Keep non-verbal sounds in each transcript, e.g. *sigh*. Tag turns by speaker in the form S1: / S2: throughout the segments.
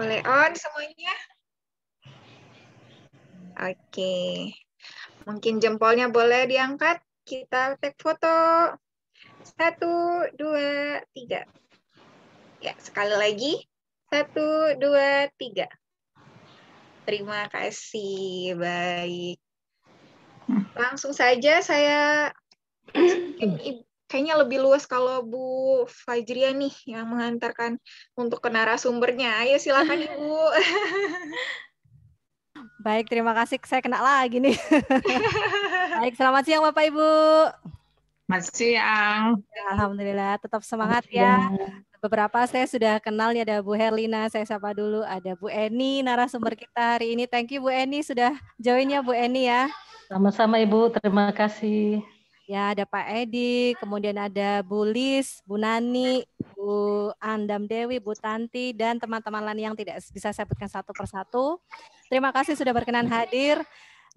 S1: Boleh on
S2: semuanya? Oke. Okay. Mungkin jempolnya boleh diangkat. Kita take foto. Satu, dua, tiga. Ya, sekali lagi. Satu, dua, tiga. Terima kasih. Baik. Langsung saja saya kayaknya lebih luas kalau Bu Fajria nih yang mengantarkan untuk ke narasumbernya. Ayo silakan Ibu. *laughs*
S3: Baik, terima kasih. Saya kena lagi nih. *laughs* Baik, selamat siang Bapak Ibu. Selamat siang. Alhamdulillah, tetap semangat ya. Beberapa saya sudah kenal ya ada Bu Herlina, saya sapa dulu. Ada Bu Eni, narasumber kita hari ini. Thank you Bu Eni sudah join ya Bu Eni ya.
S1: Sama-sama Ibu, terima kasih.
S3: Ya, ada Pak Edi, kemudian ada Bu Lis, Bu Nani, Bu Andam Dewi, Bu Tanti, dan teman-teman lain yang tidak bisa saya sebutkan satu persatu. Terima kasih sudah berkenan hadir.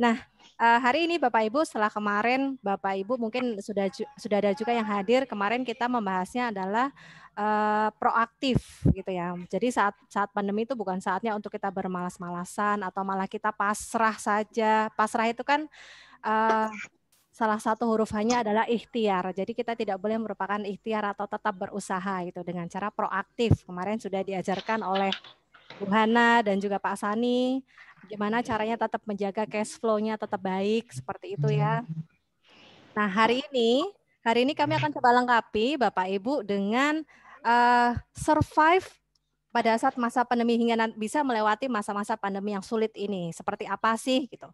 S3: Nah, eh, hari ini Bapak Ibu setelah kemarin Bapak Ibu mungkin sudah sudah ada juga yang hadir. Kemarin kita membahasnya adalah uh, proaktif gitu ya. Jadi saat saat pandemi itu bukan saatnya untuk kita bermalas-malasan atau malah kita pasrah saja. Pasrah itu kan uh, salah satu huruf hanya adalah ikhtiar. Jadi kita tidak boleh merupakan ikhtiar atau tetap berusaha gitu dengan cara proaktif. Kemarin sudah diajarkan oleh Bu Hana dan juga Pak Sani gimana caranya tetap menjaga cash flow-nya tetap baik seperti itu ya. Nah, hari ini hari ini kami akan coba lengkapi Bapak Ibu dengan uh, survive pada saat masa pandemi hingga bisa melewati masa-masa pandemi yang sulit ini. Seperti apa sih gitu.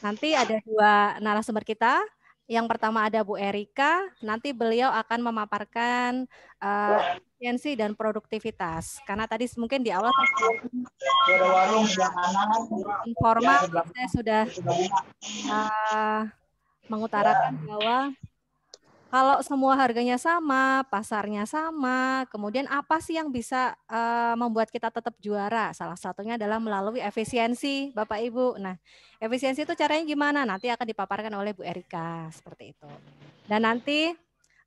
S3: Nanti ada dua narasumber kita yang pertama ada Bu Erika, nanti beliau akan memaparkan uh, efisiensi dan produktivitas. Karena tadi mungkin di awal informal saya sudah uh, mengutarakan bahwa kalau semua harganya sama, pasarnya sama, kemudian apa sih yang bisa uh, membuat kita tetap juara? Salah satunya adalah melalui efisiensi, Bapak Ibu. Nah, efisiensi itu caranya gimana? Nanti akan dipaparkan oleh Bu Erika seperti itu. Dan nanti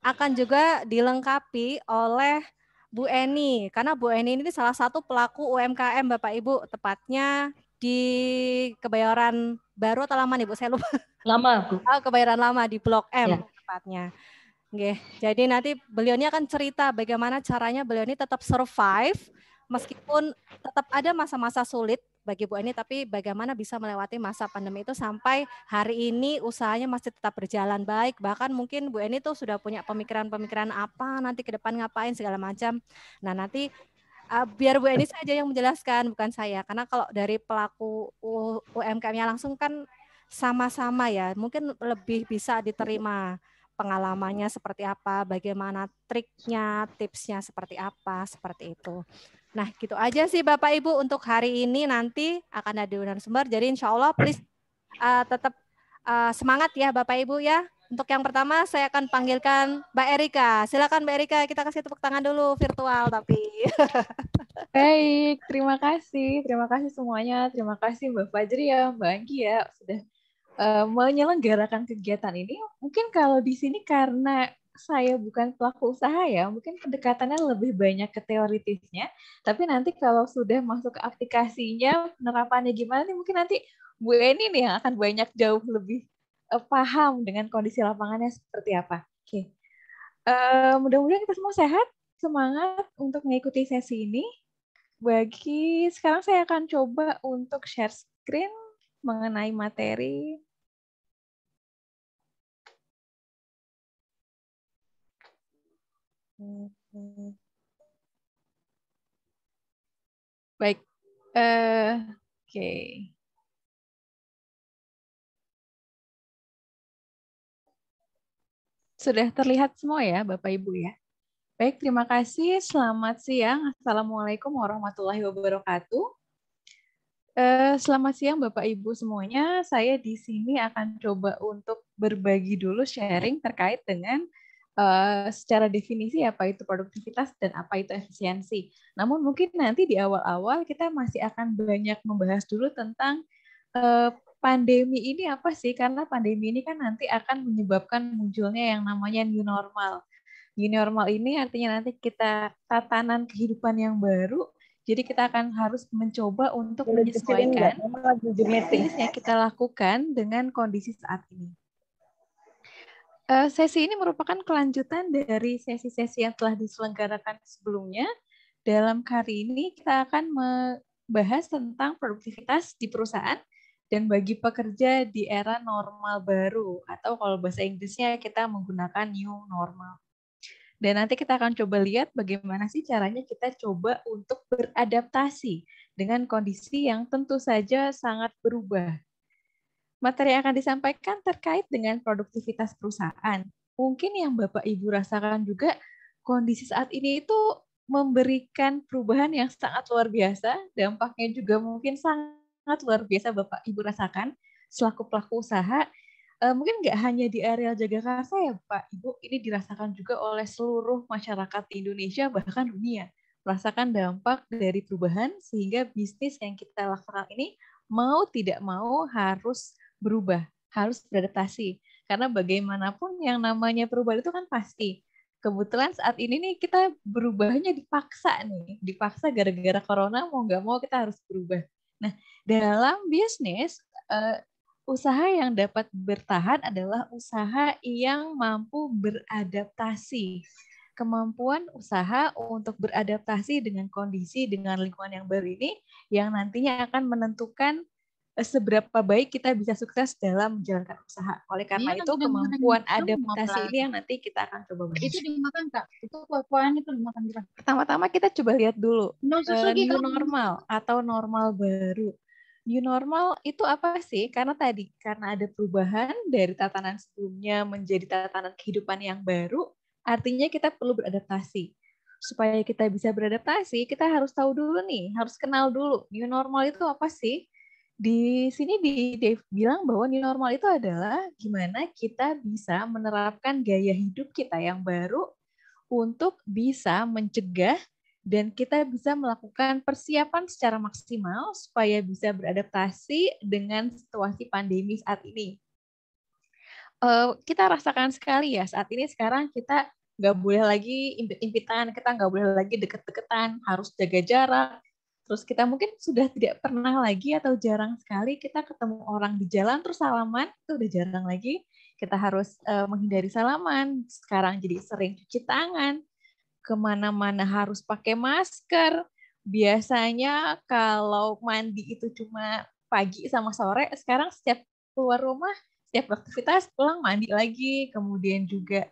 S3: akan juga dilengkapi oleh Bu Eni, karena Bu Eni ini salah satu pelaku UMKM Bapak Ibu, tepatnya di Kebayoran Baru atau lama nih Bu? Saya lupa. Lama Bu. Oh, Kebayoran Lama di Blok M ya. tepatnya. Oke, Jadi nanti beliau ini akan cerita bagaimana caranya beliau ini tetap survive meskipun tetap ada masa-masa sulit bagi Bu Eni tapi bagaimana bisa melewati masa pandemi itu sampai hari ini usahanya masih tetap berjalan baik bahkan mungkin Bu Eni tuh sudah punya pemikiran-pemikiran apa nanti ke depan ngapain segala macam. Nah, nanti uh, biar Bu Eni saja yang menjelaskan bukan saya karena kalau dari pelaku UMKM-nya langsung kan sama-sama ya mungkin lebih bisa diterima pengalamannya seperti apa, bagaimana triknya, tipsnya seperti apa, seperti itu. Nah, gitu aja sih Bapak Ibu untuk hari ini nanti akan ada Sumber. Jadi insya Allah please uh, tetap uh, semangat ya Bapak Ibu ya. Untuk yang pertama saya akan panggilkan Mbak Erika. Silakan Mbak Erika, kita kasih tepuk tangan dulu virtual tapi. *laughs* Baik, terima
S4: kasih. Terima kasih semuanya. Terima kasih Mbak Fajri ya, Mbak Anggi ya sudah uh, menyelenggarakan kegiatan ini. Mungkin kalau di sini karena saya bukan pelaku usaha ya, mungkin pendekatannya lebih banyak ke teoritisnya. Tapi nanti kalau sudah masuk ke aplikasinya, penerapannya gimana nih, mungkin nanti Bu Eni nih yang akan banyak jauh lebih uh, paham dengan kondisi lapangannya seperti apa. Oke, okay. uh, eh, mudah-mudahan kita semua sehat, semangat untuk mengikuti sesi ini. Bagi sekarang saya akan coba untuk share screen mengenai materi
S5: mhm. Baik. Uh, Oke. Okay.
S4: Sudah terlihat semua ya, Bapak Ibu ya. Baik, terima kasih. Selamat siang. Assalamualaikum warahmatullahi wabarakatuh. Eh, selamat siang Bapak Ibu semuanya. Saya di sini akan coba untuk berbagi dulu sharing terkait dengan uh, secara definisi apa itu produktivitas dan apa itu efisiensi. Namun mungkin nanti di awal-awal kita masih akan banyak membahas dulu tentang uh, pandemi ini apa sih? Karena pandemi ini kan nanti akan menyebabkan munculnya yang namanya new normal. New normal ini artinya nanti kita tatanan kehidupan yang baru jadi kita akan harus mencoba untuk Lalu menyesuaikan jenis ya, yang kita lakukan dengan kondisi saat ini. Eh, sesi ini merupakan kelanjutan dari sesi-sesi yang telah diselenggarakan sebelumnya. Dalam kali ini kita akan membahas tentang produktivitas di perusahaan dan bagi pekerja di era normal baru atau kalau bahasa Inggrisnya kita menggunakan new normal. Dan nanti kita akan coba lihat bagaimana sih caranya kita coba untuk beradaptasi dengan kondisi yang tentu saja sangat berubah. Materi yang akan disampaikan terkait dengan produktivitas perusahaan. Mungkin yang Bapak Ibu rasakan juga kondisi saat ini itu memberikan perubahan yang sangat luar biasa, dampaknya juga mungkin sangat luar biasa Bapak Ibu rasakan selaku pelaku usaha uh, mungkin nggak hanya di area Jagakarsa ya Pak Ibu, ini dirasakan juga oleh seluruh masyarakat Indonesia bahkan dunia merasakan dampak dari perubahan sehingga bisnis yang kita lakukan ini mau tidak mau harus berubah, harus beradaptasi. Karena bagaimanapun yang namanya perubahan itu kan pasti. Kebetulan saat ini nih kita berubahnya dipaksa nih, dipaksa gara-gara corona mau nggak mau kita harus berubah. Nah dalam bisnis eh, usaha yang dapat bertahan adalah usaha yang mampu beradaptasi. Kemampuan usaha untuk beradaptasi dengan kondisi, dengan lingkungan yang baru ini, yang nantinya akan menentukan eh, seberapa baik kita bisa sukses dalam menjalankan usaha. Oleh karena ya, itu kemampuan adaptasi ini yang nanti kita akan coba bahas. Itu dimakan kak, itu kemampuan itu dimakan Pertama-tama kita coba lihat dulu no, uh, eh, new normal atau normal baru new normal itu apa sih? Karena tadi karena ada perubahan dari tatanan sebelumnya menjadi tatanan kehidupan yang baru, artinya kita perlu beradaptasi. Supaya kita bisa beradaptasi, kita harus tahu dulu nih, harus kenal dulu new normal itu apa sih? Di sini di Dave bilang bahwa new normal itu adalah gimana kita bisa menerapkan gaya hidup kita yang baru untuk bisa mencegah dan kita bisa melakukan persiapan secara maksimal supaya bisa beradaptasi dengan situasi pandemi saat ini. Eh, kita rasakan sekali ya saat ini sekarang kita nggak boleh lagi impit-impitan, kita nggak boleh lagi deket-deketan, harus jaga jarak. Terus kita mungkin sudah tidak pernah lagi atau jarang sekali kita ketemu orang di jalan terus salaman, itu udah jarang lagi. Kita harus eh, menghindari salaman. Sekarang jadi sering cuci tangan, kemana-mana harus pakai masker. Biasanya kalau mandi itu cuma pagi sama sore, sekarang setiap keluar rumah, setiap aktivitas pulang mandi lagi, kemudian juga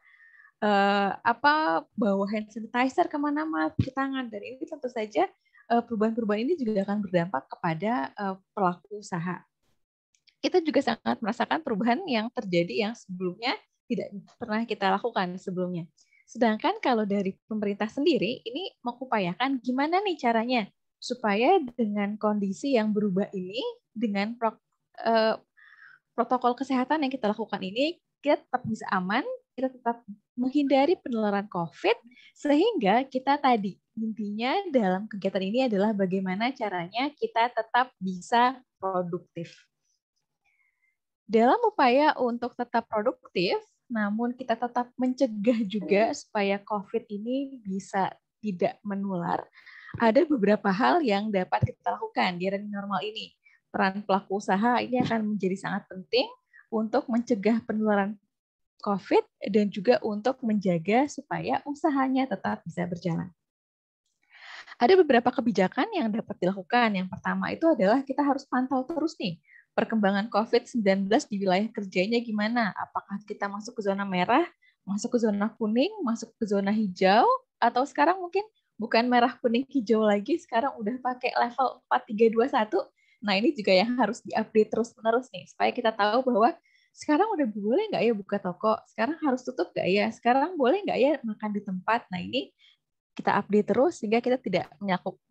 S4: eh, apa bawa hand sanitizer kemana-mana, cuci tangan. Dan ini tentu saja eh, perubahan-perubahan ini juga akan berdampak kepada eh, pelaku usaha. Kita juga sangat merasakan perubahan yang terjadi yang sebelumnya tidak pernah kita lakukan sebelumnya. Sedangkan kalau dari pemerintah sendiri, ini mengupayakan gimana nih caranya supaya dengan kondisi yang berubah ini, dengan pro, eh, protokol kesehatan yang kita lakukan ini, kita tetap bisa aman, kita tetap menghindari penularan COVID, sehingga kita tadi intinya dalam kegiatan ini adalah bagaimana caranya kita tetap bisa produktif. Dalam upaya untuk tetap produktif, namun kita tetap mencegah juga supaya COVID ini bisa tidak menular. Ada beberapa hal yang dapat kita lakukan di era normal ini. Peran pelaku usaha ini akan menjadi sangat penting untuk mencegah penularan COVID dan juga untuk menjaga supaya usahanya tetap bisa berjalan. Ada beberapa kebijakan yang dapat dilakukan. Yang pertama itu adalah kita harus pantau terus nih perkembangan COVID-19 di wilayah kerjanya gimana? Apakah kita masuk ke zona merah, masuk ke zona kuning, masuk ke zona hijau, atau sekarang mungkin bukan merah, kuning, hijau lagi, sekarang udah pakai level 4321. Nah ini juga yang harus diupdate terus-menerus nih, supaya kita tahu bahwa sekarang udah boleh nggak ya buka toko, sekarang harus tutup nggak ya, sekarang boleh nggak ya makan di tempat. Nah ini kita update terus sehingga kita tidak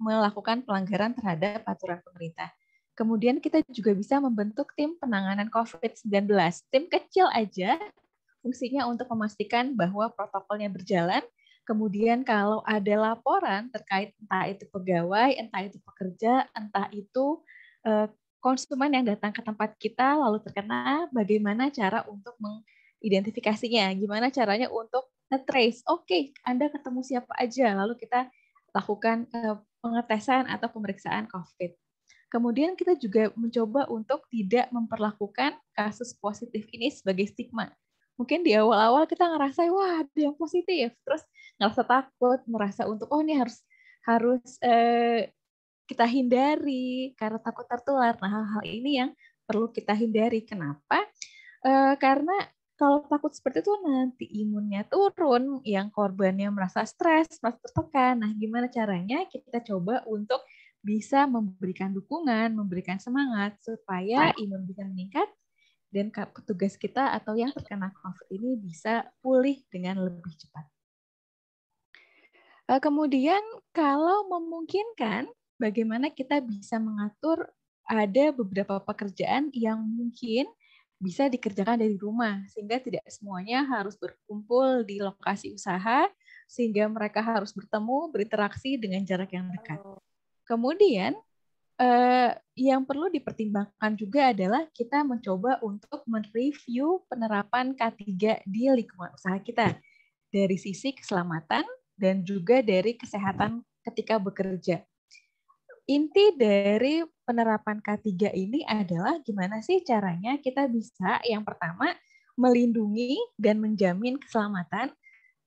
S4: melakukan pelanggaran terhadap aturan pemerintah. Kemudian kita juga bisa membentuk tim penanganan COVID-19. Tim kecil aja fungsinya untuk memastikan bahwa protokolnya berjalan. Kemudian kalau ada laporan terkait entah itu pegawai, entah itu pekerja, entah itu eh, konsumen yang datang ke tempat kita lalu terkena, bagaimana cara untuk mengidentifikasinya? Gimana caranya untuk trace? Oke, okay, Anda ketemu siapa aja, lalu kita lakukan eh, pengetesan atau pemeriksaan COVID. Kemudian kita juga mencoba untuk tidak memperlakukan kasus positif ini sebagai stigma. Mungkin di awal-awal kita ngerasa wah ada yang positif, terus ngerasa takut, merasa untuk oh ini harus harus eh, kita hindari karena takut tertular. Nah hal-hal ini yang perlu kita hindari. Kenapa? Eh, karena kalau takut seperti itu nanti imunnya turun, yang korbannya merasa stres, merasa tertekan. Nah, gimana caranya kita coba untuk bisa memberikan dukungan, memberikan semangat supaya imun bisa meningkat dan petugas kita atau yang terkena COVID ini bisa pulih dengan lebih cepat. Eh, kemudian kalau memungkinkan, bagaimana kita bisa mengatur ada beberapa pekerjaan yang mungkin bisa dikerjakan dari rumah sehingga tidak semuanya harus berkumpul di lokasi usaha sehingga mereka harus bertemu berinteraksi dengan jarak yang dekat. Oh. Kemudian eh, yang perlu dipertimbangkan juga adalah kita mencoba untuk mereview penerapan K3 di lingkungan usaha kita dari sisi keselamatan dan juga dari kesehatan ketika bekerja. Inti dari penerapan K3 ini adalah gimana sih caranya kita bisa yang pertama melindungi dan menjamin keselamatan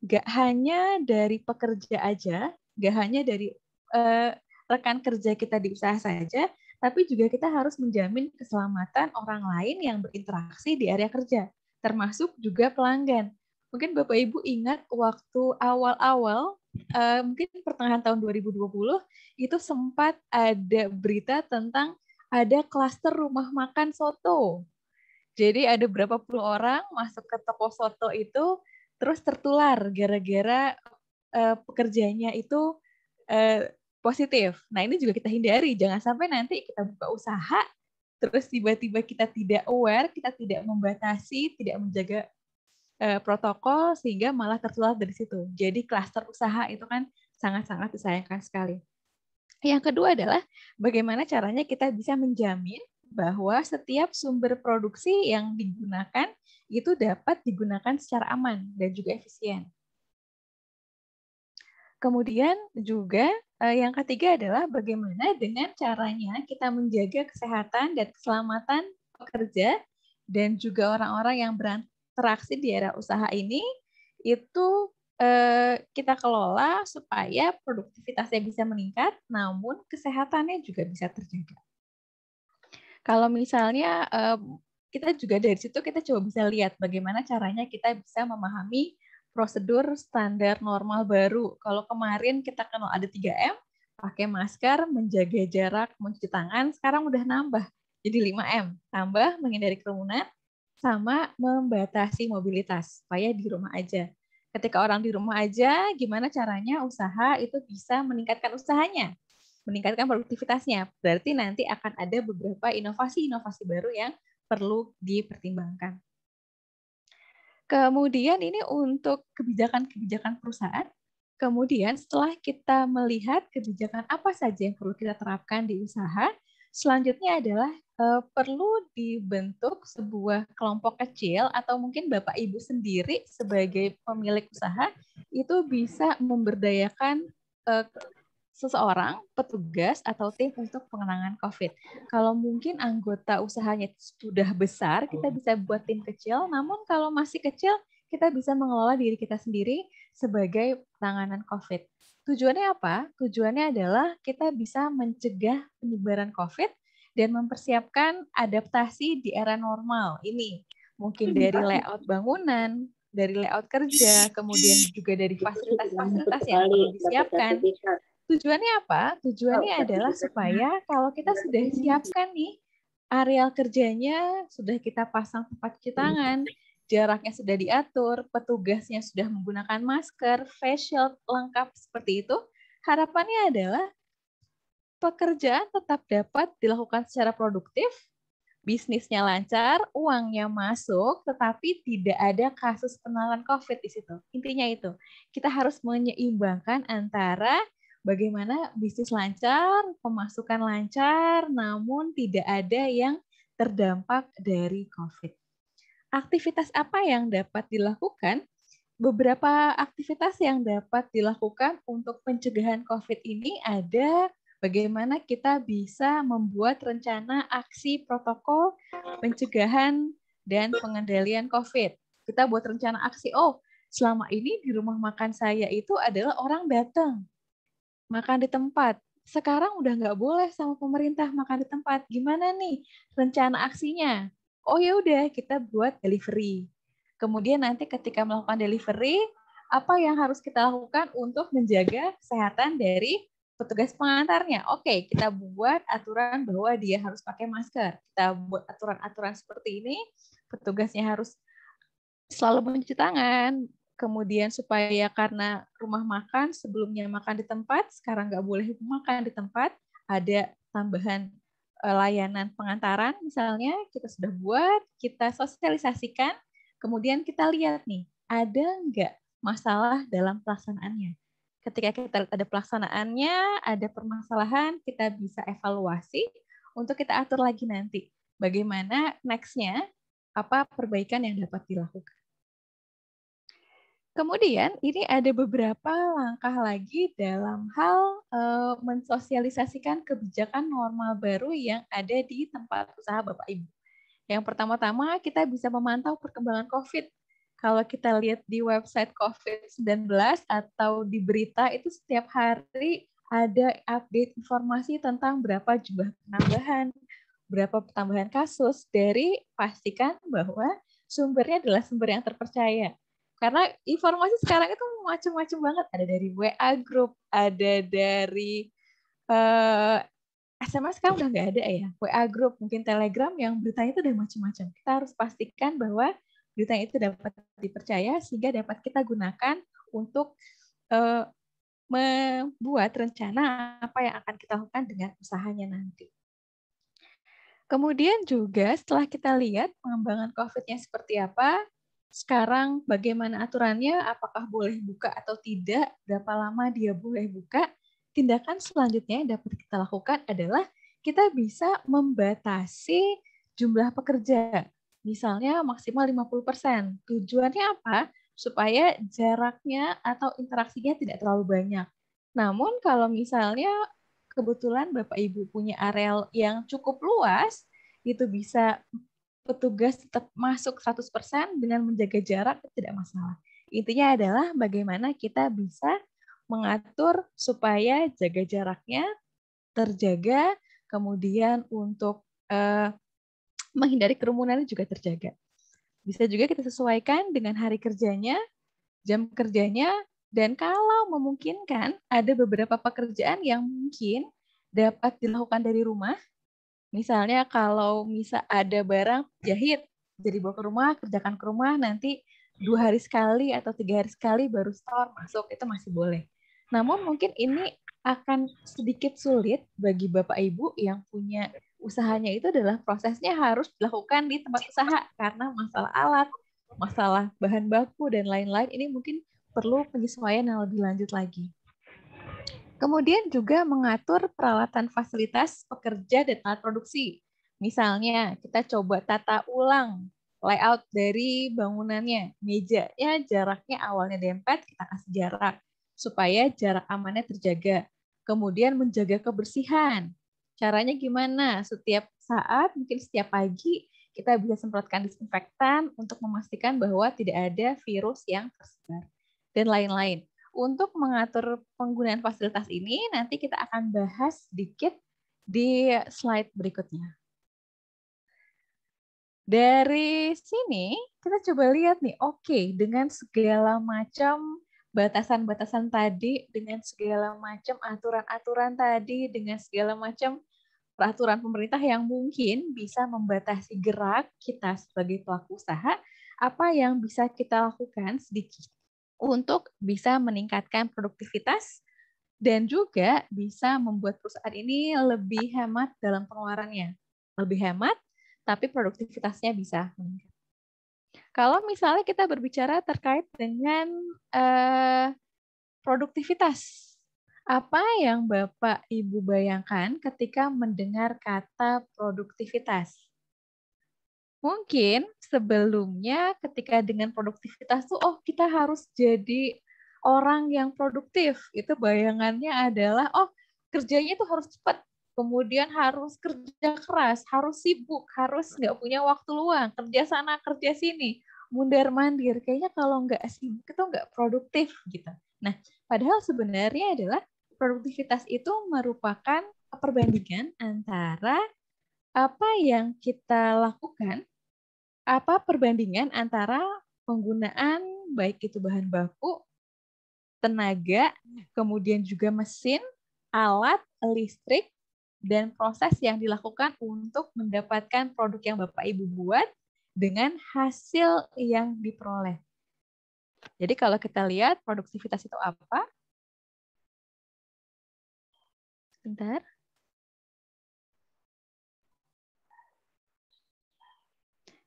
S4: gak hanya dari pekerja aja, gak hanya dari uh, rekan kerja kita di usaha saja, tapi juga kita harus menjamin keselamatan orang lain yang berinteraksi di area kerja, termasuk juga pelanggan. Mungkin Bapak Ibu ingat waktu awal-awal, uh, mungkin pertengahan tahun 2020, itu sempat ada berita tentang ada klaster rumah makan soto. Jadi ada berapa puluh orang masuk ke toko soto itu, terus tertular gara-gara uh, pekerjanya itu uh, positif. Nah, ini juga kita hindari. Jangan sampai nanti kita buka usaha, terus tiba-tiba kita tidak aware, kita tidak membatasi, tidak menjaga uh, protokol, sehingga malah tertular dari situ. Jadi, klaster usaha itu kan sangat-sangat disayangkan sekali. Yang kedua adalah bagaimana caranya kita bisa menjamin bahwa setiap sumber produksi yang digunakan itu dapat digunakan secara aman dan juga efisien kemudian juga eh, yang ketiga adalah bagaimana dengan caranya kita menjaga kesehatan dan keselamatan pekerja dan juga orang-orang yang berinteraksi di era usaha ini itu eh, kita kelola supaya produktivitasnya bisa meningkat, namun kesehatannya juga bisa terjaga. Kalau misalnya eh, kita juga dari situ kita coba bisa lihat bagaimana caranya kita bisa memahami prosedur standar normal baru. Kalau kemarin kita kenal ada 3M, pakai masker, menjaga jarak, mencuci tangan, sekarang udah nambah jadi 5M. Tambah menghindari kerumunan, sama membatasi mobilitas, supaya di rumah aja. Ketika orang di rumah aja, gimana caranya usaha itu bisa meningkatkan usahanya, meningkatkan produktivitasnya. Berarti nanti akan ada beberapa inovasi-inovasi baru yang perlu dipertimbangkan. Kemudian ini untuk kebijakan-kebijakan perusahaan. Kemudian setelah kita melihat kebijakan apa saja yang perlu kita terapkan di usaha, selanjutnya adalah uh, perlu dibentuk sebuah kelompok kecil atau mungkin Bapak Ibu sendiri sebagai pemilik usaha itu bisa memberdayakan uh, seseorang, petugas, atau tim untuk pengenangan COVID. Kalau mungkin anggota usahanya sudah besar, kita bisa buat tim kecil, namun kalau masih kecil, kita bisa mengelola diri kita sendiri sebagai penanganan COVID. Tujuannya apa? Tujuannya adalah kita bisa mencegah penyebaran COVID dan mempersiapkan adaptasi di era normal ini. Mungkin hmm, dari layout bangunan, dari layout kerja, kemudian juga dari fasilitas-fasilitas yang perlu disiapkan, Tujuannya apa? Tujuannya oh, adalah supaya kalau kita sudah siapkan nih areal kerjanya sudah kita pasang tempat cuci tangan, jaraknya sudah diatur, petugasnya sudah menggunakan masker, facial lengkap seperti itu. Harapannya adalah pekerjaan tetap dapat dilakukan secara produktif, bisnisnya lancar, uangnya masuk, tetapi tidak ada kasus penularan COVID di situ. Intinya itu, kita harus menyeimbangkan antara bagaimana bisnis lancar, pemasukan lancar, namun tidak ada yang terdampak dari COVID. Aktivitas apa yang dapat dilakukan? Beberapa aktivitas yang dapat dilakukan untuk pencegahan COVID ini ada bagaimana kita bisa membuat rencana aksi protokol pencegahan dan pengendalian COVID. Kita buat rencana aksi, oh selama ini di rumah makan saya itu adalah orang datang makan di tempat. Sekarang udah nggak boleh sama pemerintah makan di tempat. Gimana nih rencana aksinya? Oh ya udah kita buat delivery. Kemudian nanti ketika melakukan delivery, apa yang harus kita lakukan untuk menjaga kesehatan dari petugas pengantarnya. Oke, okay, kita buat aturan bahwa dia harus pakai masker. Kita buat aturan-aturan seperti ini, petugasnya harus selalu mencuci tangan, kemudian supaya karena rumah makan sebelumnya makan di tempat, sekarang nggak boleh makan di tempat, ada tambahan eh, layanan pengantaran misalnya kita sudah buat, kita sosialisasikan, kemudian kita lihat nih ada nggak masalah dalam pelaksanaannya. Ketika kita lihat ada pelaksanaannya, ada permasalahan, kita bisa evaluasi untuk kita atur lagi nanti bagaimana nextnya apa perbaikan yang dapat dilakukan. Kemudian ini ada beberapa langkah lagi dalam hal e, mensosialisasikan kebijakan normal baru yang ada di tempat usaha Bapak Ibu. Yang pertama-tama kita bisa memantau perkembangan COVID. Kalau kita lihat di website COVID-19 atau di berita itu setiap hari ada update informasi tentang berapa jumlah penambahan, berapa pertambahan kasus dari pastikan bahwa sumbernya adalah sumber yang terpercaya karena informasi sekarang itu macam-macam banget ada dari WA group ada dari uh, eh, SMS sekarang udah nggak ada ya WA group mungkin Telegram yang beritanya itu udah macam-macam kita harus pastikan bahwa berita itu dapat dipercaya sehingga dapat kita gunakan untuk uh, membuat rencana apa yang akan kita lakukan dengan usahanya nanti. Kemudian juga setelah kita lihat pengembangan COVID-nya seperti apa, sekarang bagaimana aturannya, apakah boleh buka atau tidak, berapa lama dia boleh buka. Tindakan selanjutnya yang dapat kita lakukan adalah kita bisa membatasi jumlah pekerja. Misalnya maksimal 50%. Tujuannya apa? Supaya jaraknya atau interaksinya tidak terlalu banyak. Namun kalau misalnya kebetulan Bapak Ibu punya areal yang cukup luas, itu bisa petugas tetap masuk 100% dengan menjaga jarak tidak masalah. Intinya adalah bagaimana kita bisa mengatur supaya jaga jaraknya terjaga, kemudian untuk eh, menghindari kerumunan juga terjaga. Bisa juga kita sesuaikan dengan hari kerjanya, jam kerjanya, dan kalau memungkinkan ada beberapa pekerjaan yang mungkin dapat dilakukan dari rumah, Misalnya kalau misal ada barang jahit, jadi bawa ke rumah, kerjakan ke rumah, nanti dua hari sekali atau tiga hari sekali baru store masuk, itu masih boleh. Namun mungkin ini akan sedikit sulit bagi Bapak Ibu yang punya usahanya itu adalah prosesnya harus dilakukan di tempat usaha karena masalah alat, masalah bahan baku dan lain-lain ini mungkin perlu penyesuaian yang lebih lanjut lagi. Kemudian juga mengatur peralatan fasilitas pekerja dan alat produksi. Misalnya, kita coba tata ulang layout dari bangunannya, mejanya, jaraknya awalnya dempet, kita kasih jarak supaya jarak amannya terjaga. Kemudian menjaga kebersihan. Caranya gimana? Setiap saat, mungkin setiap pagi, kita bisa semprotkan disinfektan untuk memastikan bahwa tidak ada virus yang tersebar dan lain-lain untuk mengatur penggunaan fasilitas ini nanti kita akan bahas sedikit di slide berikutnya. Dari sini kita coba lihat nih, oke okay, dengan segala macam batasan-batasan tadi, dengan segala macam aturan-aturan tadi, dengan segala macam peraturan pemerintah yang mungkin bisa membatasi gerak kita sebagai pelaku usaha, apa yang bisa kita lakukan sedikit untuk bisa meningkatkan produktivitas dan juga bisa membuat perusahaan ini lebih hemat dalam pengeluarannya. Lebih hemat, tapi produktivitasnya bisa meningkat. Kalau misalnya kita berbicara terkait dengan eh, produktivitas, apa yang Bapak Ibu bayangkan ketika mendengar kata produktivitas? mungkin sebelumnya ketika dengan produktivitas tuh oh kita harus jadi orang yang produktif itu bayangannya adalah oh kerjanya itu harus cepat kemudian harus kerja keras harus sibuk harus nggak punya waktu luang kerja sana kerja sini mundar mandir kayaknya kalau nggak sibuk itu nggak produktif gitu nah padahal sebenarnya adalah produktivitas itu merupakan perbandingan antara apa yang kita lakukan apa perbandingan antara penggunaan baik itu bahan baku, tenaga, kemudian juga mesin, alat, listrik, dan proses yang dilakukan untuk mendapatkan produk yang Bapak Ibu buat dengan hasil yang diperoleh. Jadi kalau kita lihat produktivitas itu apa? Sebentar.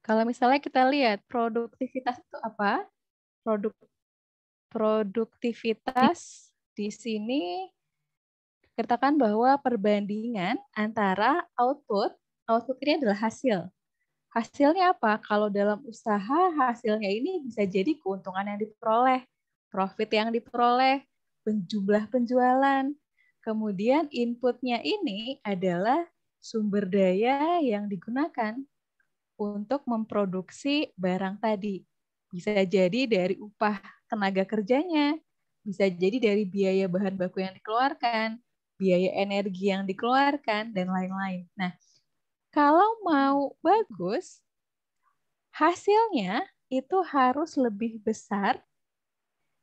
S4: Kalau misalnya kita lihat produktivitas itu apa? Produk produktivitas di sini katakan bahwa perbandingan antara output, output ini adalah hasil. Hasilnya apa? Kalau dalam usaha hasilnya ini bisa jadi keuntungan yang diperoleh, profit yang diperoleh, penjumlah penjualan. Kemudian inputnya ini adalah sumber daya yang digunakan untuk memproduksi barang tadi. Bisa jadi dari upah tenaga kerjanya, bisa jadi dari biaya bahan baku yang dikeluarkan, biaya energi yang dikeluarkan, dan lain-lain. Nah, kalau mau bagus, hasilnya itu harus lebih besar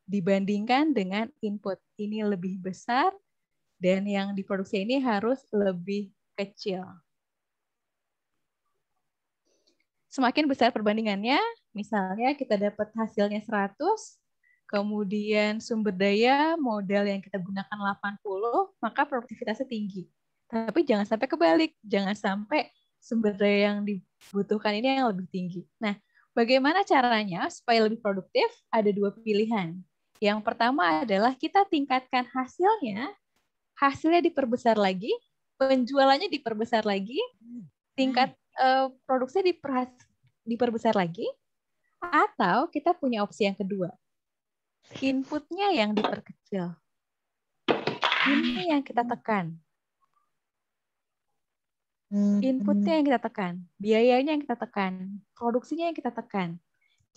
S4: dibandingkan dengan input. Ini lebih besar dan yang diproduksi ini harus lebih kecil. semakin besar perbandingannya, misalnya kita dapat hasilnya 100, kemudian sumber daya modal yang kita gunakan 80, maka produktivitasnya tinggi. Tapi jangan sampai kebalik, jangan sampai sumber daya yang dibutuhkan ini yang lebih tinggi. Nah, bagaimana caranya supaya lebih produktif? Ada dua pilihan. Yang pertama adalah kita tingkatkan hasilnya, hasilnya diperbesar lagi, penjualannya diperbesar lagi, tingkat uh, produksi diperbesar lagi, atau kita punya opsi yang kedua. Inputnya yang diperkecil. Ini yang kita hmm. tekan. Hmm. Inputnya yang kita tekan, biayanya yang kita tekan, produksinya yang kita tekan.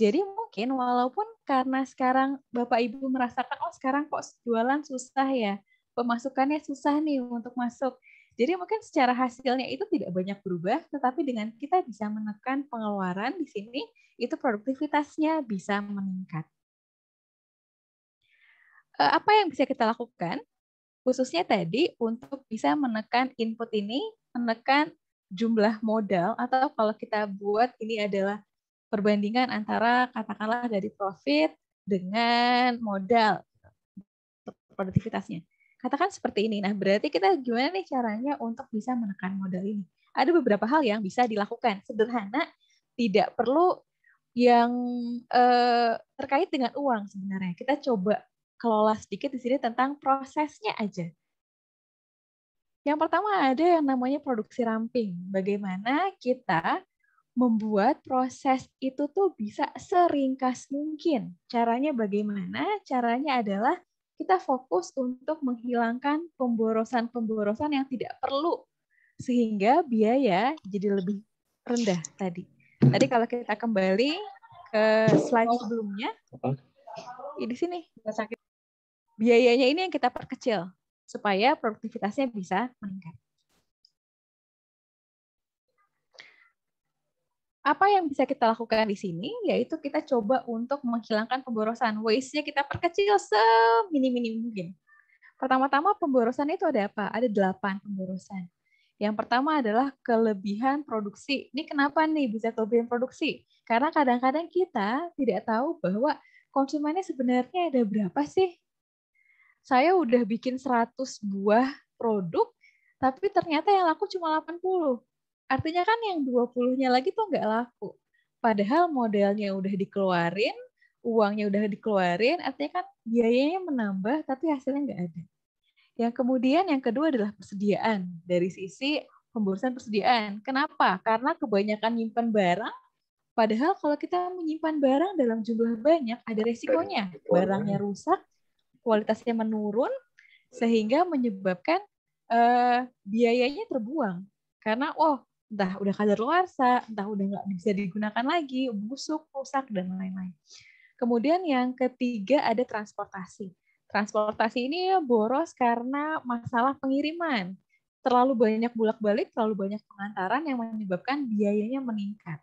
S4: Jadi mungkin walaupun karena sekarang Bapak Ibu merasakan, oh sekarang kok jualan susah ya, pemasukannya susah nih untuk masuk. Jadi mungkin secara hasilnya itu tidak banyak berubah, tetapi dengan kita bisa menekan pengeluaran di sini, itu produktivitasnya bisa meningkat. Eh, apa yang bisa kita lakukan? Khususnya tadi untuk bisa menekan input ini, menekan jumlah modal, atau kalau kita buat ini adalah perbandingan antara katakanlah dari profit dengan modal produktivitasnya katakan seperti ini. Nah, berarti kita gimana nih caranya untuk bisa menekan modal ini? Ada beberapa hal yang bisa dilakukan. Sederhana, tidak perlu yang eh, terkait dengan uang sebenarnya. Kita coba kelola sedikit di sini tentang prosesnya aja. Yang pertama ada yang namanya produksi ramping. Bagaimana kita membuat proses itu tuh bisa seringkas mungkin. Caranya bagaimana? Caranya adalah kita fokus untuk menghilangkan pemborosan-pemborosan yang tidak perlu sehingga biaya jadi lebih rendah tadi. Tadi kalau kita kembali ke slide sebelumnya, di sini biayanya ini yang kita perkecil supaya produktivitasnya bisa meningkat. apa yang bisa kita lakukan di sini yaitu kita coba untuk menghilangkan pemborosan waste-nya kita perkecil semini minim mungkin. Pertama-tama pemborosan itu ada apa? Ada delapan pemborosan. Yang pertama adalah kelebihan produksi. Ini kenapa nih bisa kelebihan produksi? Karena kadang-kadang kita tidak tahu bahwa konsumennya sebenarnya ada berapa sih. Saya udah bikin 100 buah produk, tapi ternyata yang laku cuma 80 Artinya kan yang 20-nya lagi tuh nggak laku. Padahal modelnya udah dikeluarin, uangnya udah dikeluarin, artinya kan biayanya menambah tapi hasilnya nggak ada. Yang kemudian yang kedua adalah persediaan dari sisi pemborosan persediaan. Kenapa? Karena kebanyakan nyimpan barang, padahal kalau kita menyimpan barang dalam jumlah banyak ada resikonya. Barangnya rusak, kualitasnya menurun, sehingga menyebabkan uh, biayanya terbuang. Karena oh entah udah kadaluarsa, entah udah nggak bisa digunakan lagi, busuk, rusak
S2: dan lain-lain.
S4: Kemudian yang ketiga ada transportasi. Transportasi ini boros karena masalah pengiriman. Terlalu banyak bolak-balik, terlalu banyak pengantaran yang menyebabkan biayanya meningkat.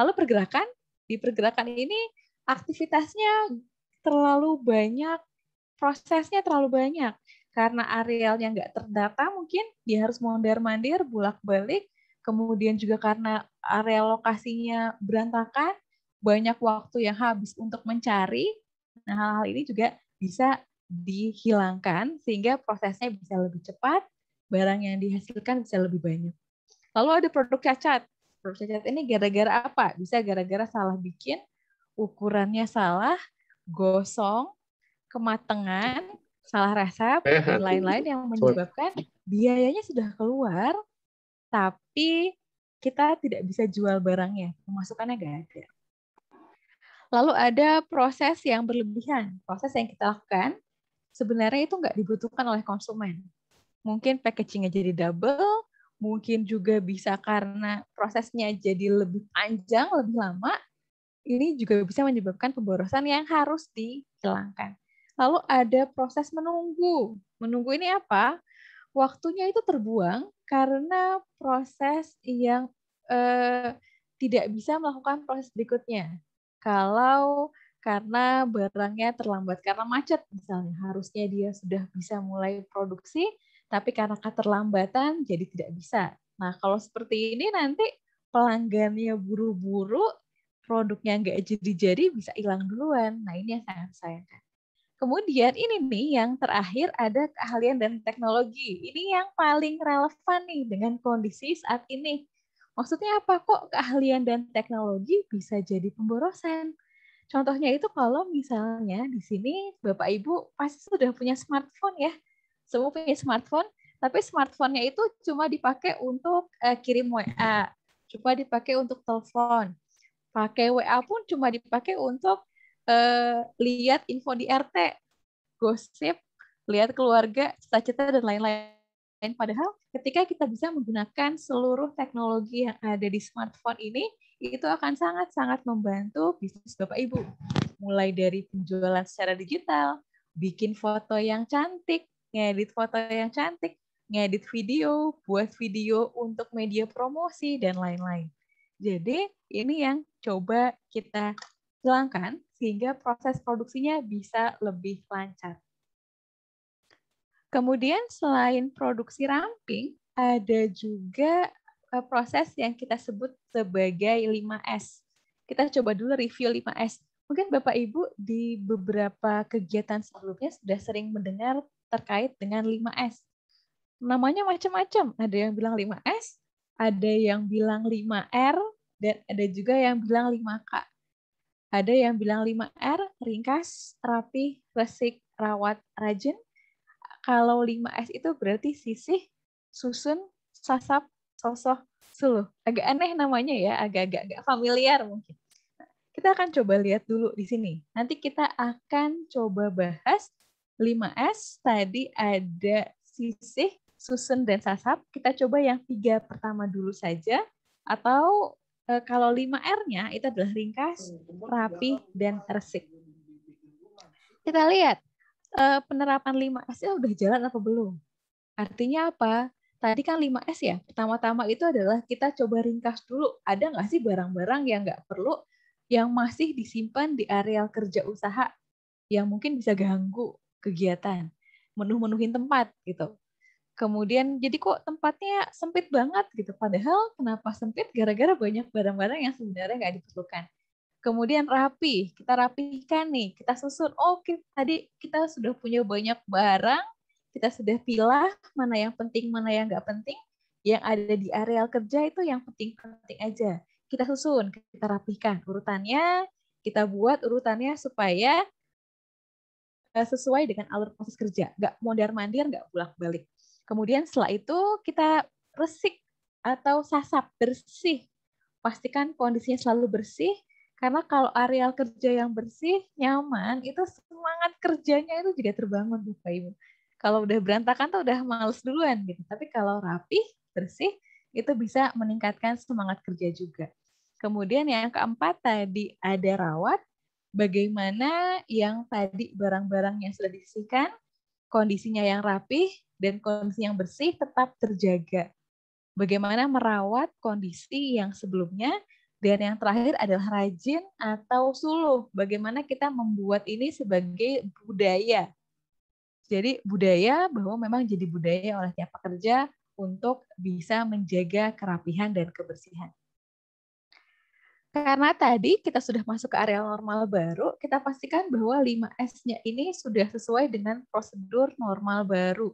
S4: Lalu pergerakan, di pergerakan ini aktivitasnya terlalu banyak, prosesnya terlalu banyak karena arealnya nggak terdata mungkin dia harus mondar mandir bolak balik kemudian juga karena area lokasinya berantakan, banyak waktu yang habis untuk mencari. Nah, hal-hal ini juga bisa dihilangkan sehingga prosesnya bisa lebih cepat, barang yang dihasilkan bisa lebih banyak. Lalu ada produk cacat. Produk cacat ini gara-gara apa? Bisa gara-gara salah bikin, ukurannya salah, gosong, kematangan, salah resep, dan lain-lain yang menyebabkan biayanya sudah keluar, tapi kita tidak bisa jual barangnya, pemasukannya nggak ada. Lalu ada proses yang berlebihan. Proses yang kita lakukan sebenarnya itu nggak dibutuhkan oleh konsumen. Mungkin packagingnya jadi double, mungkin juga bisa karena prosesnya jadi lebih panjang, lebih lama, ini juga bisa menyebabkan pemborosan yang harus dihilangkan. Lalu ada proses menunggu. Menunggu ini apa? waktunya itu terbuang karena proses yang eh, tidak bisa melakukan proses berikutnya. Kalau karena barangnya terlambat karena macet misalnya harusnya dia sudah bisa mulai produksi tapi karena keterlambatan jadi tidak bisa. Nah, kalau seperti ini nanti pelanggannya buru-buru, produknya nggak jadi-jadi bisa hilang duluan. Nah, ini yang sangat disayangkan. Kemudian ini nih yang terakhir ada keahlian dan teknologi. Ini yang paling relevan nih dengan kondisi saat ini. Maksudnya apa kok keahlian dan teknologi bisa jadi pemborosan? Contohnya itu kalau misalnya di sini Bapak Ibu pasti sudah punya smartphone ya. Semua punya smartphone, tapi smartphone-nya itu cuma dipakai untuk uh, kirim WA, cuma dipakai untuk telepon. Pakai WA pun cuma dipakai untuk uh, lihat info di RT, gosip, lihat keluarga, cita-cita, dan lain-lain. Padahal ketika kita bisa menggunakan seluruh teknologi yang ada di smartphone ini, itu akan sangat-sangat membantu bisnis Bapak Ibu. Mulai dari penjualan secara digital, bikin foto yang cantik, ngedit foto yang cantik, ngedit video, buat video untuk media promosi, dan lain-lain. Jadi ini yang coba kita hilangkan sehingga proses produksinya bisa lebih lancar. Kemudian selain produksi ramping, ada juga eh, proses yang kita sebut sebagai 5S. Kita coba dulu review 5S. Mungkin Bapak Ibu di beberapa kegiatan sebelumnya sudah sering mendengar terkait dengan 5S. Namanya macam-macam. Ada yang bilang 5S, ada yang bilang 5R, dan ada juga yang bilang 5K. Ada yang bilang 5R, ringkas, rapi, resik, rawat, rajin. Kalau 5S itu berarti sisih, susun, sasap, sosoh, suluh. Agak aneh namanya ya, agak-agak agak familiar mungkin. Kita akan coba lihat dulu di sini. Nanti kita akan coba bahas 5S. Tadi ada sisih, susun, dan sasap. Kita coba yang tiga pertama dulu saja. Atau Eh, kalau 5R-nya itu adalah ringkas, hmm, rapi, dan resik. Kita lihat eh, penerapan 5S itu udah jalan apa belum? Artinya apa? Tadi kan 5S ya, pertama-tama itu adalah kita coba ringkas dulu. Ada nggak sih barang-barang yang nggak perlu yang masih disimpan di areal kerja usaha yang mungkin bisa ganggu kegiatan, menuh-menuhin tempat gitu. Kemudian jadi kok tempatnya sempit banget gitu. Padahal kenapa sempit? Gara-gara banyak barang-barang yang sebenarnya nggak diperlukan. Kemudian rapi, kita rapikan nih, kita susun. Oke, oh, tadi kita sudah punya banyak barang, kita sudah pilih mana yang penting, mana yang nggak penting. Yang ada di areal kerja itu yang penting-penting aja. Kita susun, kita rapikan urutannya, kita buat urutannya supaya eh, sesuai dengan alur proses kerja, nggak mondar mandir, nggak bolak balik. Kemudian setelah itu kita resik atau sasap bersih. Pastikan kondisinya selalu bersih karena kalau areal kerja yang bersih, nyaman, itu semangat kerjanya itu juga terbangun Bapak Ibu. Kalau udah berantakan tuh udah males duluan gitu. Tapi kalau rapi, bersih, itu bisa meningkatkan semangat kerja juga. Kemudian yang keempat tadi ada rawat, bagaimana yang tadi barang barangnya yang sudah disisihkan, kondisinya yang rapih dan kondisi yang bersih tetap terjaga. Bagaimana merawat kondisi yang sebelumnya dan yang terakhir adalah rajin atau suluh. Bagaimana kita membuat ini sebagai budaya. Jadi budaya bahwa memang jadi budaya oleh tiap pekerja untuk bisa menjaga kerapihan dan kebersihan. Karena tadi kita sudah masuk ke area normal baru, kita pastikan bahwa 5S-nya ini sudah sesuai dengan prosedur normal baru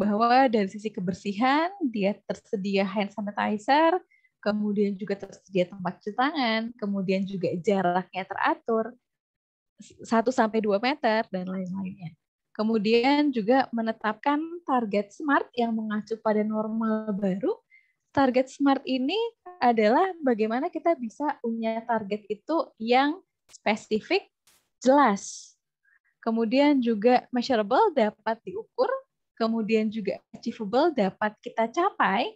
S4: bahwa dari sisi kebersihan dia tersedia hand sanitizer, kemudian juga tersedia tempat cuci tangan, kemudian juga jaraknya teratur 1 sampai 2 meter dan lain-lainnya. Kemudian juga menetapkan target smart yang mengacu pada normal baru. Target smart ini adalah bagaimana kita bisa punya target itu yang spesifik, jelas. Kemudian juga measurable dapat diukur kemudian juga achievable dapat kita capai,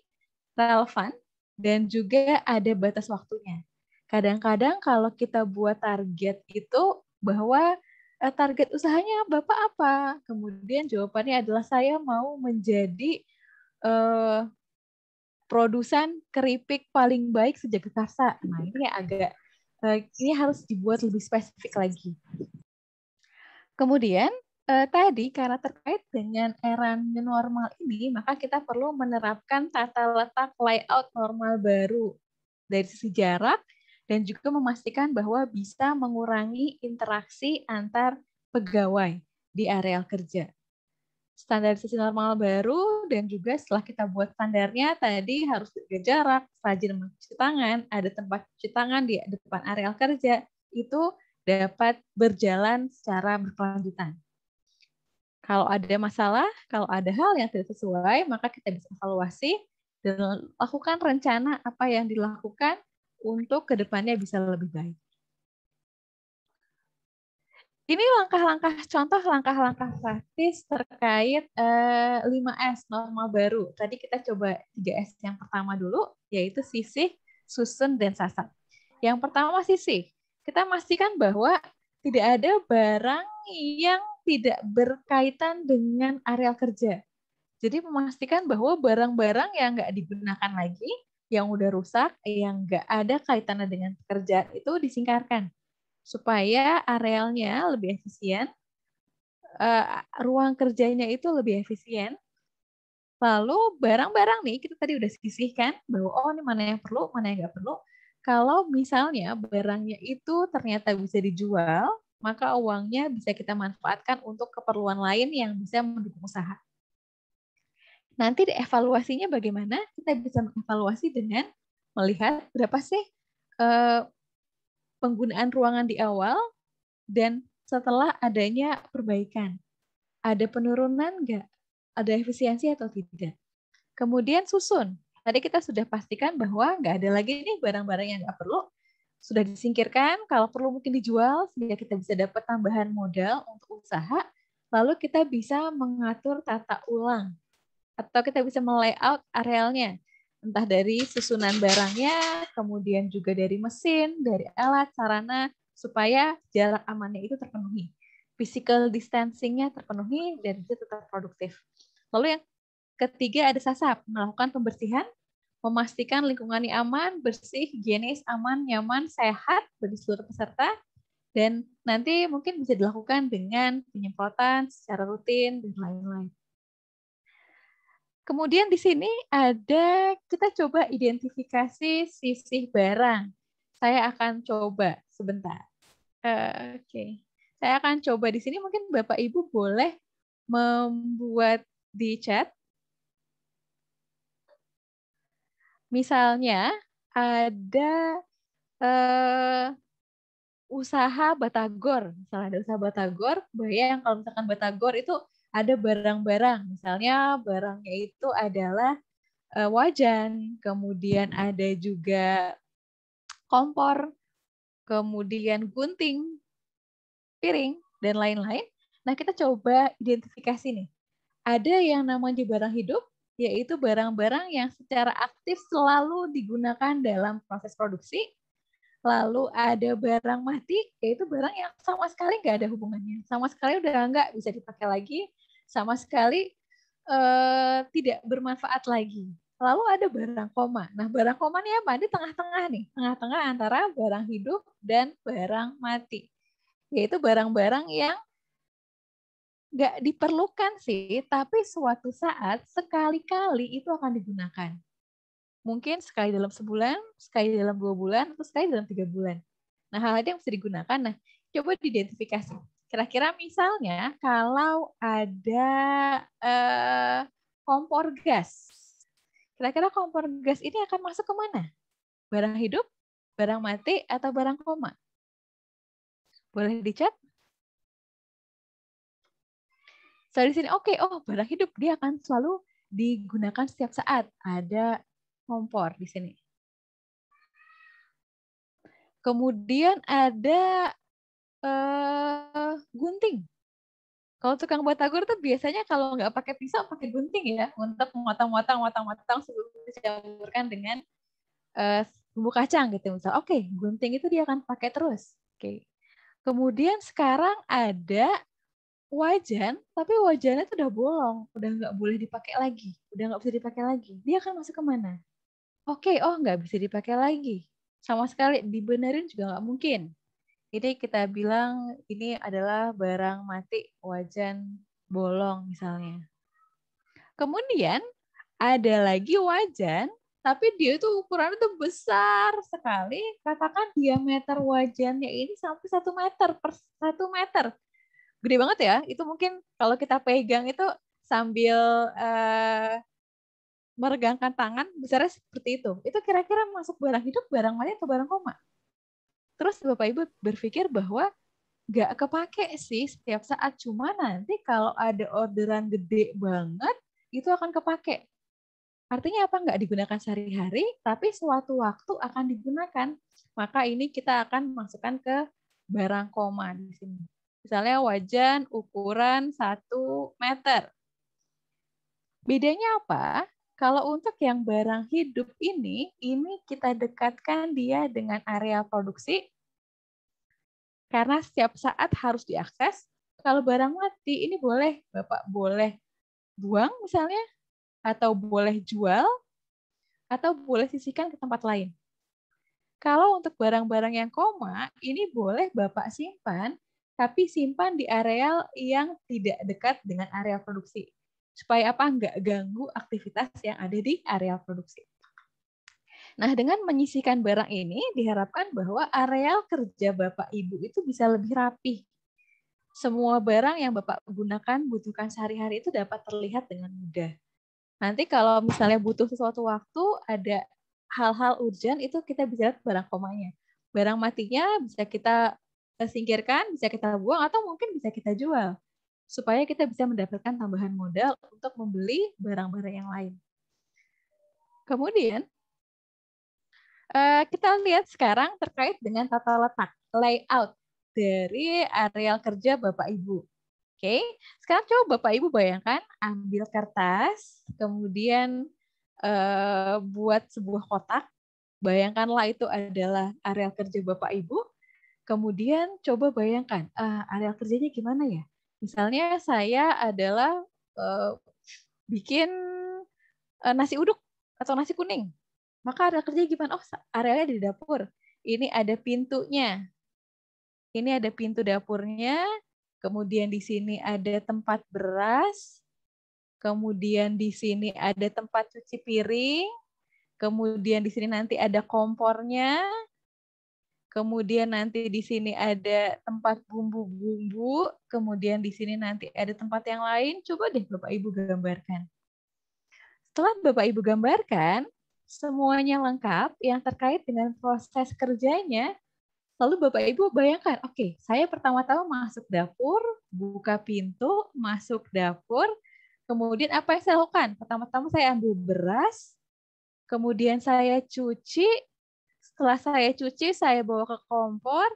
S4: relevan, dan juga ada batas waktunya. Kadang-kadang kalau kita buat target itu bahwa eh, target usahanya Bapak apa? Kemudian jawabannya adalah saya mau menjadi uh, produsen keripik paling baik sejak sejakarta. Nah, ini agak eh, ini harus dibuat lebih spesifik lagi. Kemudian eh, tadi karena terkait dengan era new normal ini, maka kita perlu menerapkan tata letak layout normal baru dari sisi jarak dan juga memastikan bahwa bisa mengurangi interaksi antar pegawai di areal kerja. Standar Standarisasi normal baru dan juga setelah kita buat standarnya tadi harus jaga jarak, rajin mencuci tangan, ada tempat cuci tangan di depan areal kerja, itu dapat berjalan secara berkelanjutan. Kalau ada masalah, kalau ada hal yang tidak sesuai, maka kita bisa evaluasi dan lakukan rencana apa yang dilakukan untuk kedepannya bisa lebih baik. Ini langkah-langkah contoh, langkah-langkah praktis terkait eh, 5S, normal baru. Tadi kita coba 3S yang pertama dulu, yaitu sisih, susun, dan sasak. Yang pertama sisih. Kita pastikan bahwa tidak ada barang yang tidak berkaitan dengan area kerja. Jadi memastikan bahwa barang-barang yang nggak digunakan lagi, yang udah rusak, yang nggak ada kaitannya dengan kerja itu disingkarkan. Supaya arealnya lebih efisien, uh, ruang kerjanya itu lebih efisien, Lalu barang-barang nih kita tadi udah sisihkan bahwa oh ini mana yang perlu, mana yang nggak perlu. Kalau misalnya barangnya itu ternyata bisa dijual, maka uangnya bisa kita manfaatkan untuk keperluan lain yang bisa mendukung usaha. Nanti evaluasinya bagaimana? Kita bisa mengevaluasi dengan melihat berapa sih eh, penggunaan ruangan di awal dan setelah adanya perbaikan. Ada penurunan nggak? Ada efisiensi atau tidak? Kemudian susun. Tadi kita sudah pastikan bahwa nggak ada lagi nih barang-barang yang nggak perlu, sudah disingkirkan, kalau perlu mungkin dijual sehingga kita bisa dapat tambahan modal untuk usaha, lalu kita bisa mengatur tata ulang atau kita bisa melayout arealnya entah dari susunan barangnya, kemudian juga dari mesin, dari alat, sarana, supaya jarak amannya itu terpenuhi. Physical distancing-nya terpenuhi dan itu tetap produktif. Lalu yang ketiga ada sasap, melakukan pembersihan memastikan lingkungannya aman, bersih, higienis, aman, nyaman, sehat bagi seluruh peserta, dan nanti mungkin bisa dilakukan dengan penyemprotan secara rutin dan lain-lain. Kemudian di sini ada kita coba identifikasi sisi barang. Saya akan coba sebentar. Uh, Oke, okay. saya akan coba di sini. Mungkin Bapak Ibu boleh membuat di chat Misalnya ada uh, usaha Batagor, misalnya ada usaha Batagor, bayang kalau misalkan Batagor itu ada barang-barang, misalnya barangnya itu adalah uh, wajan, kemudian ada juga
S2: kompor,
S4: kemudian gunting, piring, dan lain-lain. Nah, kita coba identifikasi nih. Ada yang namanya barang hidup, yaitu barang-barang yang secara aktif selalu digunakan dalam proses produksi. Lalu ada barang mati, yaitu barang yang sama sekali nggak ada hubungannya. Sama sekali udah nggak bisa dipakai lagi, sama sekali eh, tidak bermanfaat lagi. Lalu ada barang koma. Nah, barang koma ini apa? Ini tengah-tengah nih. Tengah-tengah antara barang hidup dan barang mati. Yaitu barang-barang yang nggak diperlukan sih, tapi suatu saat sekali-kali itu akan digunakan. Mungkin sekali dalam sebulan, sekali dalam dua bulan, atau sekali dalam tiga bulan. Nah, hal-hal yang bisa digunakan, nah coba diidentifikasi. Kira-kira misalnya kalau ada eh, kompor gas, kira-kira kompor gas ini akan masuk ke mana? Barang hidup, barang mati, atau barang koma? Boleh dicat, So di sini oke, okay, oh barang hidup dia akan selalu digunakan setiap saat. Ada kompor di sini. Kemudian ada uh, gunting. Kalau tukang batagor tuh biasanya kalau nggak pakai pisau pakai gunting ya untuk memotong-motong, motong-motong sebelum dicampurkan dengan uh, bumbu kacang gitu misal. Oke, okay, gunting itu dia akan pakai terus. Oke. Okay. Kemudian sekarang ada wajan, tapi wajannya itu udah bolong, udah nggak boleh dipakai lagi, udah nggak bisa dipakai lagi. Dia akan masuk kemana? Oke, okay, oh nggak bisa dipakai lagi. Sama sekali dibenerin juga nggak mungkin. Jadi kita bilang ini adalah barang mati wajan bolong misalnya. Kemudian ada lagi wajan, tapi dia itu ukurannya tuh besar sekali. Katakan diameter wajannya ini sampai satu meter per satu meter gede banget ya itu mungkin kalau kita pegang itu sambil uh, meregangkan tangan besarnya seperti itu itu kira-kira masuk barang hidup barang mati atau barang koma terus bapak ibu berpikir bahwa nggak kepake sih setiap saat cuma nanti kalau ada orderan gede banget itu akan kepake artinya apa nggak digunakan sehari-hari tapi suatu waktu akan digunakan maka ini kita akan masukkan ke barang koma di sini Misalnya wajan ukuran 1 meter. Bedanya apa? Kalau untuk yang barang hidup ini, ini kita dekatkan dia dengan area produksi karena setiap saat harus diakses. Kalau barang mati, ini boleh Bapak boleh buang misalnya, atau boleh jual, atau boleh sisihkan ke tempat lain. Kalau untuk barang-barang yang koma, ini boleh Bapak simpan tapi simpan di areal yang tidak dekat dengan area produksi. Supaya apa? Enggak ganggu aktivitas yang ada di areal produksi. Nah, dengan menyisihkan barang ini, diharapkan bahwa areal kerja Bapak Ibu itu bisa lebih rapi. Semua barang yang Bapak gunakan, butuhkan sehari-hari itu dapat terlihat dengan mudah. Nanti kalau misalnya butuh sesuatu waktu, ada hal-hal urgent, itu kita bisa lihat barang komanya. Barang matinya bisa kita singkirkan, bisa kita buang, atau mungkin bisa kita jual. Supaya kita bisa mendapatkan tambahan modal untuk membeli barang-barang yang lain. Kemudian, eh, kita lihat sekarang terkait dengan tata letak, layout dari areal kerja Bapak-Ibu. Oke, sekarang coba Bapak-Ibu bayangkan, ambil kertas, kemudian eh, buat sebuah kotak, bayangkanlah itu adalah areal kerja Bapak-Ibu, Kemudian coba bayangkan uh, area kerjanya gimana ya? Misalnya saya adalah uh, bikin uh, nasi uduk atau nasi kuning. Maka area kerja gimana? Oh, areanya di dapur. Ini ada pintunya. Ini ada pintu dapurnya. Kemudian di sini ada tempat beras. Kemudian di sini ada tempat cuci piring. Kemudian di sini nanti ada kompornya kemudian nanti di sini ada tempat bumbu-bumbu, kemudian di sini nanti ada tempat yang lain. Coba deh Bapak Ibu gambarkan. Setelah Bapak Ibu gambarkan, semuanya lengkap yang terkait dengan proses kerjanya, lalu Bapak Ibu bayangkan, oke, okay, saya pertama-tama masuk dapur, buka pintu, masuk dapur, kemudian apa yang saya lakukan? Pertama-tama saya ambil beras, kemudian saya cuci, setelah saya cuci, saya bawa ke kompor,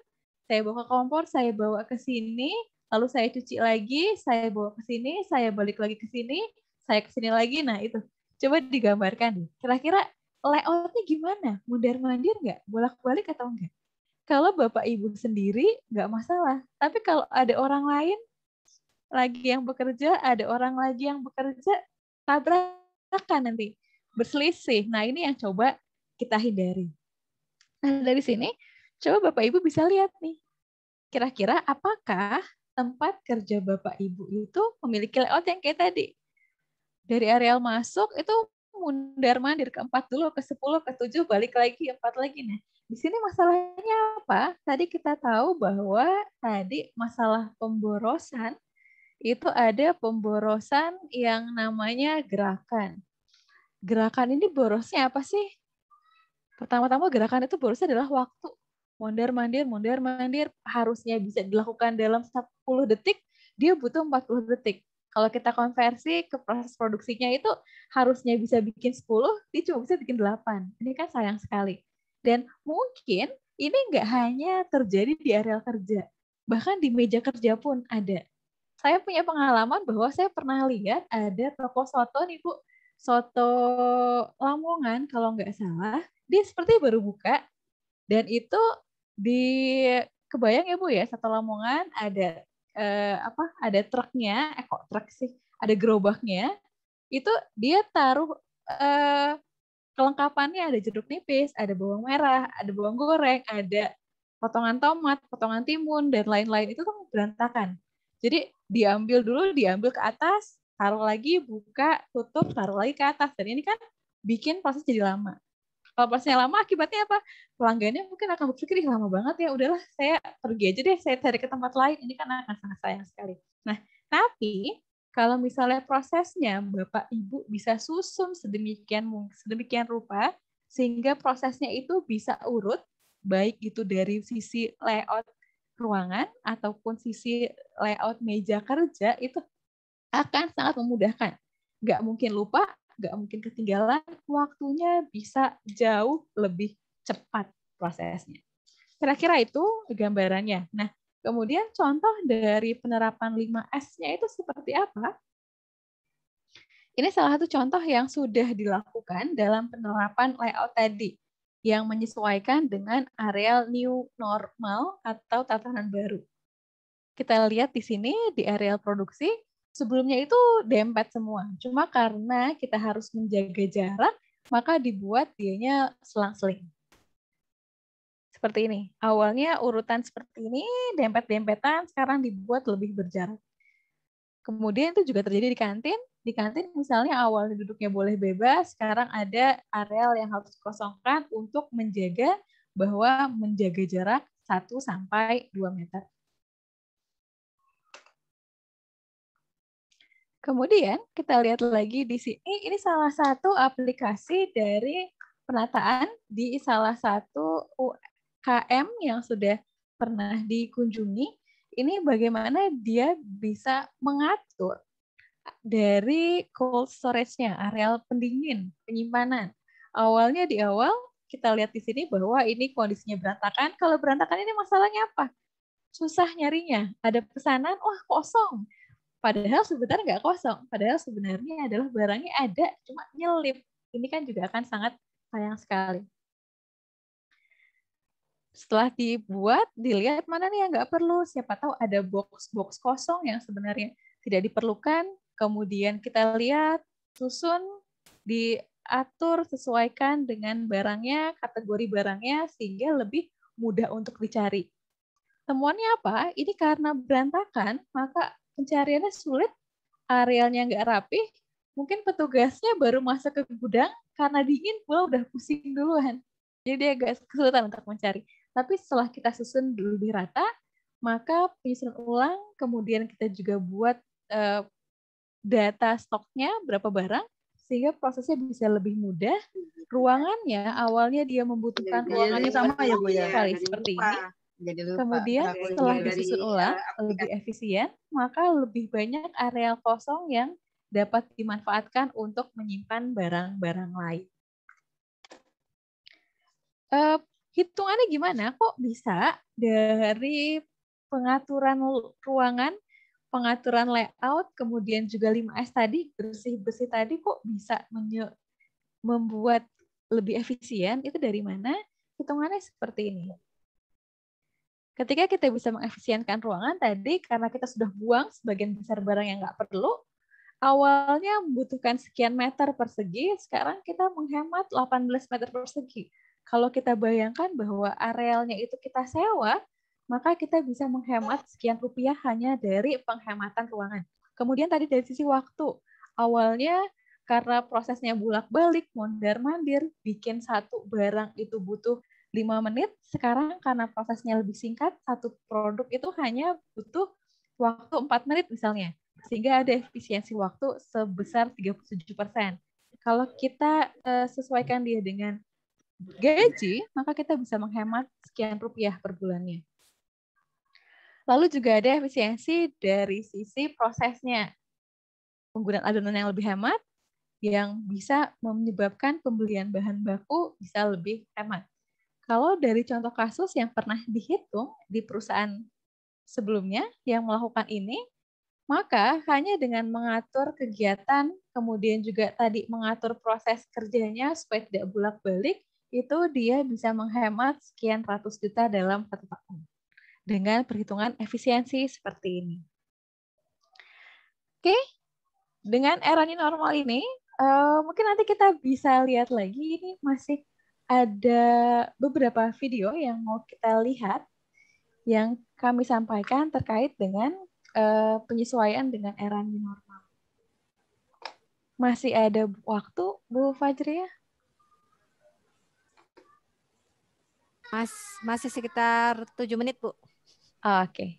S4: saya bawa ke kompor, saya bawa ke sini, lalu saya cuci lagi, saya bawa ke sini, saya balik lagi ke sini, saya ke sini lagi. Nah, itu. Coba digambarkan deh. Kira-kira layoutnya gimana? Mundar-mandir nggak? Bolak-balik atau enggak? Kalau Bapak Ibu sendiri nggak masalah. Tapi kalau ada orang lain lagi yang bekerja, ada orang lagi yang bekerja, tabrakan nanti. Berselisih. Nah, ini yang coba kita hindari. Nah, dari sini coba Bapak Ibu bisa lihat nih. Kira-kira apakah tempat kerja Bapak Ibu itu memiliki layout yang kayak tadi? Dari areal masuk itu mundar mandir ke empat dulu, ke sepuluh, ke tujuh, balik lagi empat lagi Nah, Di sini masalahnya apa? Tadi kita tahu bahwa tadi masalah pemborosan itu ada pemborosan yang namanya gerakan. Gerakan ini borosnya apa sih? pertama-tama gerakan itu barusan adalah waktu mondar mandir mondar mandir harusnya bisa dilakukan dalam 10 detik dia butuh 40 detik kalau kita konversi ke proses produksinya itu harusnya bisa bikin 10 dia cuma bisa bikin 8 ini kan sayang sekali dan mungkin ini nggak hanya terjadi di areal kerja bahkan di meja kerja pun ada saya punya pengalaman bahwa saya pernah lihat ada toko soto nih bu soto Lamongan kalau nggak salah dia seperti baru buka dan itu di kebayang ya bu ya satu Lamongan ada eh, apa ada truknya eh kok truk sih ada gerobaknya itu dia taruh eh, kelengkapannya ada jeruk nipis ada bawang merah ada bawang goreng ada potongan tomat potongan timun dan lain-lain itu tuh berantakan jadi diambil dulu diambil ke atas taruh lagi buka tutup taruh lagi ke atas dan ini kan bikin proses jadi lama kalau prosesnya lama, akibatnya apa? Pelanggannya mungkin akan berpikir, lama banget ya, udahlah saya pergi aja deh, saya cari ke tempat lain. Ini kan akan sangat sayang sekali. Nah, tapi kalau misalnya prosesnya Bapak Ibu bisa susun sedemikian sedemikian rupa sehingga prosesnya itu bisa urut baik itu dari sisi layout ruangan ataupun sisi layout meja kerja itu akan sangat memudahkan. Nggak mungkin lupa nggak mungkin ketinggalan waktunya bisa jauh lebih cepat prosesnya kira-kira itu gambarannya nah kemudian contoh dari penerapan 5S-nya itu seperti apa ini salah satu contoh yang sudah dilakukan dalam penerapan layout tadi yang menyesuaikan dengan areal new normal atau tatanan baru. Kita lihat di sini di areal produksi sebelumnya itu dempet semua. Cuma karena kita harus menjaga jarak, maka dibuat dianya selang-seling. Seperti ini. Awalnya urutan seperti ini, dempet-dempetan, sekarang dibuat lebih berjarak. Kemudian itu juga terjadi di kantin. Di kantin misalnya awal duduknya boleh bebas, sekarang ada areal yang harus dikosongkan untuk menjaga bahwa menjaga jarak 1 sampai 2 meter. Kemudian kita lihat lagi di sini, ini salah satu aplikasi dari penataan di salah satu UKM yang sudah pernah dikunjungi. Ini bagaimana dia bisa mengatur dari cold storage-nya, areal pendingin, penyimpanan. Awalnya di awal kita lihat di sini bahwa ini kondisinya berantakan. Kalau berantakan ini masalahnya apa? Susah nyarinya. Ada pesanan, wah kosong. Padahal sebenarnya nggak kosong, padahal sebenarnya adalah barangnya ada, cuma nyelip. Ini kan juga akan sangat sayang sekali. Setelah dibuat, dilihat mana nih yang nggak perlu. Siapa tahu ada box-box kosong yang sebenarnya tidak diperlukan. Kemudian kita lihat, susun, diatur, sesuaikan dengan barangnya, kategori barangnya, sehingga lebih mudah untuk dicari. Temuannya apa? Ini karena berantakan, maka pencariannya sulit, arealnya nggak rapi, mungkin petugasnya baru masuk ke gudang karena dingin pula udah pusing duluan. Jadi dia agak kesulitan untuk mencari. Tapi setelah kita susun lebih rata, maka penyusunan ulang, kemudian kita juga buat uh, data stoknya berapa barang, sehingga prosesnya bisa lebih mudah. Iya. Ruangannya awalnya dia membutuhkan ya, sama ya Bu ya. Kali seperti ini jadi lupa. Kemudian setelah disusun ulang aplikasi. lebih kan. efisien, maka lebih banyak areal kosong yang dapat dimanfaatkan untuk menyimpan barang-barang lain. Uh, hitungannya gimana? Kok bisa dari pengaturan ruangan, pengaturan layout, kemudian juga 5S tadi, bersih-bersih tadi kok bisa membuat lebih efisien? Itu dari mana? Hitungannya seperti ini. Ketika kita bisa mengefisienkan ruangan tadi, karena kita sudah buang sebagian besar barang yang nggak perlu, awalnya membutuhkan sekian meter persegi, sekarang kita menghemat 18 meter persegi. Kalau kita bayangkan bahwa arealnya itu kita sewa, maka kita bisa menghemat sekian rupiah hanya dari penghematan ruangan. Kemudian tadi dari sisi waktu, awalnya karena prosesnya bulak balik mondar-mandir, bikin satu barang itu butuh 5 menit, sekarang karena prosesnya lebih singkat, satu produk itu hanya butuh waktu 4 menit misalnya. Sehingga ada efisiensi waktu sebesar 37%. Kalau kita eh, sesuaikan dia dengan gaji, maka kita bisa menghemat sekian rupiah per bulannya. Lalu juga ada efisiensi dari sisi prosesnya. Penggunaan adonan yang lebih hemat, yang bisa menyebabkan pembelian bahan baku bisa lebih hemat. Kalau dari contoh kasus yang pernah dihitung di perusahaan sebelumnya yang melakukan ini, maka hanya dengan mengatur kegiatan, kemudian juga tadi mengatur proses kerjanya supaya tidak bolak-balik, itu dia bisa menghemat sekian ratus juta dalam satu tahun dengan perhitungan efisiensi seperti ini. Oke, dengan era new normal ini, eh, mungkin nanti kita bisa lihat lagi ini masih ada beberapa video yang mau kita lihat yang kami sampaikan terkait dengan uh, penyesuaian dengan era new normal.
S3: Masih ada waktu, Bu ya? Mas, masih sekitar tujuh menit, Bu. Oke. Okay.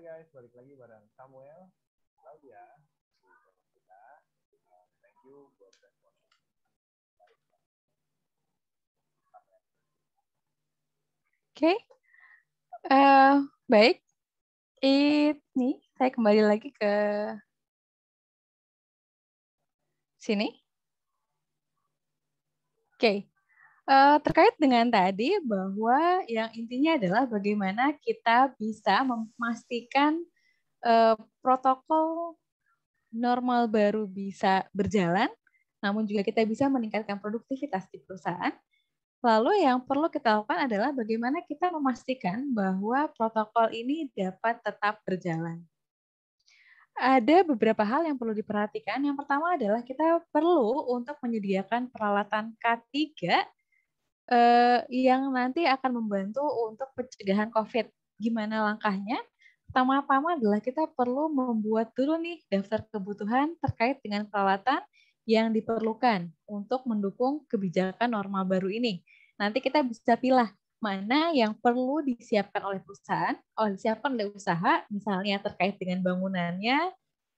S4: Hai guys, balik lagi bareng Samuel,
S6: Claudia, ya. kita. Thank you buat respon.
S4: Oke, okay. uh, eh, baik. Ini saya kembali lagi ke sini. Oke, okay uh, terkait dengan tadi bahwa yang intinya adalah bagaimana kita bisa memastikan uh, protokol normal baru bisa berjalan, namun juga kita bisa meningkatkan produktivitas di perusahaan. Lalu yang perlu kita lakukan adalah bagaimana kita memastikan bahwa protokol ini dapat tetap berjalan. Ada beberapa hal yang perlu diperhatikan. Yang pertama adalah kita perlu untuk menyediakan peralatan K3 uh, yang nanti akan membantu untuk pencegahan COVID. Gimana langkahnya? Pertama-tama adalah kita perlu membuat dulu nih daftar kebutuhan terkait dengan peralatan yang diperlukan untuk mendukung kebijakan normal baru ini. Nanti kita bisa pilih mana yang perlu disiapkan oleh perusahaan, oleh siapa, oleh usaha, misalnya terkait dengan bangunannya,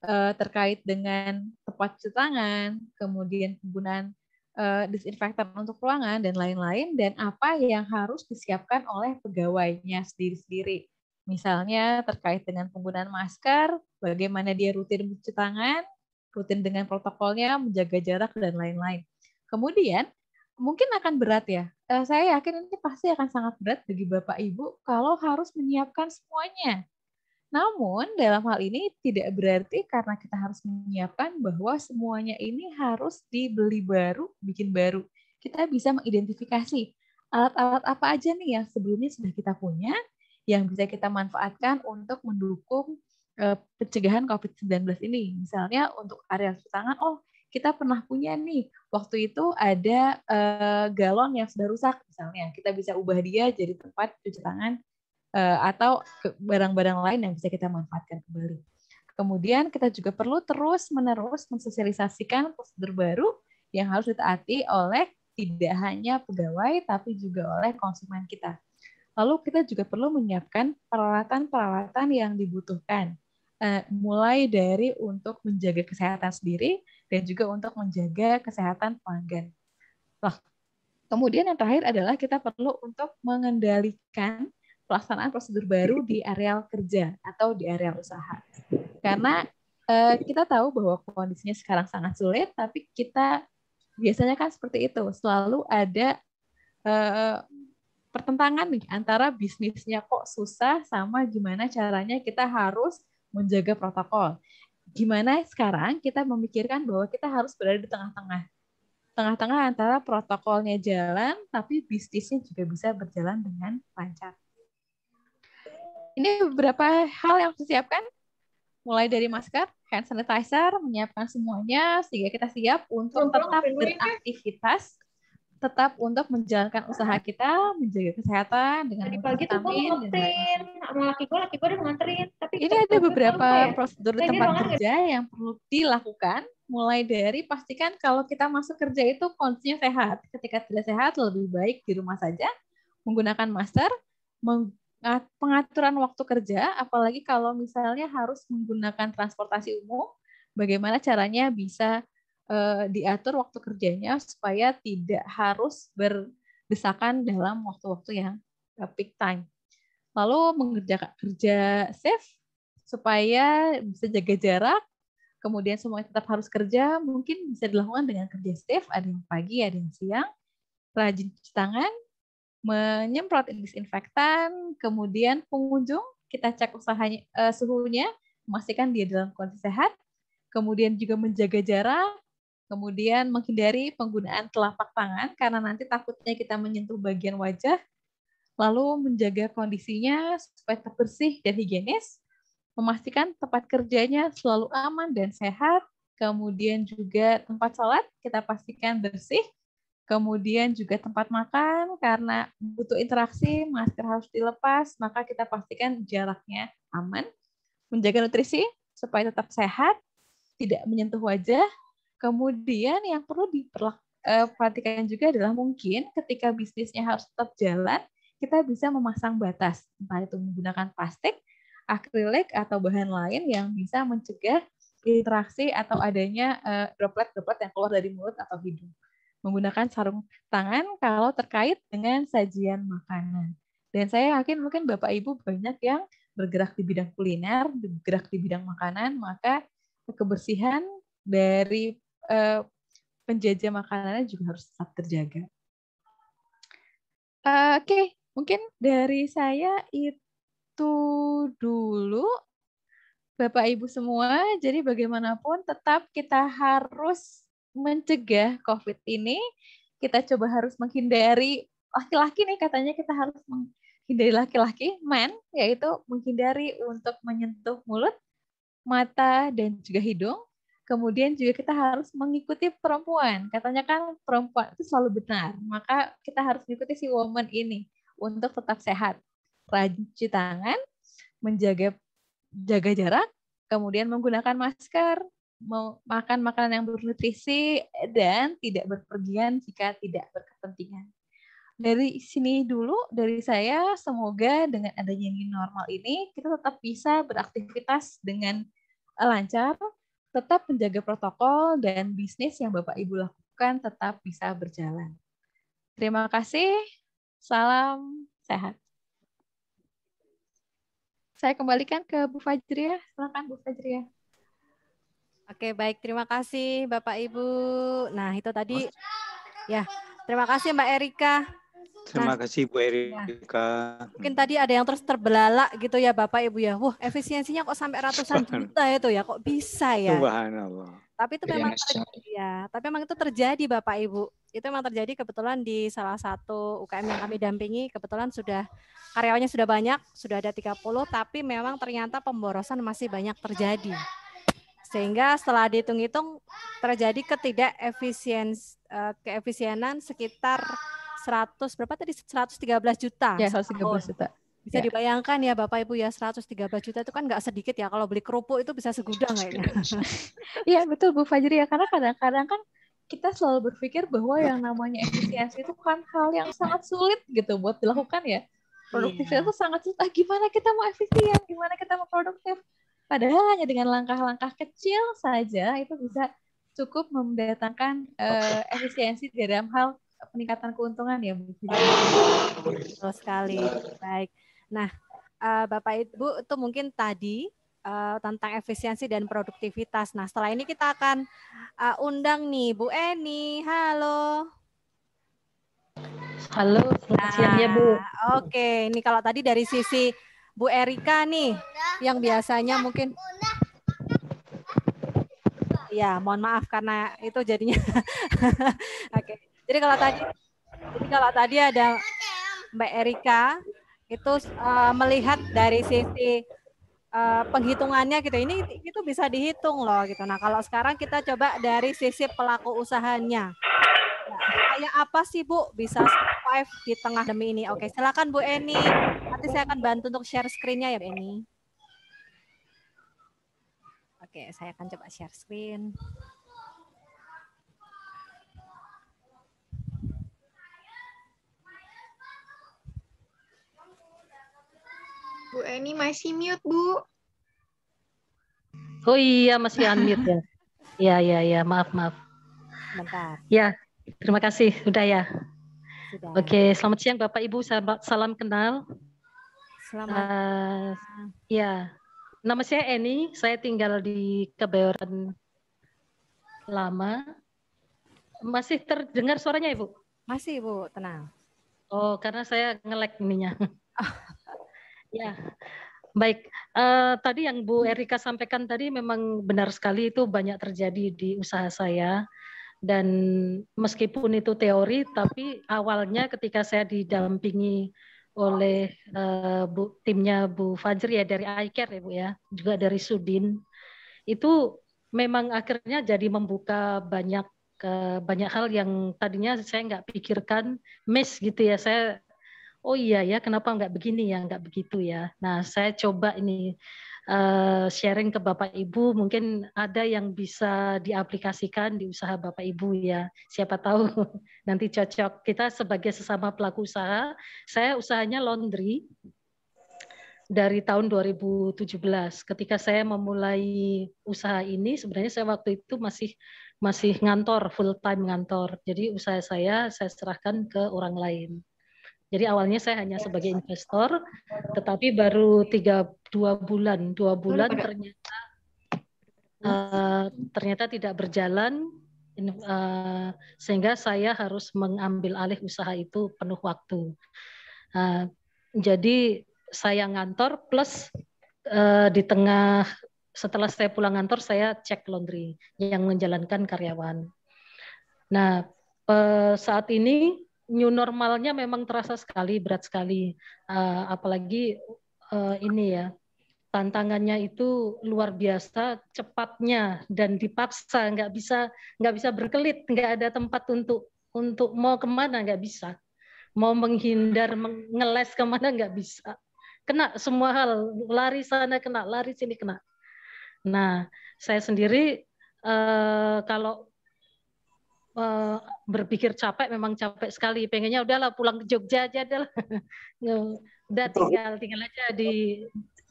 S4: eh, terkait dengan tempat cuci tangan, kemudian penggunaan uh, disinfektan untuk ruangan dan lain-lain dan apa yang harus disiapkan oleh pegawainya sendiri-sendiri. Misalnya terkait dengan penggunaan masker, bagaimana dia rutin mencuci tangan, rutin dengan protokolnya, menjaga jarak dan lain-lain. Kemudian mungkin akan berat ya. Eh, saya yakin ini pasti akan sangat berat bagi Bapak Ibu kalau harus menyiapkan semuanya namun dalam hal ini tidak berarti karena kita harus menyiapkan bahwa semuanya ini harus dibeli baru, bikin baru. Kita bisa mengidentifikasi alat-alat apa aja nih yang sebelumnya sudah kita punya, yang bisa kita manfaatkan untuk mendukung eh, pencegahan COVID-19 ini. Misalnya untuk area cuci tangan, oh kita pernah punya nih waktu itu ada eh, galon yang sudah rusak misalnya kita bisa ubah dia jadi tempat cuci tangan Eh, atau barang-barang lain yang bisa kita manfaatkan kembali. Kemudian kita juga perlu terus-menerus mensosialisasikan prosedur baru yang harus ditaati oleh tidak hanya pegawai tapi juga oleh konsumen kita. Lalu kita juga perlu menyiapkan peralatan-peralatan yang dibutuhkan, eh, mulai dari untuk menjaga kesehatan sendiri dan juga untuk menjaga kesehatan pelanggan. kemudian yang terakhir adalah kita perlu untuk mengendalikan pelaksanaan prosedur baru di areal kerja atau di areal usaha. Karena eh, kita tahu bahwa kondisinya sekarang sangat sulit, tapi kita biasanya kan seperti itu, selalu ada eh, pertentangan nih antara bisnisnya kok susah sama gimana caranya kita harus menjaga protokol. Gimana sekarang kita memikirkan bahwa kita harus berada di tengah-tengah tengah-tengah antara protokolnya jalan tapi bisnisnya juga bisa berjalan dengan lancar. Ini beberapa hal yang harus disiapkan, mulai dari masker, hand sanitizer, menyiapkan semuanya sehingga kita siap untuk Tentang tetap beraktivitas, tetap untuk menjalankan usaha kita, menjaga kesehatan dengan Dari pagi itu gue nganterin sama laki gue, laki gue udah nganterin. Tapi ini ada beberapa ya? prosedur di tempat kerja yang perlu dilakukan mulai dari pastikan kalau kita masuk kerja itu kondisinya sehat. Ketika tidak sehat, lebih baik di rumah saja, menggunakan masker, Nah, pengaturan waktu kerja, apalagi kalau misalnya harus menggunakan transportasi umum, bagaimana caranya bisa uh, diatur waktu kerjanya supaya tidak harus berdesakan dalam waktu-waktu yang eh, peak time. Lalu mengerjakan kerja safe supaya bisa jaga jarak, kemudian semuanya tetap harus kerja, mungkin bisa dilakukan dengan kerja safe, ada yang pagi, ada yang siang, rajin cuci tangan, menyemprot disinfektan, kemudian pengunjung kita cek usahanya uh, suhunya, memastikan dia dalam kondisi sehat, kemudian juga menjaga jarak, kemudian menghindari penggunaan telapak tangan karena nanti takutnya kita menyentuh bagian wajah, lalu menjaga kondisinya supaya tetap bersih dan higienis, memastikan tempat kerjanya selalu aman dan sehat, kemudian juga tempat sholat kita pastikan bersih, kemudian juga tempat makan karena butuh interaksi, masker harus dilepas, maka kita pastikan jaraknya aman, menjaga nutrisi supaya tetap sehat, tidak menyentuh wajah. Kemudian yang perlu diperhatikan eh, juga adalah mungkin ketika bisnisnya harus tetap jalan, kita bisa memasang batas, entah itu menggunakan plastik, akrilik atau bahan lain yang bisa mencegah interaksi atau adanya eh, droplet-droplet yang keluar dari mulut atau hidung menggunakan sarung tangan kalau terkait dengan sajian makanan. Dan saya yakin mungkin Bapak Ibu banyak yang bergerak di bidang kuliner, bergerak di bidang makanan, maka kebersihan dari eh, penjajah makanannya juga harus tetap terjaga. Uh, Oke, okay. mungkin dari saya itu dulu, Bapak Ibu semua. Jadi bagaimanapun tetap kita harus mencegah COVID ini, kita coba harus menghindari laki-laki nih katanya kita harus menghindari laki-laki, men, yaitu menghindari untuk menyentuh mulut, mata, dan juga hidung. Kemudian juga kita harus mengikuti perempuan. Katanya kan perempuan itu selalu benar. Maka kita harus mengikuti si woman ini untuk tetap sehat. Rajin cuci tangan, menjaga jaga jarak, kemudian menggunakan masker, makan makanan yang bernutrisi dan tidak berpergian jika tidak berkepentingan. Dari sini dulu dari saya semoga dengan adanya new normal ini kita tetap bisa beraktivitas dengan eh, lancar, tetap menjaga protokol dan bisnis yang Bapak Ibu lakukan tetap bisa berjalan. Terima kasih. Salam sehat. Saya kembalikan ke Bu Fajriah. Silakan Bu Fajriah.
S3: Oke, baik. Terima kasih Bapak Ibu. Nah, itu tadi ya. Terima kasih Mbak Erika.
S4: Terima nah, kasih Bu Erika. Ya.
S3: Mungkin tadi ada yang terus terbelalak gitu ya Bapak Ibu ya. Wah, efisiensinya kok sampai ratusan juta itu ya, kok bisa ya? Tapi itu iya, memang terjadi ya. Tapi memang itu terjadi Bapak Ibu. Itu memang terjadi kebetulan di salah satu UKM yang kami dampingi kebetulan sudah karyawannya sudah banyak, sudah ada 30 tapi memang ternyata pemborosan masih banyak terjadi sehingga setelah dihitung-hitung terjadi ketidak efisien eh, keefisienan sekitar 100 berapa tadi 113 juta. Ya, 113
S4: juta. Bisa ya.
S3: dibayangkan ya Bapak Ibu ya 113 juta itu kan nggak sedikit ya kalau beli kerupuk itu bisa segudang kayaknya.
S4: *laughs* Iya betul Bu Fajri ya karena kadang-kadang kan kita selalu
S3: berpikir bahwa
S4: yang namanya
S3: efisiensi itu
S4: kan hal yang sangat sulit gitu buat dilakukan ya. Produktivitas yeah. itu sangat sulit. Ah, gimana kita mau efisien? Gimana kita mau produktif? Padahal hanya dengan langkah-langkah kecil saja itu bisa cukup mendatangkan uh, eh, efisiensi dalam hal peningkatan
S3: keuntungan ya Bu. Betul sekali. Baik. Nah, uh, Bapak Ibu itu mungkin tadi uh, tentang efisiensi dan produktivitas. Nah, setelah ini kita akan uh, undang nih Bu Eni. Halo.
S1: Halo, selamat nah, siang ya Bu.
S3: Nah, oke, okay. ini kalau tadi dari sisi Bu Erika nih yang biasanya mungkin Ya, mohon maaf karena itu jadinya. *laughs* Oke. Jadi kalau tadi jadi kalau tadi ada Mbak Erika itu uh, melihat dari sisi uh, penghitungannya gitu. Ini itu bisa dihitung loh gitu. Nah, kalau sekarang kita coba dari sisi pelaku usahanya kayak apa sih Bu bisa survive di tengah demi ini? Oke, silakan Bu Eni. Nanti saya akan bantu untuk share screen-nya ya, Bu Eni. Oke, saya akan coba share screen.
S2: Bu Eni masih mute, Bu.
S1: Oh iya, masih unmute ya. Iya, iya, iya. Maaf, maaf. Bentar. Ya, Terima kasih, Hudaya. ya. Oke, selamat siang Bapak Ibu, salam kenal. Selamat. Uh, ya, nama saya Eni, saya tinggal di Kebayoran Lama. Masih terdengar suaranya Ibu? Masih Ibu, tenang. Oh, karena saya ngelek ininya. *laughs* ya, baik. Uh, tadi yang Bu Erika sampaikan tadi memang benar sekali itu banyak terjadi di usaha saya dan meskipun itu teori tapi awalnya ketika saya didampingi oleh uh, bu, timnya Bu Fajri ya dari iCare ya Bu ya juga dari Sudin itu memang akhirnya jadi membuka banyak uh, banyak hal yang tadinya saya nggak pikirkan miss gitu ya saya oh iya ya kenapa nggak begini ya nggak begitu ya nah saya coba ini Eh, sharing ke Bapak Ibu mungkin ada yang bisa diaplikasikan di usaha Bapak Ibu ya. Siapa tahu *laughs* nanti cocok. Kita sebagai sesama pelaku usaha, saya usahanya laundry dari tahun 2017. Ketika saya memulai usaha ini sebenarnya saya waktu itu masih masih ngantor full time ngantor. Jadi usaha saya saya serahkan ke orang lain jadi awalnya saya hanya iya. sebagai investor, tetapi baru tiga dua bulan dua bulan ternyata uh, ternyata tidak berjalan uh, sehingga saya harus mengambil alih usaha itu penuh waktu. Uh, jadi saya ngantor plus uh, di tengah setelah saya pulang kantor saya cek laundry yang menjalankan karyawan. Nah, saat ini new normalnya memang terasa sekali berat sekali uh, apalagi uh, ini ya tantangannya itu luar biasa cepatnya dan dipaksa nggak bisa nggak bisa berkelit nggak ada tempat untuk untuk mau kemana nggak bisa mau menghindar ngeles kemana nggak bisa kena semua hal lari sana kena lari sini kena nah saya sendiri uh, kalau Eh, berpikir capek memang capek sekali pengennya udahlah pulang ke Jogja aja adalah *laughs* udah tinggal tinggal aja di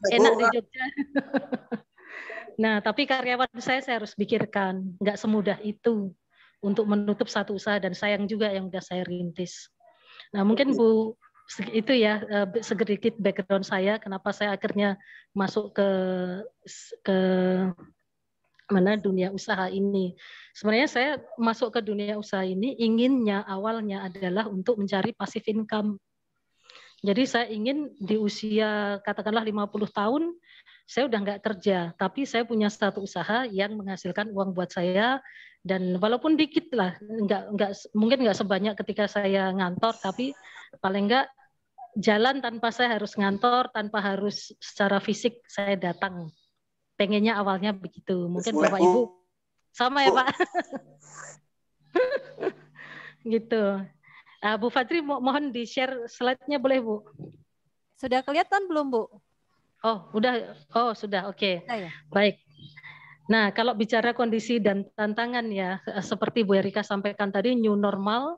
S1: enak di Jogja *laughs* nah tapi karyawan saya saya harus pikirkan nggak semudah itu untuk menutup satu usaha dan sayang juga yang udah saya rintis nah mungkin Bu itu ya eh, sedikit background saya kenapa saya akhirnya masuk ke ke mana dunia usaha ini. Sebenarnya saya masuk ke dunia usaha ini inginnya awalnya adalah untuk mencari passive income. Jadi saya ingin di usia katakanlah 50 tahun saya udah nggak kerja, tapi saya punya satu usaha yang menghasilkan uang buat saya dan walaupun dikit lah, nggak nggak mungkin nggak sebanyak ketika saya ngantor, tapi paling nggak jalan tanpa saya harus ngantor, tanpa harus secara fisik saya datang pengennya awalnya begitu. Mungkin Bapak Ibu oh. sama ya oh. Pak. *laughs* gitu. Uh, Bu fatri mo mohon di-share slide-nya boleh Bu? Sudah kelihatan belum Bu? Oh, udah. Oh, sudah. Oke. Okay. ya. Baik. Nah, kalau bicara kondisi dan tantangan ya, eh, seperti Bu Erika sampaikan tadi new normal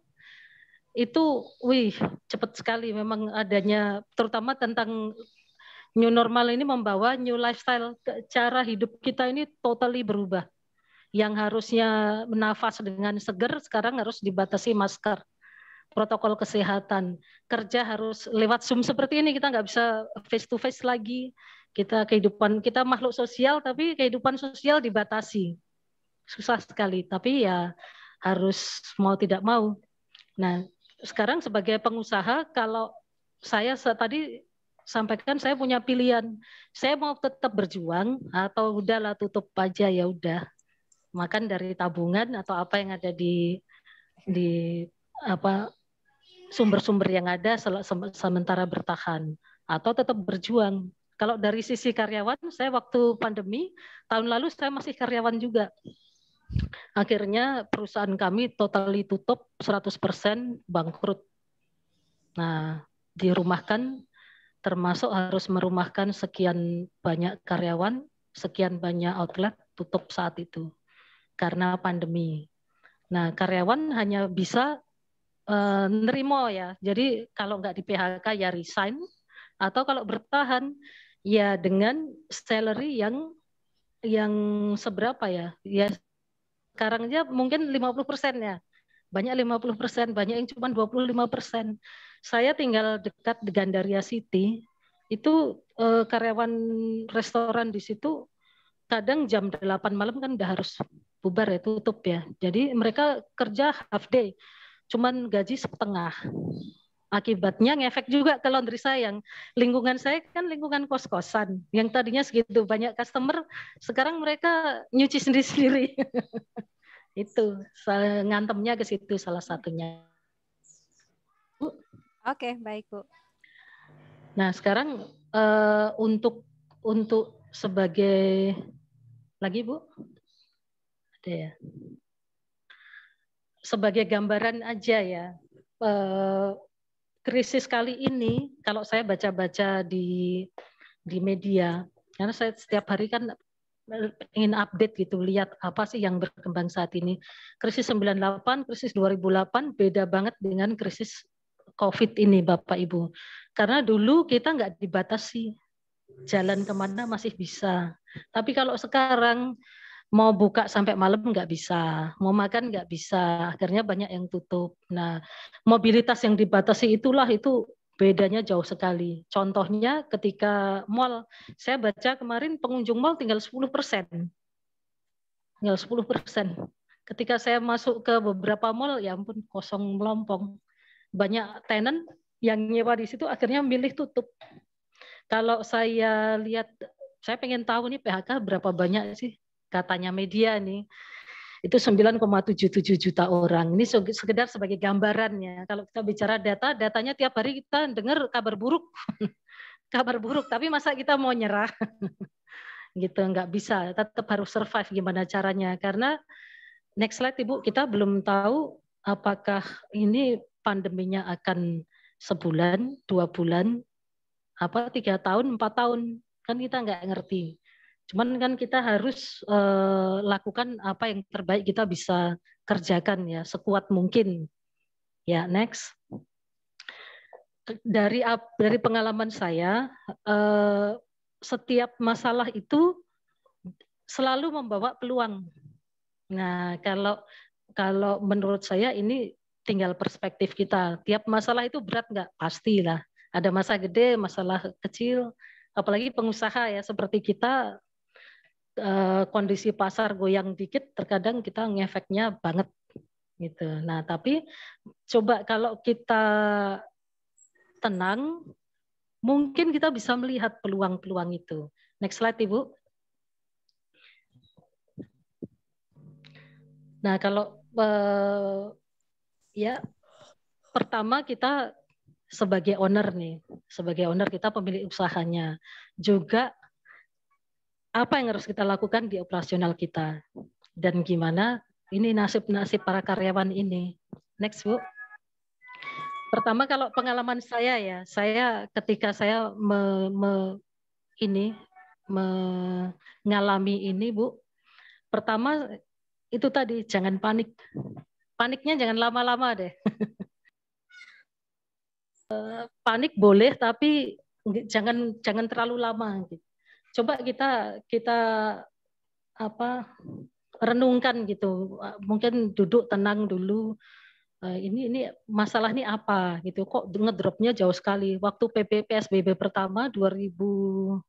S1: itu wih cepat sekali memang adanya terutama tentang new normal ini membawa new lifestyle cara hidup kita ini totally berubah. Yang harusnya menafas dengan seger sekarang harus dibatasi masker, protokol kesehatan, kerja harus lewat zoom seperti ini kita nggak bisa face to face lagi. Kita kehidupan kita makhluk sosial tapi kehidupan sosial dibatasi. Susah sekali tapi ya harus mau tidak mau. Nah, sekarang sebagai pengusaha kalau saya tadi sampaikan saya punya pilihan. Saya mau tetap berjuang atau udahlah tutup aja ya udah. Makan dari tabungan atau apa yang ada di di apa sumber-sumber yang ada sementara bertahan atau tetap berjuang. Kalau dari sisi karyawan, saya waktu pandemi tahun lalu saya masih karyawan juga. Akhirnya perusahaan kami totally tutup 100% bangkrut. Nah, dirumahkan termasuk harus merumahkan sekian banyak karyawan, sekian banyak outlet tutup saat itu karena pandemi. Nah, karyawan hanya bisa uh, nerimo ya. Jadi kalau nggak di PHK ya resign atau kalau bertahan ya dengan salary yang yang seberapa ya? Ya sekarang aja mungkin 50 persen ya. Banyak 50%, banyak yang cuma 25%. Saya tinggal dekat di Gandaria City, itu eh, karyawan restoran di situ kadang jam 8 malam kan udah harus bubar ya, tutup ya. Jadi mereka kerja half day, cuman gaji setengah. Akibatnya ngefek juga ke laundry saya yang lingkungan saya kan lingkungan kos-kosan. Yang tadinya segitu banyak customer, sekarang mereka nyuci sendiri-sendiri. *laughs* itu ngantemnya ke situ salah satunya.
S3: Oke, baik Bu.
S1: Nah, sekarang uh, untuk untuk sebagai lagi Bu. Ada ya. Sebagai gambaran aja ya. Uh, krisis kali ini kalau saya baca-baca di di media karena saya setiap hari kan ingin update gitu lihat apa sih yang berkembang saat ini krisis 98 krisis 2008 beda banget dengan krisis covid ini bapak ibu karena dulu kita nggak dibatasi jalan kemana masih bisa tapi kalau sekarang mau buka sampai malam nggak bisa, mau makan nggak bisa, akhirnya banyak yang tutup. Nah, mobilitas yang dibatasi itulah itu bedanya jauh sekali. Contohnya ketika mal, saya baca kemarin pengunjung mal tinggal 10 persen. Tinggal 10 persen. Ketika saya masuk ke beberapa mal, ya ampun kosong melompong. Banyak tenant yang nyewa di situ akhirnya milih tutup. Kalau saya lihat, saya pengen tahu nih PHK berapa banyak sih katanya media nih itu 9,77 juta orang. Ini sekedar sebagai gambarannya. Kalau kita bicara data, datanya tiap hari kita dengar kabar buruk. *laughs* kabar buruk, tapi masa kita mau nyerah? *laughs* gitu, nggak bisa. Tetap harus survive gimana caranya. Karena next slide Ibu, kita belum tahu apakah ini pandeminya akan sebulan, dua bulan, apa tiga tahun, empat tahun. Kan kita nggak ngerti Cuman kan kita harus uh, lakukan apa yang terbaik kita bisa kerjakan ya sekuat mungkin. Ya, next. Dari dari pengalaman saya uh, setiap masalah itu selalu membawa peluang. Nah, kalau kalau menurut saya ini tinggal perspektif kita. Tiap masalah itu berat nggak? Pastilah. Ada masalah gede, masalah kecil. Apalagi pengusaha ya seperti kita Eh, kondisi pasar goyang dikit, terkadang kita ngefeknya banget gitu. Nah, tapi coba kalau kita tenang, mungkin kita bisa melihat peluang-peluang itu. Next slide, Ibu. Nah, kalau eh, ya pertama kita sebagai owner nih, sebagai owner kita pemilik usahanya. Juga apa yang harus kita lakukan di operasional kita dan gimana ini nasib-nasib para karyawan ini. Next, Bu. Pertama kalau pengalaman saya ya, saya ketika saya me, me, ini mengalami ini, Bu. Pertama itu tadi jangan panik. Paniknya jangan lama-lama deh. *laughs* Eh, panik boleh tapi jangan jangan terlalu lama gitu coba kita kita apa renungkan gitu mungkin duduk tenang dulu eh, ini ini masalah ini apa gitu kok ngedropnya jauh sekali waktu PP PSBB pertama 2020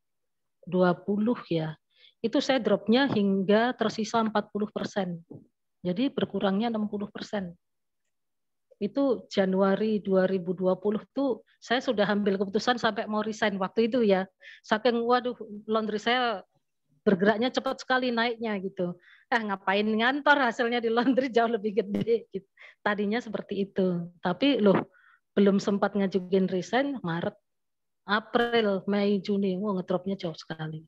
S1: ya itu saya dropnya hingga tersisa 40 persen jadi berkurangnya 60 persen itu Januari 2020 tuh saya sudah ambil keputusan sampai mau resign waktu itu ya. Saking waduh laundry saya bergeraknya cepat sekali naiknya gitu. Eh ngapain ngantor hasilnya di laundry jauh lebih gede gitu. Tadinya seperti itu. Tapi loh belum sempat ngajuin resign Maret, April, Mei, Juni, wah wow, ngetropnya jauh sekali.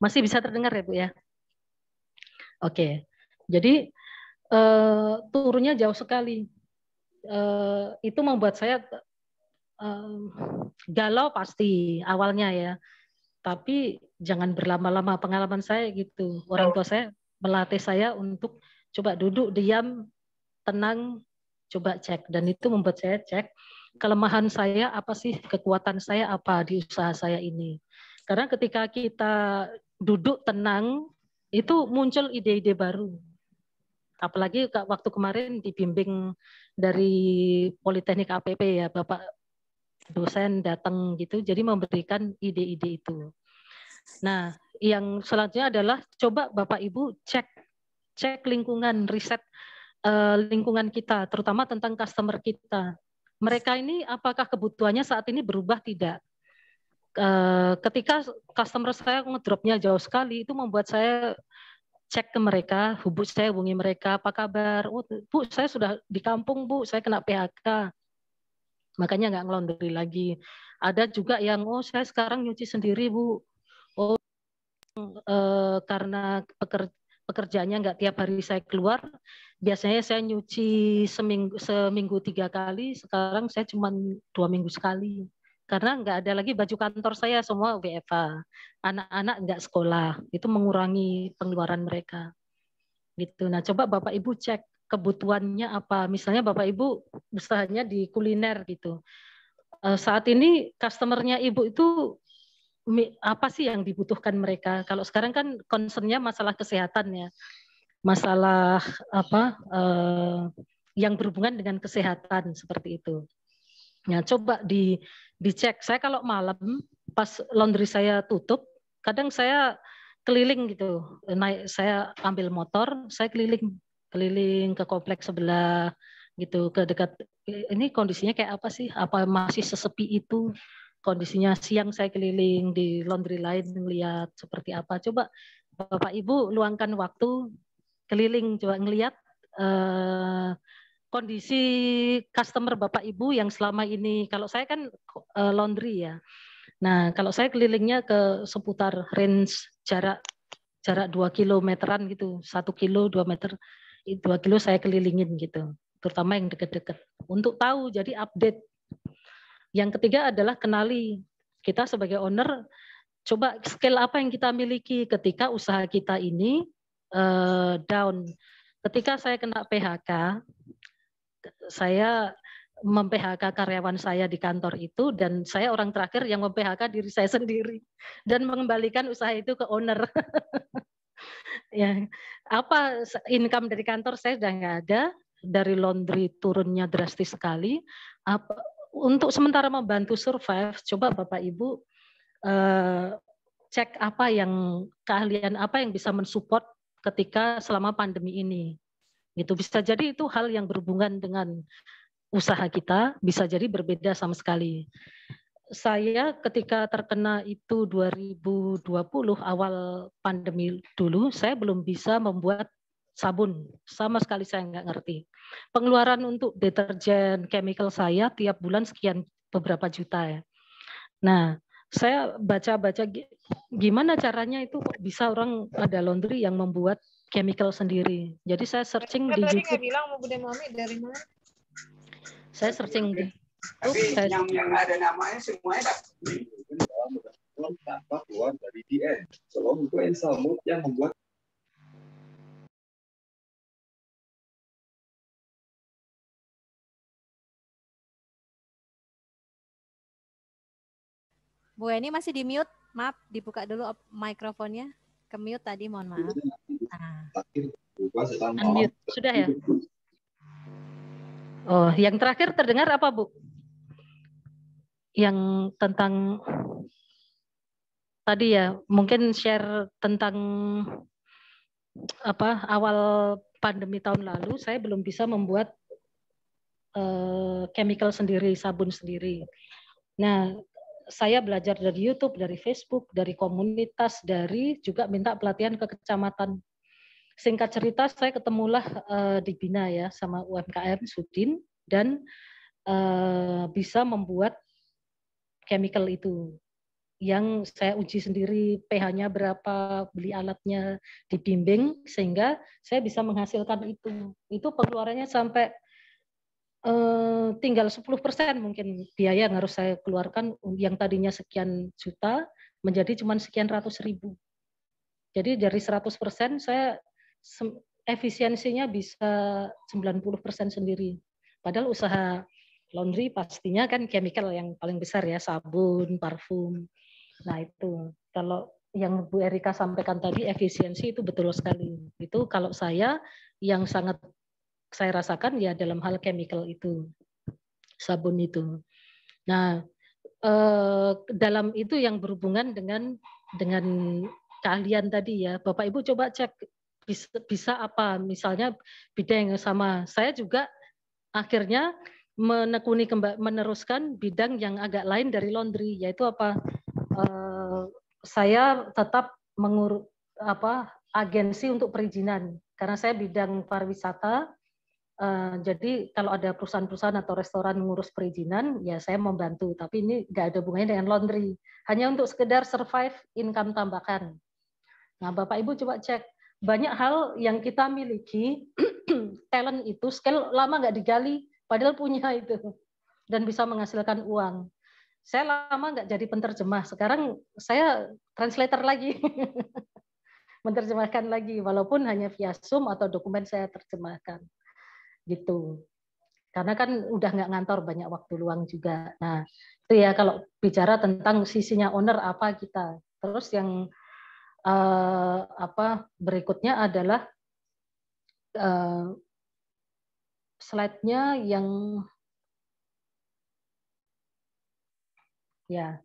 S1: Masih bisa terdengar ya Bu ya? Oke. Jadi eh, turunnya jauh sekali uh, itu membuat saya uh, galau pasti awalnya ya. Tapi jangan berlama-lama pengalaman saya gitu. Orang tua saya melatih saya untuk coba duduk diam, tenang, coba cek dan itu membuat saya cek kelemahan saya apa sih, kekuatan saya apa di usaha saya ini. Karena ketika kita duduk tenang itu muncul ide-ide baru apalagi waktu kemarin dibimbing dari Politeknik APP ya Bapak dosen datang gitu jadi memberikan ide-ide itu. Nah, yang selanjutnya adalah coba Bapak Ibu cek cek lingkungan riset uh, lingkungan kita terutama tentang customer kita. Mereka ini apakah kebutuhannya saat ini berubah tidak? Eh, ketika customer saya ngedropnya jauh sekali itu membuat saya cek ke mereka, hubungi saya hubungi mereka, apa kabar? Oh, bu, saya sudah di kampung, Bu. Saya kena PHK. Makanya nggak ngelondri lagi. Ada juga yang, oh, saya sekarang nyuci sendiri, Bu. Oh, eh, karena pekerja, pekerjaannya nggak tiap hari saya keluar. Biasanya saya nyuci seminggu, seminggu tiga kali. Sekarang saya cuma dua minggu sekali karena nggak ada lagi baju kantor saya semua WFA. Anak-anak nggak sekolah, itu mengurangi pengeluaran mereka. Gitu. Nah, coba Bapak Ibu cek kebutuhannya apa. Misalnya Bapak Ibu usahanya di kuliner gitu. Eh, saat ini customernya Ibu itu apa sih yang dibutuhkan mereka? Kalau sekarang kan concernnya masalah kesehatan ya, masalah apa eh, yang berhubungan dengan kesehatan seperti itu. Nah, coba di dicek. Saya kalau malam pas laundry saya tutup, kadang saya keliling gitu. Naik saya ambil motor, saya keliling keliling ke kompleks sebelah gitu ke dekat ini kondisinya kayak apa sih? Apa masih sesepi itu? Kondisinya siang saya keliling di laundry lain melihat seperti apa. Coba Bapak Ibu luangkan waktu keliling coba ngelihat eh, kondisi customer Bapak Ibu yang selama ini kalau saya kan eh, laundry ya. Nah, kalau saya kelilingnya ke seputar range jarak jarak 2 kilometeran gitu, satu kilo, dua meter, dua kilo saya kelilingin gitu, terutama yang dekat-dekat. Untuk tahu jadi update. Yang ketiga adalah kenali. Kita sebagai owner coba skill apa yang kita miliki ketika usaha kita ini uh, down. Ketika saya kena PHK, saya mem-PHK karyawan saya di kantor itu dan saya orang terakhir yang mem-PHK diri saya sendiri dan mengembalikan usaha itu ke owner. *laughs* ya, apa income dari kantor saya sudah nggak ada, dari laundry turunnya drastis sekali. Apa, untuk sementara membantu survive, coba Bapak Ibu eh, cek apa yang keahlian apa yang bisa mensupport ketika selama pandemi ini itu bisa jadi itu hal yang berhubungan dengan usaha kita, bisa jadi berbeda sama sekali. Saya ketika terkena itu 2020 awal pandemi dulu, saya belum bisa membuat sabun. Sama sekali saya nggak ngerti. Pengeluaran untuk deterjen chemical saya tiap bulan sekian beberapa juta ya. Nah, saya baca-baca gimana caranya itu bisa orang ada laundry yang membuat chemical sendiri. Jadi saya searching di kan di tadi YouTube. bilang mau Bude Mami dari mana? Saya searching di
S5: Tapi saya... yang, yang ada
S1: namanya
S6: semuanya tak dalam tanpa keluar dari
S5: DN. Selom itu ensamut yang membuat
S3: Bu Eni masih di mute. Maaf, dibuka dulu mikrofonnya. Ke mute tadi, mohon maaf. Iya,
S1: sudah ya? Oh, yang terakhir terdengar apa, Bu? Yang tentang tadi ya, mungkin share tentang apa awal pandemi tahun lalu saya belum bisa membuat uh, chemical sendiri, sabun sendiri. Nah, saya belajar dari YouTube, dari Facebook, dari komunitas, dari juga minta pelatihan ke kecamatan singkat cerita saya ketemulah uh, di Bina ya sama UMKM Sudin dan uh, bisa membuat chemical itu yang saya uji sendiri pH-nya berapa, beli alatnya, dibimbing sehingga saya bisa menghasilkan itu. Itu pengeluarannya sampai uh, tinggal 10% mungkin biaya yang harus saya keluarkan yang tadinya sekian juta menjadi cuma sekian ratus ribu. Jadi dari 100% saya efisiensinya bisa 90% sendiri. Padahal usaha laundry pastinya kan chemical yang paling besar ya, sabun, parfum. Nah itu, kalau yang Bu Erika sampaikan tadi, efisiensi itu betul sekali. Itu kalau saya yang sangat saya rasakan ya dalam hal chemical itu, sabun itu. Nah, eh, dalam itu yang berhubungan dengan dengan keahlian tadi ya. Bapak Ibu coba cek bisa, bisa apa misalnya bidang yang sama saya juga akhirnya menekuni kembali meneruskan bidang yang agak lain dari laundry yaitu apa eh, saya tetap mengur apa agensi untuk perizinan karena saya bidang pariwisata eh, jadi kalau ada perusahaan-perusahaan atau restoran mengurus perizinan ya saya membantu tapi ini nggak ada hubungannya dengan laundry hanya untuk sekedar survive income tambahkan nah bapak ibu coba cek banyak hal yang kita miliki *clears throat* talent itu skill lama nggak digali padahal punya *laughs* itu dan bisa menghasilkan uang saya lama nggak jadi penterjemah sekarang saya translator lagi *laughs* menterjemahkan lagi walaupun hanya via zoom atau dokumen saya terjemahkan gitu karena kan udah nggak ngantor banyak waktu luang juga nah itu ya kalau bicara tentang sisinya owner apa kita terus yang Eh, apa berikutnya adalah uh, slide-nya yang ya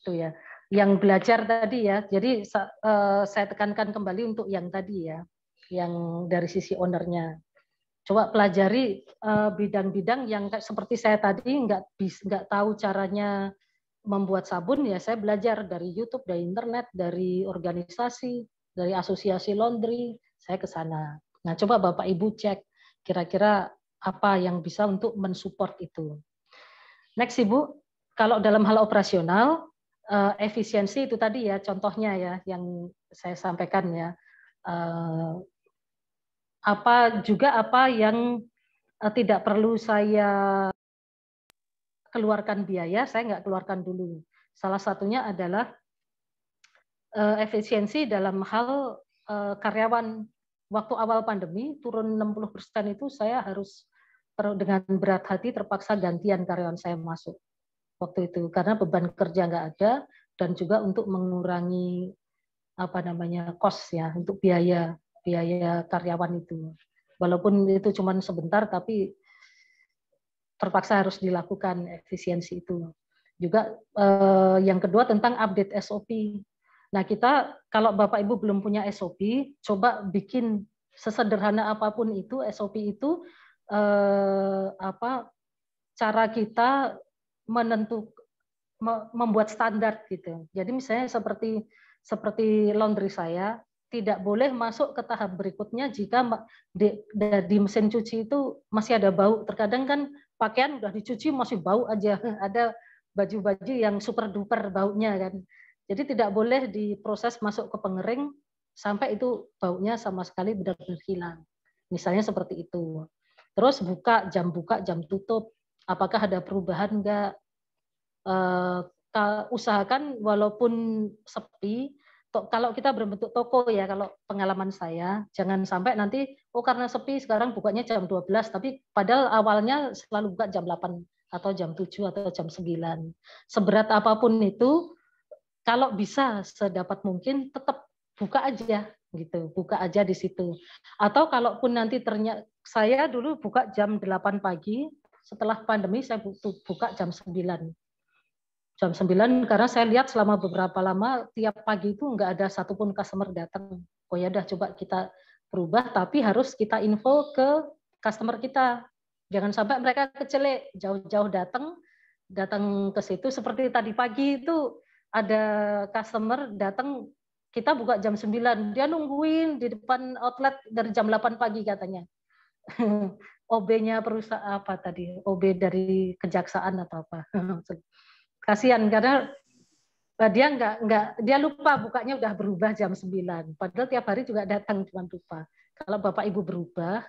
S1: itu ya yang belajar tadi ya. Jadi uh, saya tekankan kembali untuk yang tadi ya, yang dari sisi ownernya. Coba pelajari bidang-bidang uh, yang seperti saya tadi nggak bis nggak tahu caranya membuat sabun ya saya belajar dari YouTube, dari internet, dari organisasi, dari asosiasi laundry, saya ke sana. Nah, coba Bapak Ibu cek kira-kira apa yang bisa untuk mensupport itu. Next Ibu, kalau dalam hal operasional eh, efisiensi itu tadi ya contohnya ya yang saya sampaikan ya. Eh, apa juga apa yang eh, tidak perlu saya keluarkan biaya, saya nggak keluarkan dulu. Salah satunya adalah eh, efisiensi dalam hal eh, karyawan waktu awal pandemi turun 60% itu saya harus dengan berat hati terpaksa gantian karyawan saya masuk waktu itu karena beban kerja nggak ada dan juga untuk mengurangi apa namanya kos ya untuk biaya biaya karyawan itu walaupun itu cuma sebentar tapi terpaksa harus dilakukan efisiensi itu. Juga eh, yang kedua tentang update SOP. Nah kita kalau Bapak Ibu belum punya SOP, coba bikin sesederhana apapun itu SOP itu eh, apa cara kita menentukan membuat standar gitu. Jadi misalnya seperti seperti laundry saya tidak boleh masuk ke tahap berikutnya jika di, di mesin cuci itu masih ada bau. Terkadang kan pakaian udah dicuci masih bau aja. *laughs* Ada baju-baju yang super duper baunya kan. Jadi tidak boleh diproses masuk ke pengering sampai itu baunya sama sekali benar-benar hilang. Misalnya seperti itu. Terus buka, jam buka, jam tutup. Apakah ada perubahan enggak? Eh, usahakan walaupun sepi, to, kalau kita berbentuk toko ya kalau pengalaman saya jangan sampai nanti oh karena sepi sekarang bukanya jam 12 tapi padahal awalnya selalu buka jam 8 atau jam 7 atau jam 9. Seberat apapun itu kalau bisa sedapat mungkin tetap buka aja gitu, buka aja di situ. Atau kalaupun nanti ternyata saya dulu buka jam 8 pagi, setelah pandemi saya buka jam 9 jam 9 karena saya lihat selama beberapa lama tiap pagi itu nggak ada satupun customer datang. Oh ya udah coba kita berubah tapi harus kita info ke customer kita. Jangan sampai mereka kecelek jauh-jauh datang datang ke situ seperti tadi pagi itu ada customer datang kita buka jam 9 dia nungguin di depan outlet dari jam 8 pagi katanya *laughs* OB-nya perusahaan apa tadi OB dari kejaksaan atau apa *laughs* kasihan karena eh, dia nggak nggak dia lupa bukanya udah berubah jam 9. Padahal tiap hari juga datang cuma lupa. Kalau Bapak Ibu berubah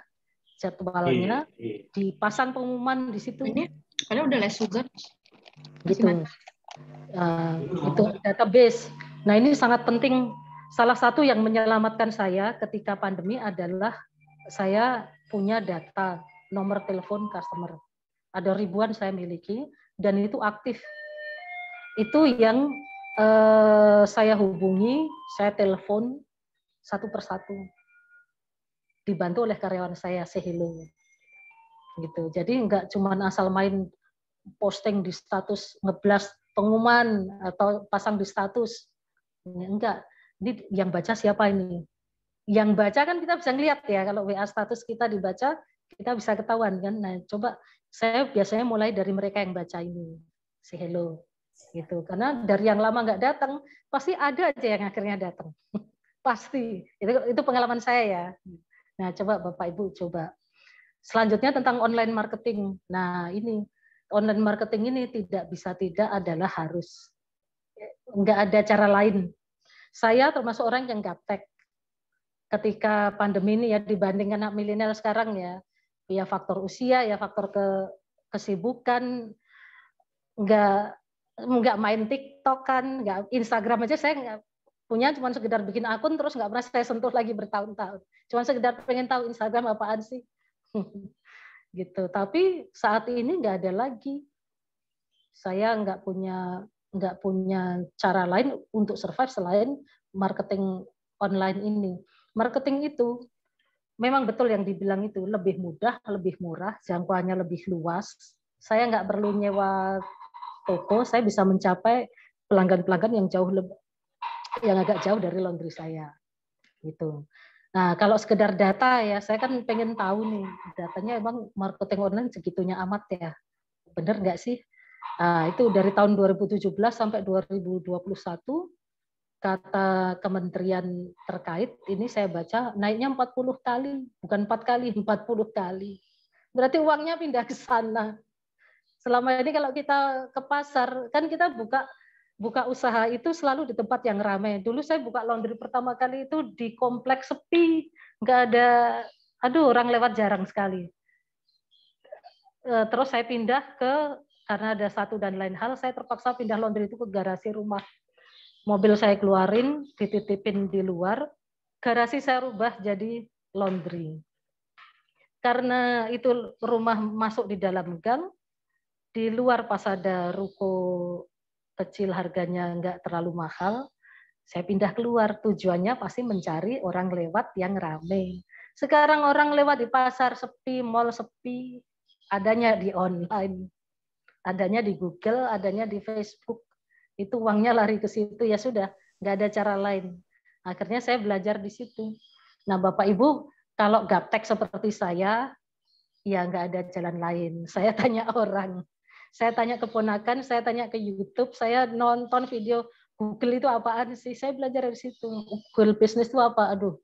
S1: jadwalnya iya, iya. dipasang pengumuman di situ. Ini karena udah less sugar. Gitu. Uh, itu database. Nah, ini sangat penting. Salah satu yang menyelamatkan saya ketika pandemi adalah saya punya data nomor telepon customer. Ada ribuan saya miliki dan itu aktif itu yang eh, saya hubungi, saya telepon satu persatu, dibantu oleh karyawan saya sehilu, gitu. Jadi nggak cuma asal main posting di status ngeblas pengumuman atau pasang di status enggak ini yang baca siapa ini yang baca kan kita bisa ngeliat ya kalau WA status kita dibaca kita bisa ketahuan kan nah coba saya biasanya mulai dari mereka yang baca ini si hello gitu karena dari yang lama nggak datang pasti ada aja yang akhirnya datang *laughs* pasti itu itu pengalaman saya ya nah coba bapak ibu coba selanjutnya tentang online marketing nah ini online marketing ini tidak bisa tidak adalah harus nggak ada cara lain saya termasuk orang yang gaptek ketika pandemi ini ya dibanding anak milenial sekarang ya ya faktor usia ya faktor ke kesibukan nggak nggak main TikTok kan, nggak Instagram aja saya nggak punya cuma sekedar bikin akun terus nggak pernah saya sentuh lagi bertahun-tahun. Cuma sekedar pengen tahu Instagram apaan sih. *laughs* gitu. Tapi saat ini nggak ada lagi. Saya nggak punya nggak punya cara lain untuk survive selain marketing online ini. Marketing itu memang betul yang dibilang itu lebih mudah, lebih murah, jangkauannya lebih luas. Saya nggak perlu nyewa toko, saya bisa mencapai pelanggan-pelanggan yang jauh lebih, yang agak jauh dari laundry saya. Gitu. Nah, kalau sekedar data ya, saya kan pengen tahu nih, datanya emang marketing online segitunya amat ya. Bener nggak sih? Nah, itu dari tahun 2017 sampai 2021, kata kementerian terkait, ini saya baca naiknya 40 kali, bukan 4 kali, 40 *laughs* kali. Berarti uangnya pindah ke sana. Selama ini kalau kita ke pasar, kan kita buka buka usaha itu selalu di tempat yang ramai. Dulu saya buka laundry pertama kali itu di kompleks sepi, nggak ada, aduh orang lewat jarang sekali. Eh, terus saya pindah ke karena ada satu dan lain hal, saya terpaksa pindah laundry itu ke garasi rumah. Mobil saya keluarin, dititipin di luar, garasi saya rubah jadi laundry. Karena itu rumah masuk di dalam gang, di luar pas ada ruko kecil harganya nggak terlalu mahal, saya pindah keluar. Tujuannya pasti mencari orang lewat yang rame. Sekarang orang lewat di pasar sepi, mall sepi, adanya di online, adanya di Google, adanya di Facebook. Itu uangnya lari ke situ, ya sudah, nggak ada cara lain. Akhirnya saya belajar di situ. Nah, Bapak Ibu, kalau gaptek seperti saya, ya nggak ada jalan lain. Saya tanya *laughs* orang, saya tanya ke ponakan, saya tanya ke YouTube, saya nonton video Google itu apaan sih? Saya belajar dari situ. Google bisnis itu apa? Aduh.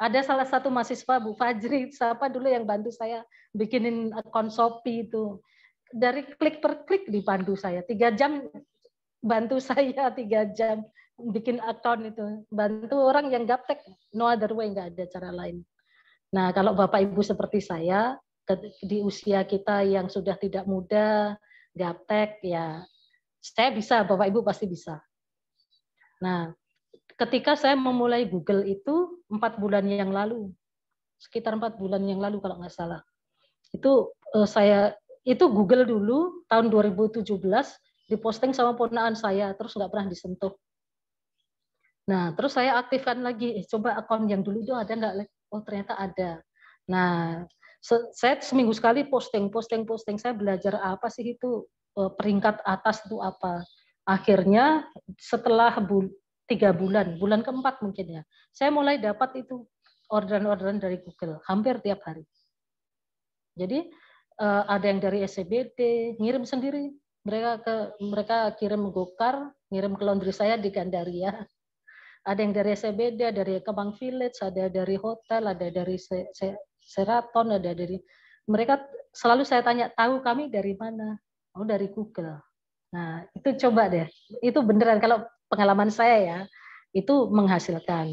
S1: Ada salah satu mahasiswa Bu Fajri, siapa dulu yang bantu saya bikinin akun Shopee itu. Dari klik per klik dibantu saya. Tiga jam bantu *laughs* saya tiga jam bikin akun itu. Bantu orang yang gaptek. No other way, nggak ada cara lain. Nah, kalau Bapak Ibu seperti saya, di usia kita yang sudah tidak muda, gaptek ya saya bisa bapak ibu pasti bisa nah ketika saya memulai Google itu empat bulan yang lalu sekitar empat bulan yang lalu kalau nggak salah itu eh, saya itu Google dulu tahun 2017 diposting sama ponaan saya terus nggak pernah disentuh nah terus saya aktifkan lagi eh, coba akun yang dulu itu ada nggak oh ternyata ada nah saya seminggu sekali posting, posting, posting. Saya belajar apa sih itu e, peringkat atas itu apa. Akhirnya setelah bu, tiga bulan, bulan keempat mungkin ya, saya mulai dapat itu orderan-orderan dari Google hampir tiap hari. Jadi e, ada yang dari SCBD e ngirim sendiri, mereka ke mereka kirim gokar, ngirim ke laundry saya di Gandaria. Ada yang dari SCBD, ada dari Kemang Village, ada dari hotel, ada dari seraton ada dari mereka selalu saya tanya tahu kami dari mana? Oh dari Google. Nah itu coba deh, itu beneran kalau pengalaman saya ya itu menghasilkan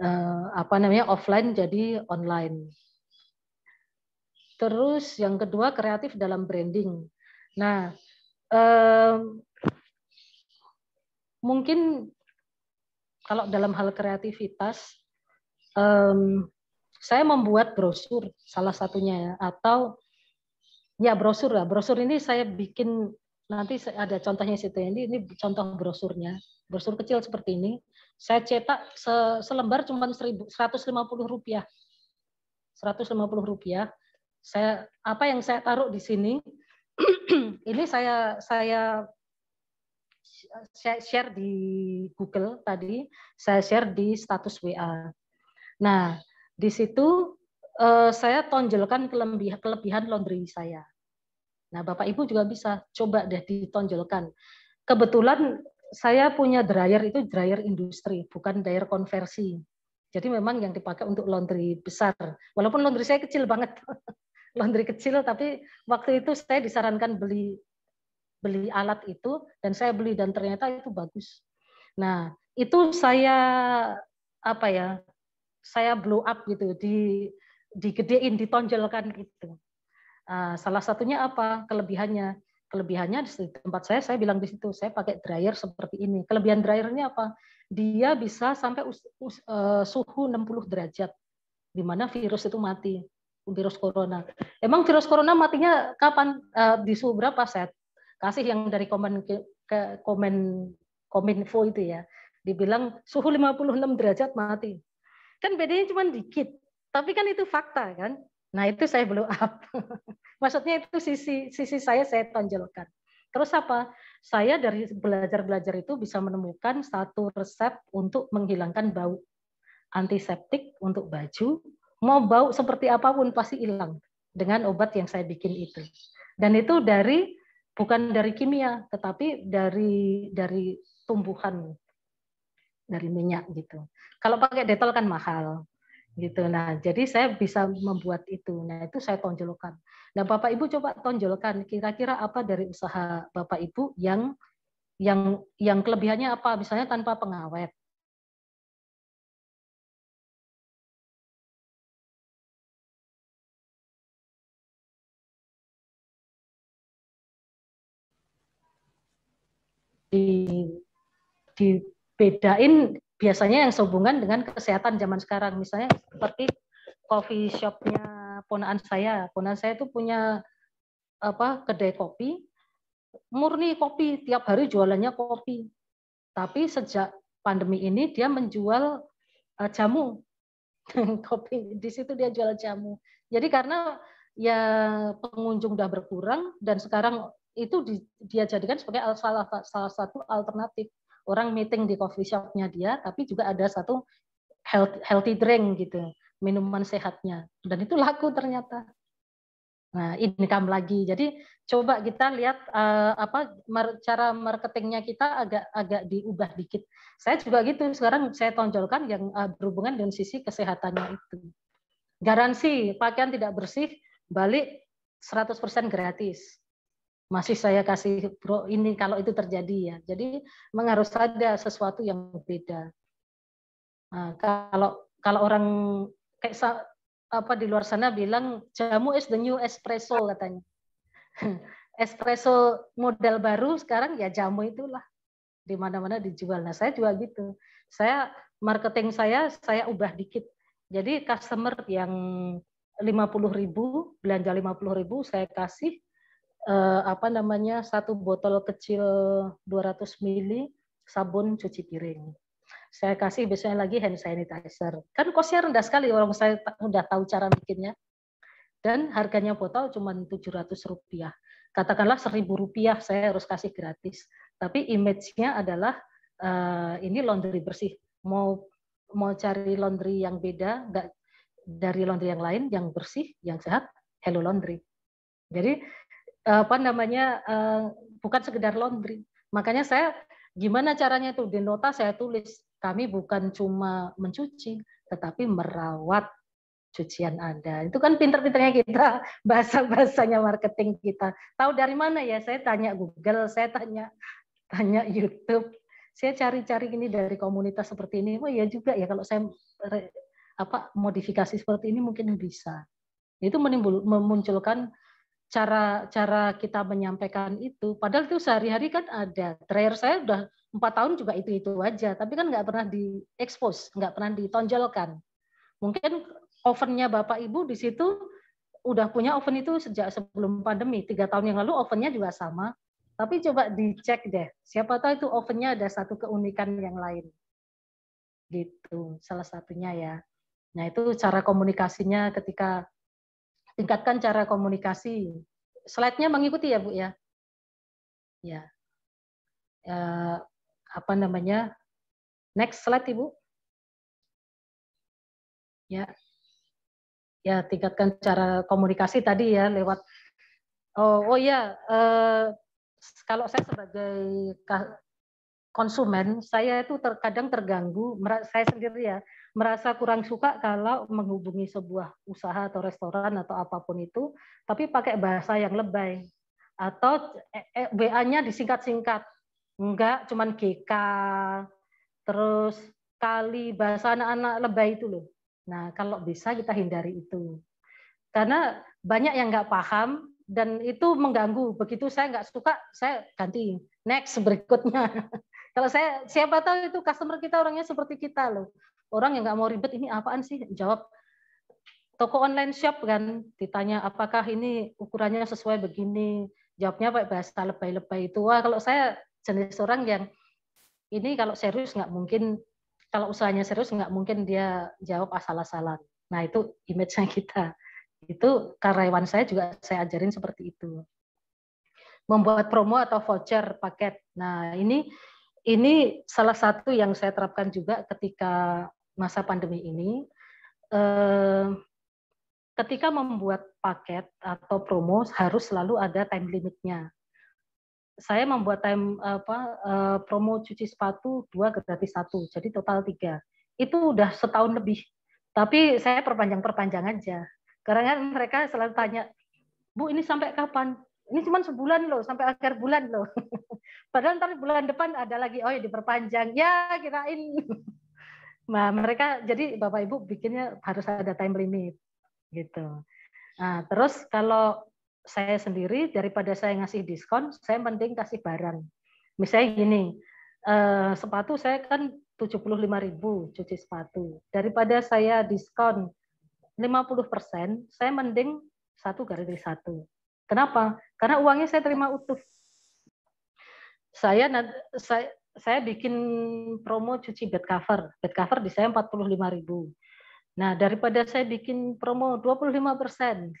S1: eh, apa namanya offline jadi online. Terus yang kedua kreatif dalam branding. Nah eh, mungkin kalau dalam hal kreativitas um, saya membuat brosur salah satunya ya, atau ya brosur lah brosur ini saya bikin nanti ada contohnya situ ya. ini ini contoh brosurnya brosur kecil seperti ini saya cetak selembar cuma puluh rupiah 150 rupiah saya apa yang saya taruh di sini *clears throat* ini saya saya saya share di Google tadi saya share di status WA nah di situ eh, saya tonjolkan kelebihan, kelebihan laundry saya. Nah, Bapak Ibu juga bisa coba deh ditonjolkan. Kebetulan saya punya dryer itu dryer industri, bukan dryer konversi. Jadi memang yang dipakai untuk laundry besar. Walaupun laundry saya kecil banget. *laughs* laundry kecil tapi waktu itu saya disarankan beli beli alat itu dan saya beli dan ternyata itu bagus. Nah, itu saya apa ya? saya blow up gitu, di digedein, ditonjolkan gitu. Ah, salah satunya apa kelebihannya? Kelebihannya di tempat saya, saya bilang di situ saya pakai dryer seperti ini. Kelebihan dryernya apa? Dia bisa sampai us, us, uh, suhu 60 derajat, di mana virus itu mati, virus corona. Emang virus corona matinya kapan? Uh, di suhu berapa set? Kasih yang dari komen ke, ke komen kominfo itu ya. Dibilang suhu 56 derajat mati. Kan bedanya cuma dikit, tapi kan itu fakta kan. Nah itu saya blow *laughs* up. Maksudnya itu sisi sisi saya saya tonjolkan. Terus apa? Saya dari belajar-belajar itu bisa menemukan satu resep untuk menghilangkan bau. Antiseptik untuk baju, mau bau seperti apapun pasti hilang dengan obat yang saya bikin itu. Dan itu dari bukan dari kimia, tetapi dari dari tumbuhan dari minyak gitu. Kalau pakai detol kan mahal gitu. Nah, jadi saya bisa membuat itu. Nah, itu saya tonjolkan. Nah, Bapak Ibu coba tonjolkan kira-kira apa dari usaha Bapak Ibu yang yang yang kelebihannya apa? Misalnya tanpa pengawet. di bedain biasanya yang sehubungan dengan kesehatan zaman sekarang. Misalnya seperti coffee shopnya ponaan saya. Ponaan saya itu punya apa kedai kopi, murni kopi, tiap hari jualannya kopi. Tapi sejak pandemi ini dia menjual eh, jamu. *laughs* kopi di situ dia jual jamu. Jadi karena ya pengunjung sudah berkurang dan sekarang itu di, dia jadikan sebagai salah satu alternatif orang meeting di coffee shopnya dia, tapi juga ada satu healthy, healthy drink gitu, minuman sehatnya. Dan itu laku ternyata. Nah, ini income lagi. Jadi coba kita lihat uh, apa cara marketingnya kita agak agak diubah dikit. Saya juga gitu. Sekarang saya tonjolkan yang uh, berhubungan dengan sisi kesehatannya itu. Garansi pakaian tidak bersih balik 100% gratis masih saya kasih bro ini kalau itu terjadi ya. Jadi mengharus ada sesuatu yang beda. Nah, kalau kalau orang kayak apa di luar sana bilang jamu is the new espresso katanya. *laughs* espresso model baru sekarang ya jamu itulah di mana-mana dijual. Nah, saya jual gitu. Saya marketing saya saya ubah dikit. Jadi customer yang 50.000 belanja 50.000 saya kasih eh, apa namanya satu botol kecil 200 ml sabun cuci piring. Saya kasih biasanya lagi hand sanitizer. Kan kosnya rendah sekali orang saya sudah tahu cara bikinnya. Dan harganya botol cuma 700 rupiah. Katakanlah 1000 rupiah saya harus kasih gratis. Tapi image-nya adalah eh, ini laundry bersih. Mau mau cari laundry yang beda, nggak dari laundry yang lain, yang bersih, yang sehat, Hello Laundry. Jadi Eh, apa namanya eh, bukan sekedar laundry. Makanya saya gimana caranya tuh di nota saya tulis kami bukan cuma mencuci tetapi merawat cucian Anda. Itu kan pinter-pinternya kita, *laughs* bahasa-bahasanya marketing kita. Tahu dari mana ya? Saya tanya Google, saya tanya tanya YouTube. Saya cari-cari ini dari komunitas seperti ini. Oh iya juga ya kalau saya apa modifikasi seperti ini mungkin bisa. Itu menimbul memunculkan cara cara kita menyampaikan itu padahal itu sehari-hari kan ada terakhir saya udah empat tahun juga itu itu aja tapi kan nggak pernah diekspos nggak pernah ditonjolkan mungkin ovennya bapak ibu di situ udah punya oven itu sejak sebelum pandemi tiga tahun yang lalu ovennya juga sama tapi coba dicek deh siapa tahu itu ovennya ada satu keunikan yang lain gitu salah satunya ya nah itu cara komunikasinya ketika tingkatkan cara komunikasi. Slide-nya mengikuti ya Bu ya. Ya. Eh, apa namanya? Next slide Ibu. Ya. Ya, tingkatkan cara komunikasi tadi ya lewat Oh, oh ya, eh, kalau saya sebagai konsumen, saya itu terkadang terganggu, saya sendiri ya, merasa kurang suka kalau menghubungi sebuah usaha atau restoran atau apapun itu, tapi pakai bahasa yang lebay atau eh, eh, WA-nya disingkat-singkat, enggak cuman GK, terus kali bahasa anak-anak lebay itu loh. Nah kalau bisa kita hindari itu, karena banyak yang enggak paham dan itu mengganggu. Begitu saya enggak suka, saya ganti next berikutnya. *laughs* Kalau saya siapa tahu itu customer kita orangnya seperti kita loh orang yang nggak mau ribet ini apaan sih? Jawab toko online shop kan ditanya apakah ini ukurannya sesuai begini? Jawabnya pakai bahasa lebay-lebay itu. Wah, kalau saya jenis orang yang ini kalau serius nggak mungkin kalau usahanya serius nggak mungkin dia jawab asal-asalan. Nah itu image-nya *laughs* kita. Itu karyawan saya juga saya ajarin seperti itu. Membuat promo atau voucher paket. Nah ini ini salah satu yang saya terapkan juga ketika masa pandemi ini. Eh, ketika membuat paket atau promo harus selalu ada time limitnya. Saya membuat time apa eh, promo cuci sepatu dua gratis satu, jadi total tiga. Itu udah setahun lebih. Tapi saya perpanjang perpanjang aja. Karena kan mereka selalu tanya, Bu ini sampai kapan? ini cuma sebulan loh sampai akhir bulan loh *laughs* padahal nanti bulan depan ada lagi oh ya diperpanjang ya kirain nah *laughs* mereka jadi bapak ibu bikinnya harus ada time limit gitu nah terus kalau saya sendiri daripada saya ngasih diskon saya penting kasih barang misalnya gini eh, sepatu saya kan tujuh puluh ribu cuci sepatu daripada saya diskon 50% saya mending satu garis satu Kenapa? Karena uangnya saya terima utuh. Saya saya saya bikin promo cuci bed cover. Bed cover di saya 45.000. Nah, daripada saya bikin promo 25%, 50%,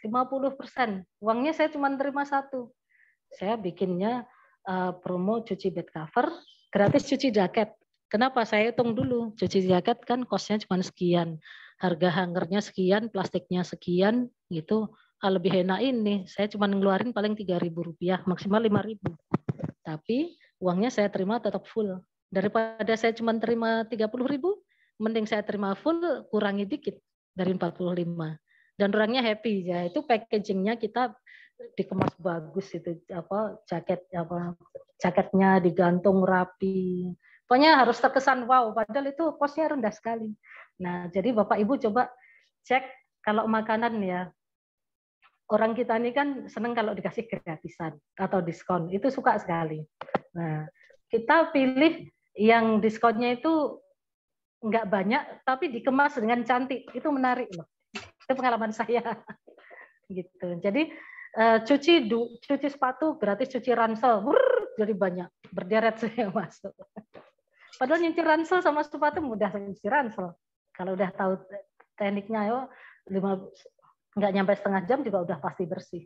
S1: uangnya saya cuma terima satu. Saya bikinnya uh, promo cuci bed cover, gratis cuci jaket. Kenapa? Saya hitung dulu. Cuci jaket kan kosnya cuma sekian. Harga hangernya sekian, plastiknya sekian, gitu ah, lebih enak ini. Saya cuma ngeluarin paling tiga ribu rupiah, maksimal lima ribu. Tapi uangnya saya terima tetap full. Daripada saya cuma terima tiga puluh ribu, mending saya terima full, kurangi dikit dari empat puluh lima. Dan orangnya happy ya. Itu packagingnya kita dikemas bagus itu apa jaket apa jaketnya digantung rapi. Pokoknya harus terkesan wow, padahal itu kosnya rendah sekali. Nah, jadi Bapak Ibu coba cek kalau makanan ya, orang kita ini kan seneng kalau dikasih gratisan atau diskon itu suka sekali nah kita pilih yang diskonnya itu nggak banyak tapi dikemas dengan cantik itu menarik loh itu pengalaman *laughs* saya gitu jadi eh, cuci du, cuci sepatu gratis cuci ransel Wurr, jadi banyak berderet saya *laughs* masuk padahal nyincir ransel sama sepatu mudah nyuci ransel kalau udah tahu tekniknya yo lima nggak nyampe setengah jam juga udah pasti bersih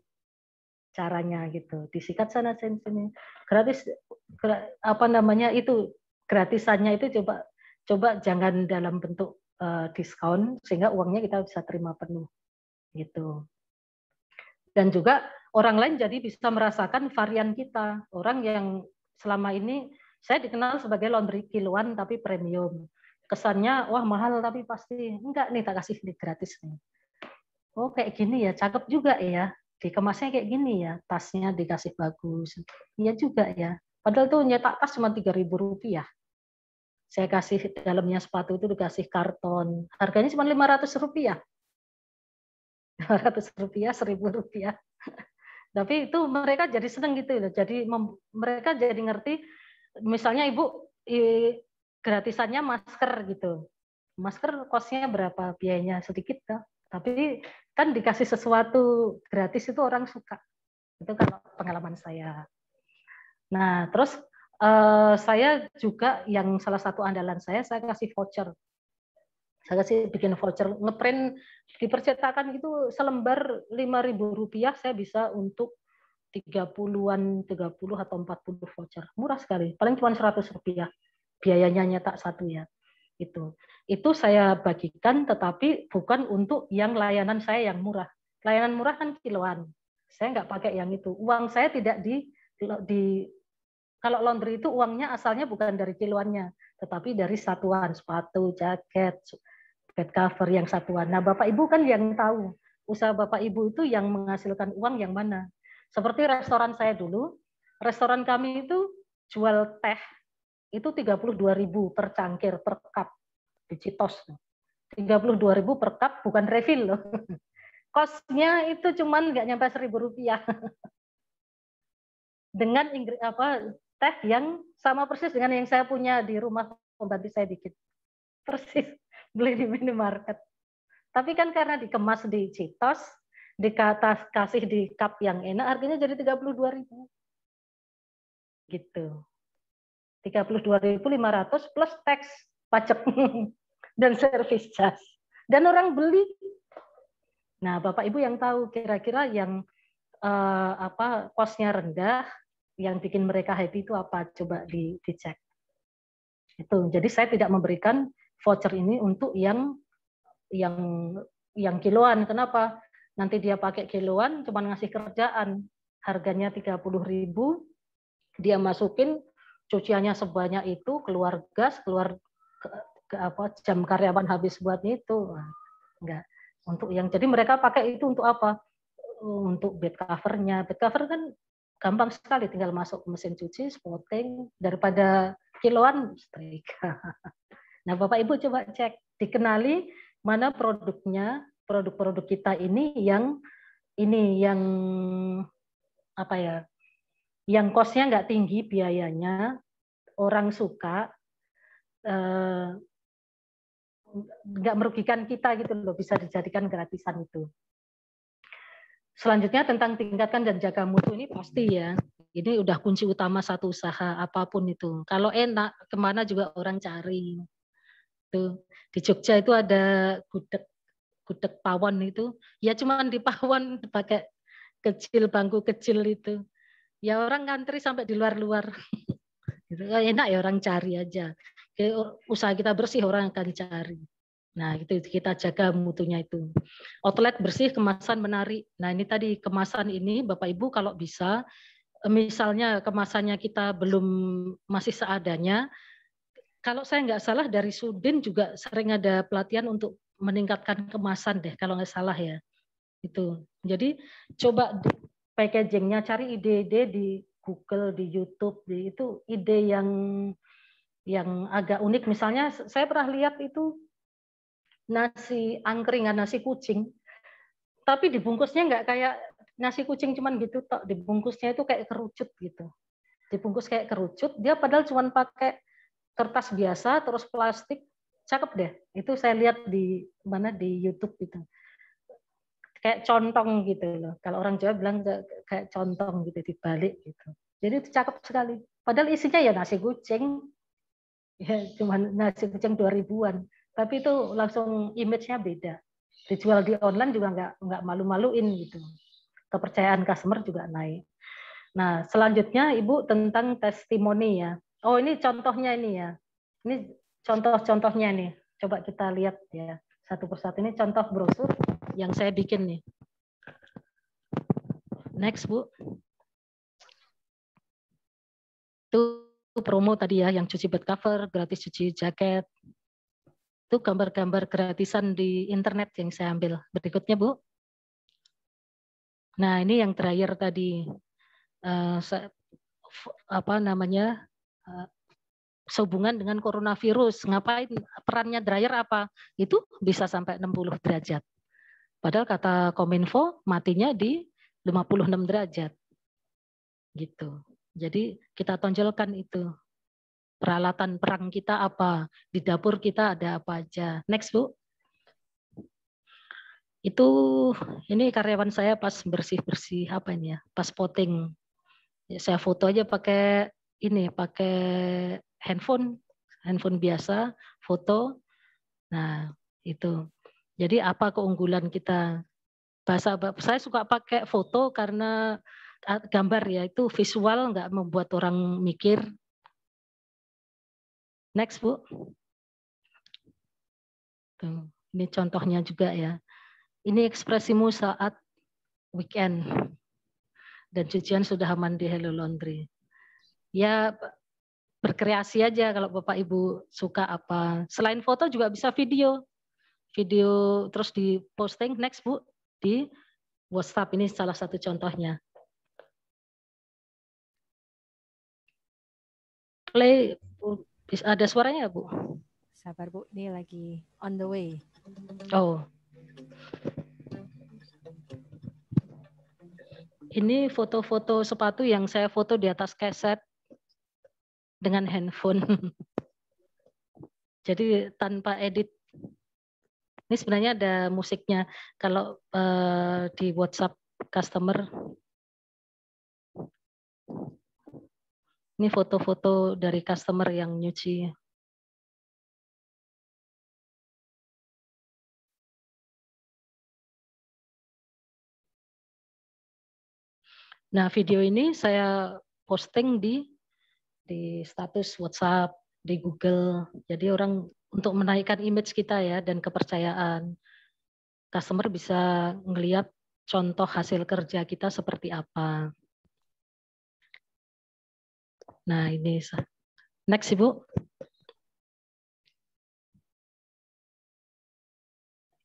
S1: caranya gitu disikat sana sini gratis apa namanya itu gratisannya itu coba coba jangan dalam bentuk uh, eh, diskon sehingga uangnya kita bisa terima penuh gitu dan juga orang lain jadi bisa merasakan varian kita orang yang selama ini saya dikenal sebagai laundry kiluan tapi premium kesannya wah mahal tapi pasti enggak nih tak kasih ini gratis nih oh kayak gini ya, cakep juga ya. Dikemasnya kayak gini ya, tasnya dikasih bagus. Iya juga ya. Padahal tuh nyetak tas cuma tiga ribu rupiah. Saya kasih dalamnya sepatu itu dikasih karton. Harganya cuma lima ratus rupiah. Lima ratus rupiah, seribu rupiah. *laughs* Tapi itu mereka jadi seneng gitu loh. Jadi mereka jadi ngerti. Misalnya ibu gratisannya masker gitu. Masker kosnya berapa biayanya sedikit tuh. Tapi kan dikasih sesuatu gratis itu orang suka. Itu kalau pengalaman saya. Nah, terus uh, saya juga yang salah satu andalan saya, saya kasih voucher. Saya kasih bikin voucher, ngeprint dipercetakan itu selembar lima ribu rupiah saya bisa untuk 30-an, 30 atau 40 voucher. Murah sekali, paling cuma seratus rupiah. Biayanya nyetak satu ya itu itu saya bagikan tetapi bukan untuk yang layanan saya yang murah layanan murah kan kiloan saya nggak pakai yang itu uang saya tidak di di kalau laundry itu uangnya asalnya bukan dari kiloannya tetapi dari satuan sepatu jaket bed cover yang satuan nah bapak ibu kan yang tahu usaha bapak ibu itu yang menghasilkan uang yang mana seperti restoran saya dulu restoran kami itu jual teh itu 32.000 per cangkir per cup dicitos. 32.000 per cup bukan refill loh. Kosnya *laughs* itu cuman nggak nyampe seribu rupiah. *laughs* Dengan Inggris, apa teh yang sama persis dengan yang saya punya di rumah pembantu saya dikit. *laughs* Persis beli di minimarket. Tapi kan karena dikemas di Citos, dikasih di cup yang enak, harganya jadi 32.000. Gitu. 32.500 plus tax pajak *laughs* dan service charge. Dan orang beli. Nah, Bapak Ibu yang tahu kira-kira yang uh, apa kosnya rendah yang bikin mereka happy itu apa? Coba di, dicek. Itu. Jadi saya tidak memberikan voucher ini untuk yang yang yang kiloan. Kenapa? Nanti dia pakai kiloan cuma ngasih kerjaan. Harganya 30.000 dia masukin cuciannya sebanyak itu keluar gas keluar ke, ke apa jam karyawan habis buat itu enggak untuk yang jadi mereka pakai itu untuk apa oh, untuk bed covernya bed cover kan gampang sekali tinggal masuk mesin cuci spotting daripada kiloan setrika *laughs* nah bapak ibu coba cek dikenali mana produknya produk-produk kita ini yang ini yang apa ya yang kosnya nggak tinggi biayanya, orang suka, eh, nggak merugikan kita gitu loh, bisa dijadikan gratisan itu. Selanjutnya tentang tingkatkan dan jaga mutu ini pasti ya, ini udah kunci utama satu usaha apapun itu. Kalau enak, kemana juga orang cari. itu di Jogja itu ada gudeg gudeg pawon itu, ya cuman di pawon *laughs* pakai kecil bangku kecil itu ya orang ngantri sampai di luar-luar. *laughs* gitu enak ya orang cari aja. Usaha kita bersih orang akan cari. Nah, itu kita jaga mutunya itu. Outlet bersih, kemasan menarik. Nah, ini tadi kemasan ini Bapak Ibu kalau bisa eh, misalnya kemasannya kita belum masih seadanya. Kalau saya nggak salah dari Sudin juga sering ada pelatihan untuk meningkatkan kemasan deh kalau nggak salah ya. Itu. Jadi coba packagingnya cari ide-ide di Google di YouTube di itu ide yang yang agak unik misalnya saya pernah lihat itu nasi angkringan nasi kucing tapi dibungkusnya nggak kayak nasi kucing cuman gitu tok dibungkusnya itu kayak kerucut gitu dibungkus kayak kerucut dia padahal cuman pakai kertas biasa terus plastik cakep deh itu saya lihat di mana di YouTube gitu kayak contong gitu loh. Kalau orang Jawa bilang kayak contong gitu dibalik gitu. Jadi itu cakep sekali. Padahal isinya ya nasi kucing. *laughs* Ya cuman nasi kucing 2000-an, tapi itu langsung image-nya beda. Dijual di online juga nggak nggak malu-maluin gitu. Kepercayaan customer juga naik. Nah, selanjutnya Ibu tentang testimoni ya. Oh, ini contohnya ini ya. Ini contoh-contohnya nih. Coba kita lihat ya. Satu persatu ini contoh brosur yang saya bikin nih. Next, Bu. itu promo tadi ya, yang cuci bed cover, gratis cuci jaket. Itu gambar-gambar gratisan di internet yang saya ambil. Berikutnya, Bu. Nah, ini yang terakhir tadi. Eh, apa namanya eh, sehubungan dengan coronavirus. Ngapain perannya dryer apa? Itu bisa sampai 60 derajat. Padahal kata Kominfo matinya di 56 derajat. Gitu. Jadi kita tonjolkan itu. Peralatan perang kita apa? Di dapur kita ada apa aja? Next, Bu. Itu ini karyawan saya pas bersih-bersih apa ini ya? Pas potting. Ya, saya foto aja pakai ini, pakai handphone, handphone biasa, foto. Nah, itu jadi apa keunggulan kita? Bahasa saya suka pakai foto karena gambar ya itu visual nggak membuat orang mikir. Next bu, ini contohnya juga ya. Ini ekspresimu saat weekend dan cucian sudah mandi Hello Laundry. Ya berkreasi aja kalau Bapak Ibu suka apa. Selain foto juga bisa video video terus di posting next Bu di WhatsApp ini salah satu contohnya. Play ada suaranya Bu? Sabar Bu, ini lagi on the way. Oh. Ini foto-foto sepatu yang saya foto di atas keset dengan handphone. *laughs* Jadi tanpa edit ini sebenarnya ada musiknya. Kalau uh, di WhatsApp customer, ini foto-foto dari customer yang nyuci. Nah, video ini saya posting di di status WhatsApp, di Google. Jadi orang untuk menaikkan image kita ya dan kepercayaan. Customer bisa melihat contoh hasil kerja kita seperti apa. Nah, ini next Ibu.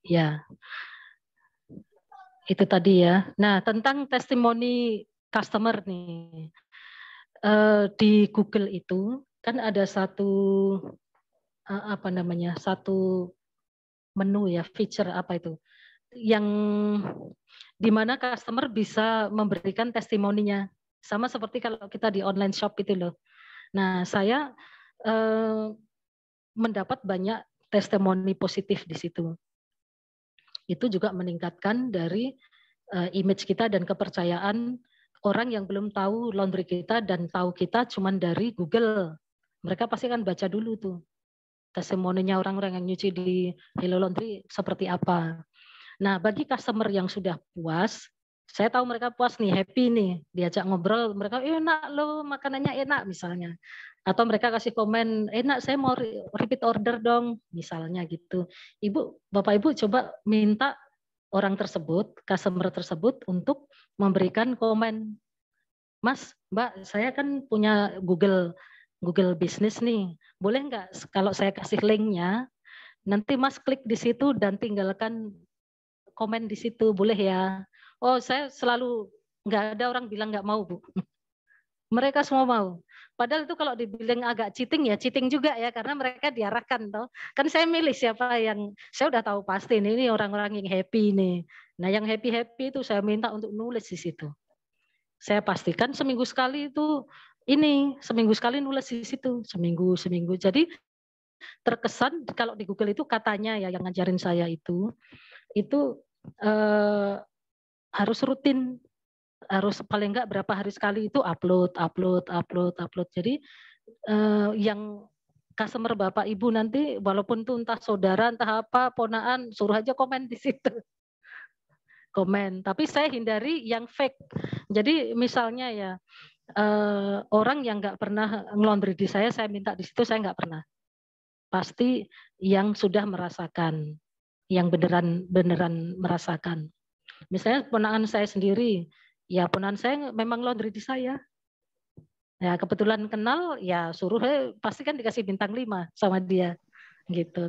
S1: Ya. Itu tadi ya. Nah, tentang testimoni customer nih. Eh, di Google itu kan ada satu Eh, apa namanya satu menu ya feature apa itu yang dimana customer bisa memberikan testimoninya sama seperti kalau kita di online shop itu loh. Nah saya eh, mendapat banyak testimoni positif di situ. Itu juga meningkatkan dari eh, image kita dan kepercayaan orang yang belum tahu laundry kita dan tahu kita cuman dari Google. Mereka pasti kan baca dulu tuh testimoninya orang-orang yang nyuci di Hello Laundry seperti apa. Nah, bagi customer yang sudah puas, saya tahu mereka puas nih, happy nih, diajak ngobrol, mereka iya, enak loh, makanannya enak misalnya. Atau mereka kasih komen, enak saya mau repeat order dong, misalnya gitu. Ibu, Bapak Ibu coba minta orang tersebut, customer tersebut untuk memberikan komen. Mas, Mbak, saya kan punya Google Google Business nih. Boleh nggak kalau saya kasih linknya, nanti Mas klik di situ dan tinggalkan komen di situ, boleh ya? Oh, saya selalu nggak ada orang bilang nggak mau, Bu. *laughs* Mereka semua mau. Padahal itu kalau dibilang agak cheating ya cheating juga ya karena mereka diarahkan toh. Kan saya milih siapa yang saya udah tahu pasti nih, ini orang-orang yang happy nih. Nah, yang happy-happy itu saya minta untuk nulis di situ. Saya pastikan seminggu sekali itu ini seminggu sekali nulis di situ, seminggu seminggu. Jadi terkesan kalau di Google itu katanya ya yang ngajarin saya itu itu eh, harus rutin harus paling enggak berapa hari sekali itu upload upload upload upload jadi eh, yang customer bapak ibu nanti walaupun tuh entah saudara entah apa ponaan suruh aja komen di situ komen tapi saya hindari yang fake jadi misalnya ya uh, orang yang nggak pernah ngelondri di saya, saya minta di situ saya nggak pernah. Pasti yang sudah merasakan, yang beneran beneran merasakan. Misalnya ponakan saya sendiri, ya ponakan saya memang laundry di saya. Ya kebetulan kenal, ya suruh pasti kan dikasih bintang lima sama dia, gitu.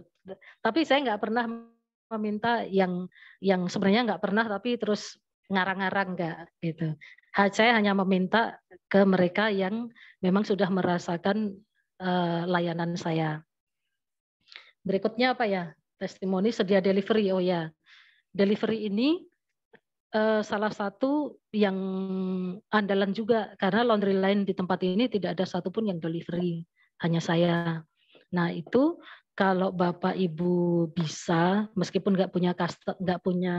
S1: Tapi saya nggak pernah meminta yang yang sebenarnya nggak pernah tapi terus ngarang-ngarang enggak gitu. Saya hanya meminta ke mereka yang memang sudah merasakan uh, layanan saya. Berikutnya apa ya? Testimoni sedia delivery. Oh ya, delivery ini uh, salah satu yang andalan juga karena laundry line di tempat ini tidak ada satupun yang delivery, hanya saya. Nah itu kalau bapak ibu bisa, meskipun nggak punya nggak punya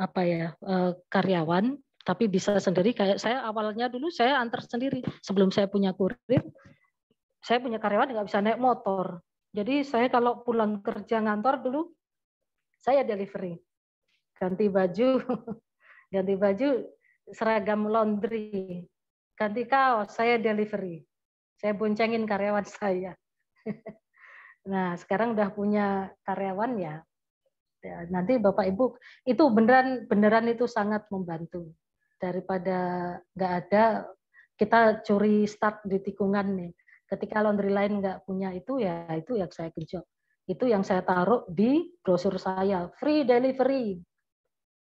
S1: apa ya eh, karyawan tapi bisa sendiri kayak saya awalnya dulu saya antar sendiri sebelum saya punya kurir saya punya karyawan nggak bisa naik motor jadi saya kalau pulang kerja ngantor dulu saya delivery ganti baju *laughs* ganti baju seragam laundry ganti kaos saya delivery saya boncengin karyawan *laughs* saya nah sekarang udah punya karyawan ya Ya, nanti Bapak Ibu itu beneran beneran itu sangat membantu daripada nggak ada kita curi start di tikungan nih. Ketika laundry lain nggak punya itu ya itu yang saya genjot. Itu yang saya taruh di brosur saya free delivery.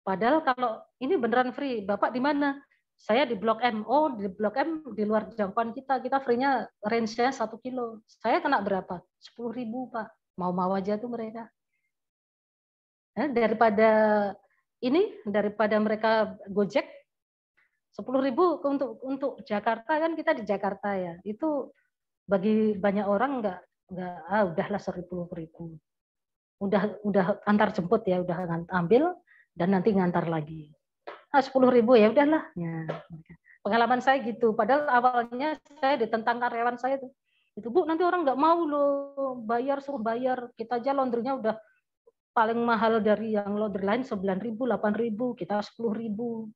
S1: Padahal kalau ini beneran free, Bapak di mana? Saya di Blok M. Oh, di Blok M di luar jangkauan kita. Kita free-nya range-nya satu kilo. Saya kena berapa? sepuluh ribu, Pak. Mau-mau aja tuh mereka. Ya, daripada ini daripada mereka gojek 10.000 untuk untuk Jakarta kan kita di Jakarta ya itu bagi banyak orang nggak nggak ah udahlah seribu ribu udah udah antar jemput ya udah ambil dan nanti ngantar lagi ah sepuluh ribu ya udahlah ya pengalaman saya gitu padahal awalnya saya ditentang karyawan saya tuh itu bu nanti orang nggak mau lo bayar suruh bayar kita aja laundrynya udah paling mahal dari yang loader lain 9.000, 8.000, kita 10.000.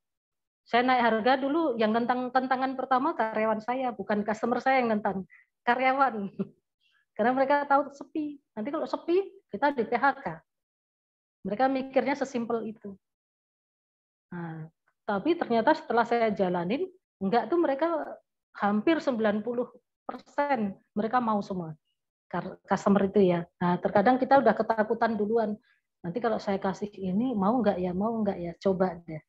S1: Saya naik harga dulu yang tentang tantangan pertama karyawan saya, bukan customer saya yang tentang karyawan. *laughs* Karena mereka tahu sepi. Nanti kalau sepi, kita di PHK. Mereka mikirnya sesimpel itu. Nah, tapi ternyata setelah saya jalanin, enggak tuh mereka hampir 90 persen mereka mau semua customer itu ya. Nah, terkadang kita udah ketakutan duluan. Nanti kalau saya kasih ini mau nggak ya, mau nggak ya, coba deh.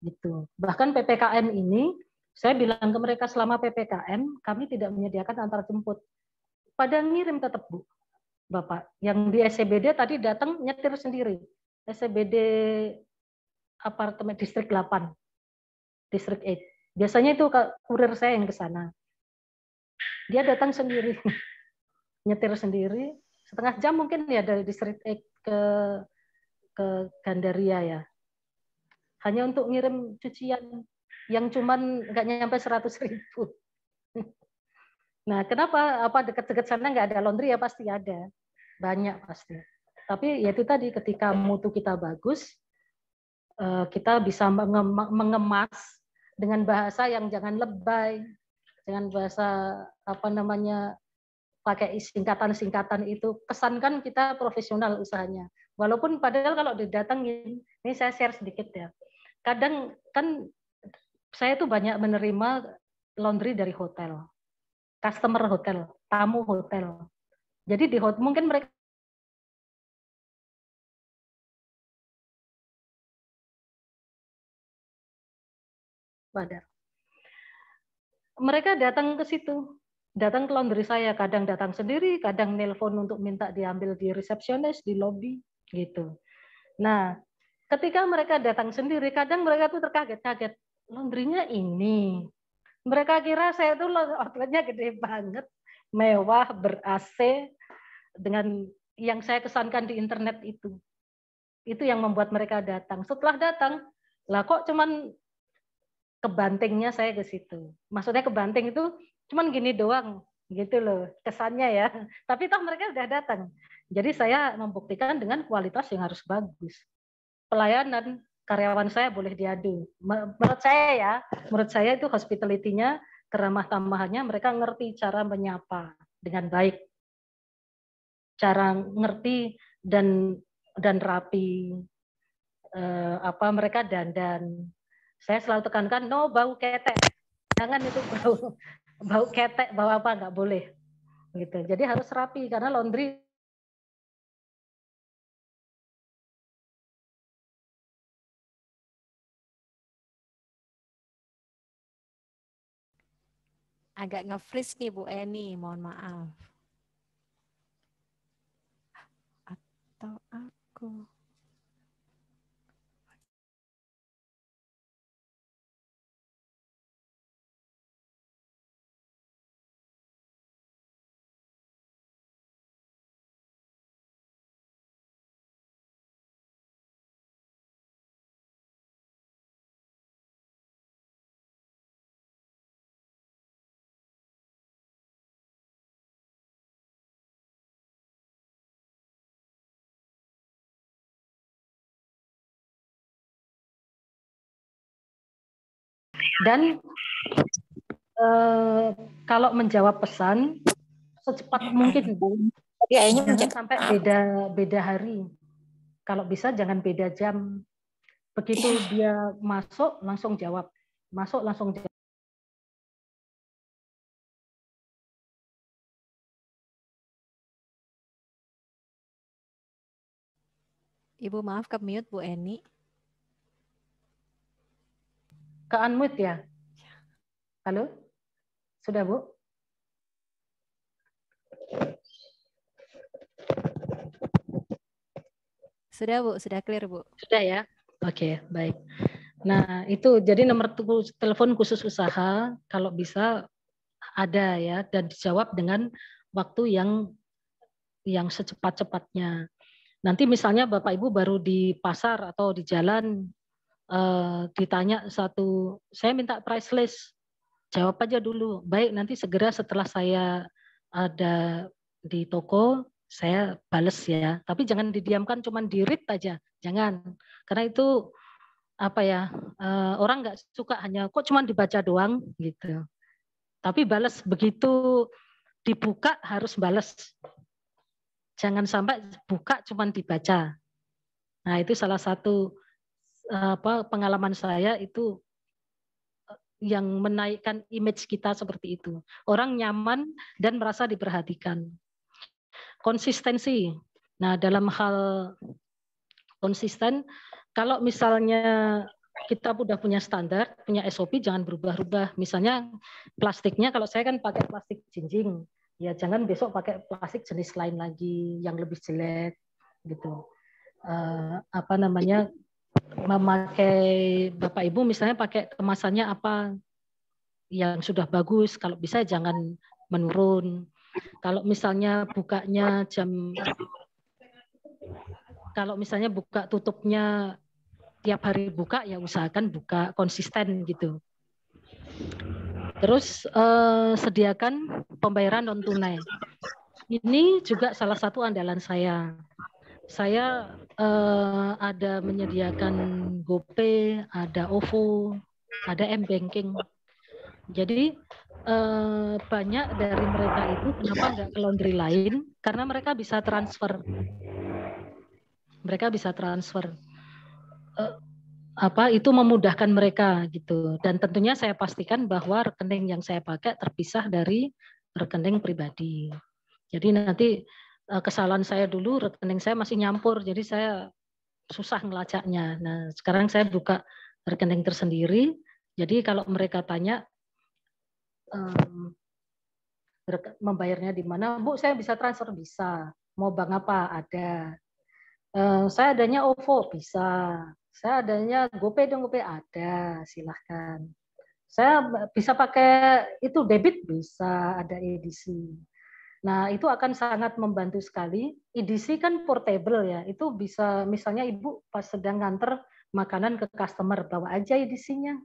S1: Gitu. Bahkan ppkm ini saya bilang ke mereka selama ppkm kami tidak menyediakan antar jemput. Pada ngirim tetap bu, bapak. Yang di SCBD e tadi datang nyetir sendiri. SCBD e apartemen distrik 8, distrik 8. Biasanya itu kurir saya yang ke sana. Dia datang sendiri *laughs* nyetir sendiri setengah jam mungkin ya dari distrik eh, ke ke Gandaria ya hanya untuk ngirim cucian yang cuman nggak nyampe seratus ribu. *laughs* Nah, kenapa apa dekat-dekat sana nggak ada laundry ya pasti ada, banyak pasti. Tapi ya itu tadi ketika mutu kita bagus, eh, kita bisa mengemas dengan bahasa yang jangan lebay, dengan bahasa apa namanya pakai singkatan-singkatan itu kesankan kita profesional usahanya walaupun padahal kalau didatengin ini saya share sedikit ya kadang kan saya tuh banyak menerima laundry dari hotel customer hotel tamu hotel jadi di hotel mungkin mereka Badar. Mereka datang ke situ, datang ke laundry saya kadang datang sendiri kadang nelpon untuk minta diambil di resepsionis di lobby gitu nah ketika mereka datang sendiri kadang mereka tuh terkaget-kaget laundrynya ini mereka kira saya tuh outletnya gede banget mewah ber AC dengan yang saya kesankan di internet itu itu yang membuat mereka datang setelah datang lah kok cuman kebantingnya saya ke situ maksudnya kebanting itu cuman gini doang gitu loh kesannya ya. *laughs* Tapi toh mereka sudah datang. Jadi saya membuktikan dengan kualitas yang harus bagus. Pelayanan karyawan saya boleh diadu. Menurut saya ya, menurut saya itu hospitality-nya, keramah tamahannya mereka ngerti cara menyapa dengan baik. Cara ngerti dan dan rapi. Eh, apa mereka dan Saya selalu tekankan no bau ketek. Jangan itu bau bau ketek, bau apa nggak boleh. Gitu. Jadi harus rapi karena laundry
S3: agak nge-freeze nih Bu Eni, mohon maaf. Atau aku.
S1: Dan eh, kalau menjawab pesan secepat ya, mungkin ya, ini jangan sampai ah. beda beda hari. Kalau bisa jangan beda jam. Begitu iya. dia masuk langsung jawab, masuk langsung jawab.
S3: Ibu maaf ke mute Bu Eni.
S1: Ke unmute ya? Halo? Sudah, Bu? Sudah, Bu. Sudah clear, Bu. Sudah ya? Oke, okay, baik. Nah, itu jadi nomor telepon khusus usaha kalau bisa ada ya dan dijawab dengan waktu yang yang secepat-cepatnya. Nanti misalnya Bapak Ibu baru di pasar atau di jalan Eh, ditanya satu, saya minta price list, jawab aja dulu. Baik, nanti segera setelah saya ada di toko, saya bales ya. Tapi jangan didiamkan, cuma di read aja, jangan. Karena itu apa ya eh, orang nggak suka hanya kok cuma dibaca doang gitu tapi balas begitu dibuka harus balas jangan sampai buka cuma dibaca nah itu salah satu apa pengalaman saya itu eh, yang menaikkan image kita seperti itu. Orang nyaman dan merasa diperhatikan. Konsistensi. Nah, dalam hal konsisten, kalau misalnya kita sudah punya standar, punya SOP, jangan berubah-ubah. Misalnya plastiknya, kalau saya kan pakai plastik jinjing, ya jangan besok pakai plastik jenis lain lagi yang lebih jelek gitu. Uh, apa namanya memakai Bapak Ibu misalnya pakai kemasannya apa yang sudah bagus, kalau bisa jangan menurun. Kalau misalnya bukanya jam kalau misalnya buka tutupnya tiap hari buka ya usahakan buka konsisten gitu. Terus eh, sediakan pembayaran non tunai. Ini juga salah satu andalan saya saya uh, ada menyediakan GoPay, ada OVO, ada M Banking. Jadi uh, banyak dari mereka itu kenapa nggak ke laundry lain? Karena mereka bisa transfer. Mereka bisa transfer. Uh, apa itu memudahkan mereka gitu. Dan tentunya saya pastikan bahwa rekening yang saya pakai terpisah dari rekening pribadi. Jadi nanti Eh, kesalahan saya dulu rekening saya masih nyampur jadi saya susah ngelacaknya. Nah, sekarang saya buka rekening tersendiri. Jadi kalau mereka tanya um, membayarnya di mana, Bu, saya bisa transfer bisa. Mau bank apa? Ada. Uh, saya adanya OVO bisa. Saya adanya GoPay dong GoPay ada, silahkan. Saya bisa pakai itu debit bisa, ada edisi. Nah, itu akan sangat membantu sekali. EDC kan portable ya, itu bisa misalnya Ibu pas sedang nganter makanan ke customer, bawa aja EDC-nya.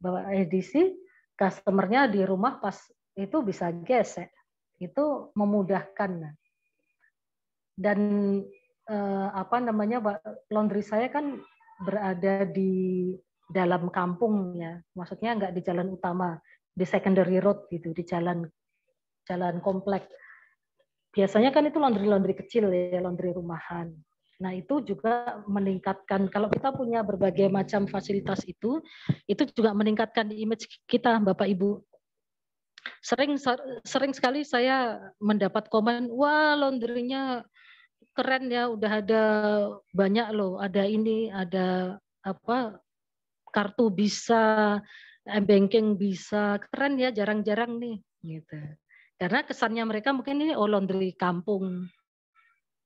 S1: Bawa EDC, customernya di rumah pas itu bisa gesek. Itu memudahkan. Dan eh, apa namanya, laundry saya kan berada di dalam kampung ya, maksudnya nggak di jalan utama, di secondary road gitu, di jalan jalan komplek. Biasanya kan itu laundry-laundry kecil ya, laundry rumahan. Nah, itu juga meningkatkan kalau kita punya berbagai macam fasilitas itu, itu juga meningkatkan image kita Bapak Ibu. Sering sering sekali saya mendapat komen, "Wah, laundrynya keren ya, udah ada banyak loh, ada ini, ada apa? kartu bisa, banking bisa. Keren ya, jarang-jarang nih." gitu. Karena kesannya mereka mungkin ini oh laundry kampung.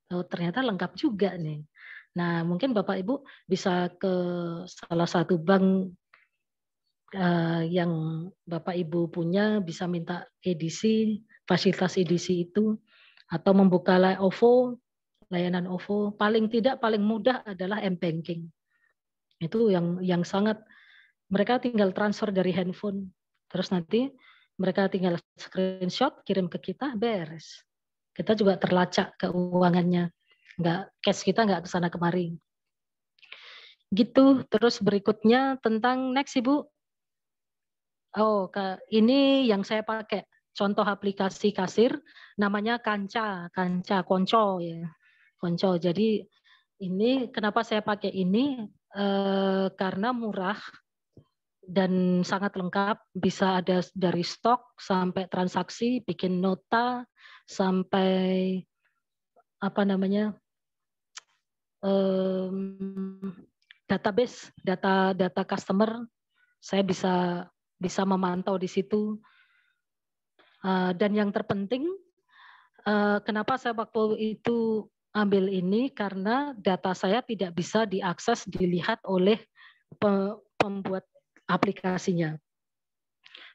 S1: Oh, ternyata lengkap juga nih. Nah, mungkin Bapak Ibu bisa ke salah satu bank uh, yang Bapak Ibu punya bisa minta edisi, fasilitas edisi itu atau membuka OVO, layanan OVO. Paling tidak paling mudah adalah M-banking. Itu yang yang sangat mereka tinggal transfer dari handphone. Terus nanti mereka tinggal screenshot kirim ke kita beres kita juga terlacak keuangannya nggak cash kita nggak kesana kemari gitu terus berikutnya tentang next ibu oh ini yang saya pakai contoh aplikasi kasir namanya kanca kanca konco ya konco jadi ini kenapa saya pakai ini e, karena murah dan sangat lengkap bisa ada dari stok sampai transaksi bikin nota sampai apa namanya um, database data data customer saya bisa bisa memantau di situ uh, dan yang terpenting uh, kenapa saya waktu itu ambil ini karena data saya tidak bisa diakses dilihat oleh pembuat aplikasinya.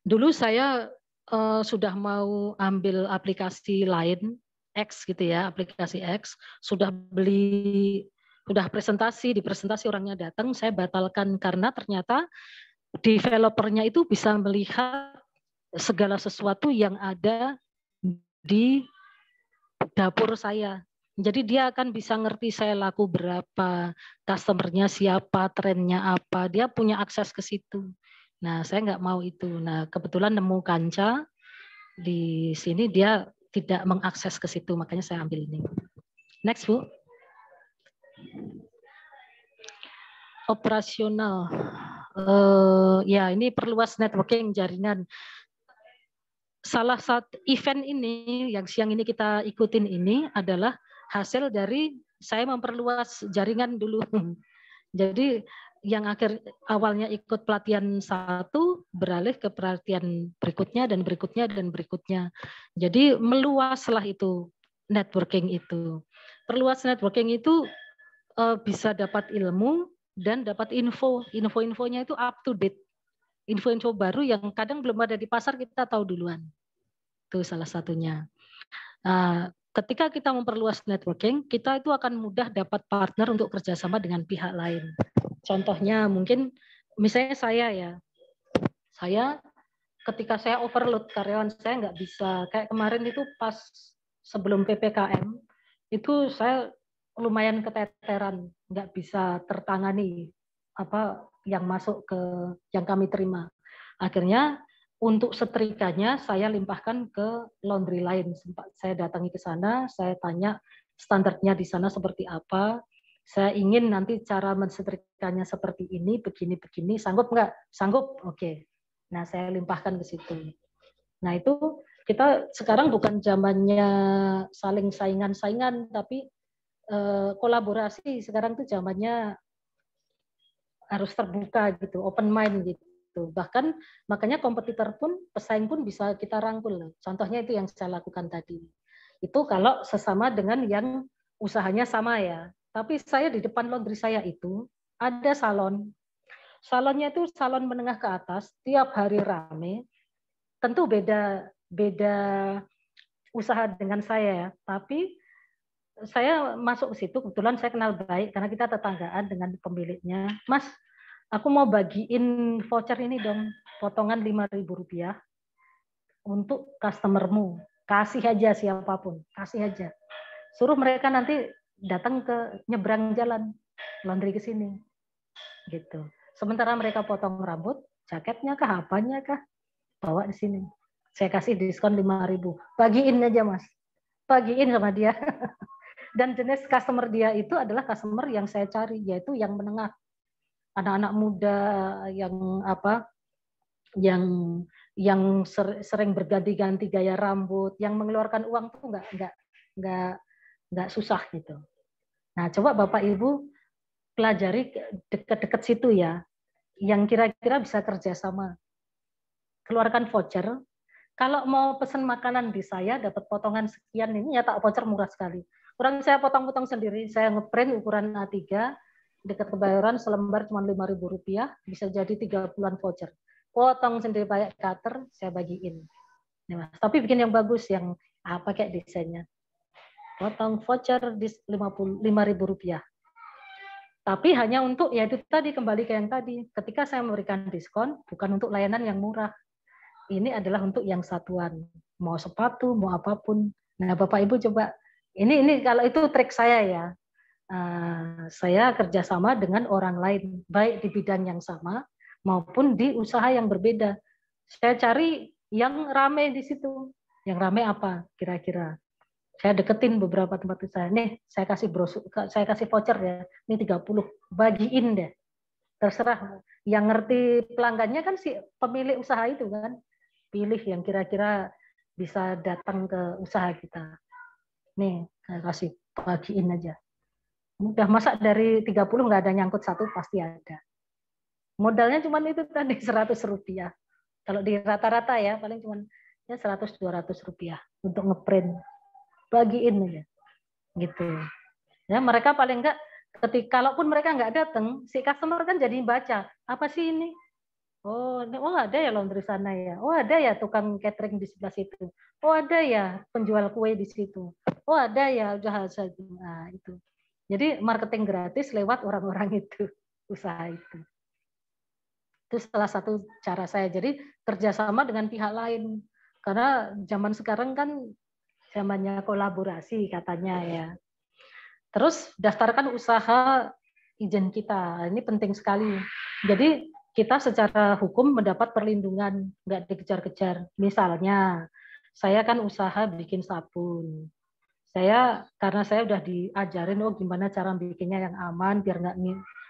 S1: Dulu saya uh, sudah mau ambil aplikasi lain X gitu ya, aplikasi X, sudah beli sudah presentasi, di presentasi orangnya datang, saya batalkan karena ternyata developernya itu bisa melihat segala sesuatu yang ada di dapur saya jadi dia akan bisa ngerti saya laku berapa, customernya siapa, trennya apa. Dia punya akses ke situ. Nah, saya nggak mau itu. Nah, kebetulan nemu kanca di sini dia tidak mengakses ke situ, makanya saya ambil ini. Next, Bu. Operasional. Uh, ya, ini perluas networking jaringan. Salah satu event ini yang siang ini kita ikutin ini adalah hasil dari saya memperluas jaringan dulu. *laughs* Jadi yang akhir awalnya ikut pelatihan satu beralih ke pelatihan berikutnya dan berikutnya dan berikutnya. Jadi meluaslah itu networking itu. Perluas networking itu eh, bisa dapat ilmu dan dapat info. Info-infonya itu up to date. Info-info baru yang kadang belum ada di pasar kita tahu duluan. Itu salah satunya. Ah, ketika kita memperluas networking, kita itu akan mudah dapat partner untuk kerjasama dengan pihak lain. Contohnya mungkin misalnya saya ya, saya ketika saya overload karyawan saya nggak bisa. Kayak kemarin itu pas sebelum ppkm itu saya lumayan keteteran, nggak bisa tertangani apa yang masuk ke yang kami terima. Akhirnya untuk setrikanya saya limpahkan ke laundry lain. Sempat saya datangi ke sana, saya tanya standarnya di sana seperti apa. Saya ingin nanti cara mensetrikanya seperti ini, begini-begini. Sanggup nggak? Sanggup, oke. Okay. Nah, saya limpahkan ke situ. Nah, itu kita sekarang bukan zamannya saling saingan-saingan, tapi eh, kolaborasi. Sekarang tuh zamannya harus terbuka gitu, open mind gitu itu. Bahkan makanya kompetitor pun, pesaing pun bisa kita rangkul. Loh. Contohnya itu yang saya lakukan tadi. Itu kalau sesama dengan yang usahanya sama ya. Tapi saya di depan laundry saya itu ada salon. Salonnya itu salon menengah ke atas, tiap hari rame. Tentu beda beda usaha dengan saya ya. Tapi saya masuk ke situ kebetulan saya kenal baik karena kita tetanggaan dengan pemiliknya. Mas, aku mau bagiin voucher ini dong, potongan lima ribu rupiah untuk customermu. Kasih aja siapapun, kasih aja. Suruh mereka nanti datang ke nyebrang jalan, laundry ke sini. Gitu. Sementara mereka potong rambut, jaketnya kah, apanya kah, bawa di sini. Saya kasih diskon lima ribu, Bagiin aja, Mas. Bagiin sama dia. *laughs* Dan jenis customer dia itu adalah customer yang saya cari, yaitu yang menengah anak-anak muda yang apa yang yang sering berganti-ganti gaya rambut, yang mengeluarkan uang tuh nggak nggak nggak nggak susah gitu. Nah coba bapak ibu pelajari dekat-dekat situ ya, yang kira-kira bisa kerja sama, Keluarkan voucher. Kalau mau pesan makanan di saya dapat potongan sekian ini ya tak voucher murah sekali. Kurang saya potong-potong sendiri, saya ngeprint ukuran A3, dekat kebayoran selembar cuma lima ribu rupiah bisa jadi tiga bulan voucher potong sendiri pakai cutter saya bagiin tapi bikin yang bagus yang apa ah, kayak desainnya potong voucher di lima ribu rupiah tapi hanya untuk ya itu tadi kembali ke yang tadi ketika saya memberikan diskon bukan untuk layanan yang murah ini adalah untuk yang satuan mau sepatu mau apapun nah bapak ibu coba ini ini kalau itu trik saya ya uh, saya kerjasama dengan orang lain, baik di bidang yang sama maupun di usaha yang berbeda. Saya cari yang rame di situ. Yang rame apa kira-kira? Saya deketin beberapa tempat usaha. Nih, saya kasih brosur, saya kasih voucher ya. Ini 30, bagiin deh. Terserah yang ngerti pelanggannya kan si pemilik usaha itu kan. Pilih yang kira-kira bisa datang ke usaha kita. Nih, saya kasih bagiin aja Mudah masa dari 30 nggak ada nyangkut satu pasti ada. Modalnya cuma itu tadi 100 *laughs* rupiah. Kalau di rata-rata ya paling cuma ya 100 200 rupiah untuk ngeprint. Bagiin aja. Gitu. Ya mereka paling enggak ketika kalaupun mereka nggak datang, si customer kan jadi baca, apa sih ini? Oh, oh ada ya laundry sana ya. Oh ada ya tukang catering di sebelah situ. Oh ada ya penjual kue di situ. Oh ada ya usaha nah, itu. Jadi marketing gratis lewat orang-orang itu, *laughs* usaha itu. Itu salah satu cara saya. Jadi kerjasama dengan pihak lain. Karena zaman sekarang kan zamannya kolaborasi katanya ya. Iya. Terus daftarkan usaha izin kita. Ini penting sekali. Jadi kita secara hukum mendapat perlindungan, nggak dikejar-kejar. Misalnya, saya kan usaha bikin sabun saya karena saya udah diajarin oh gimana cara bikinnya yang aman biar nggak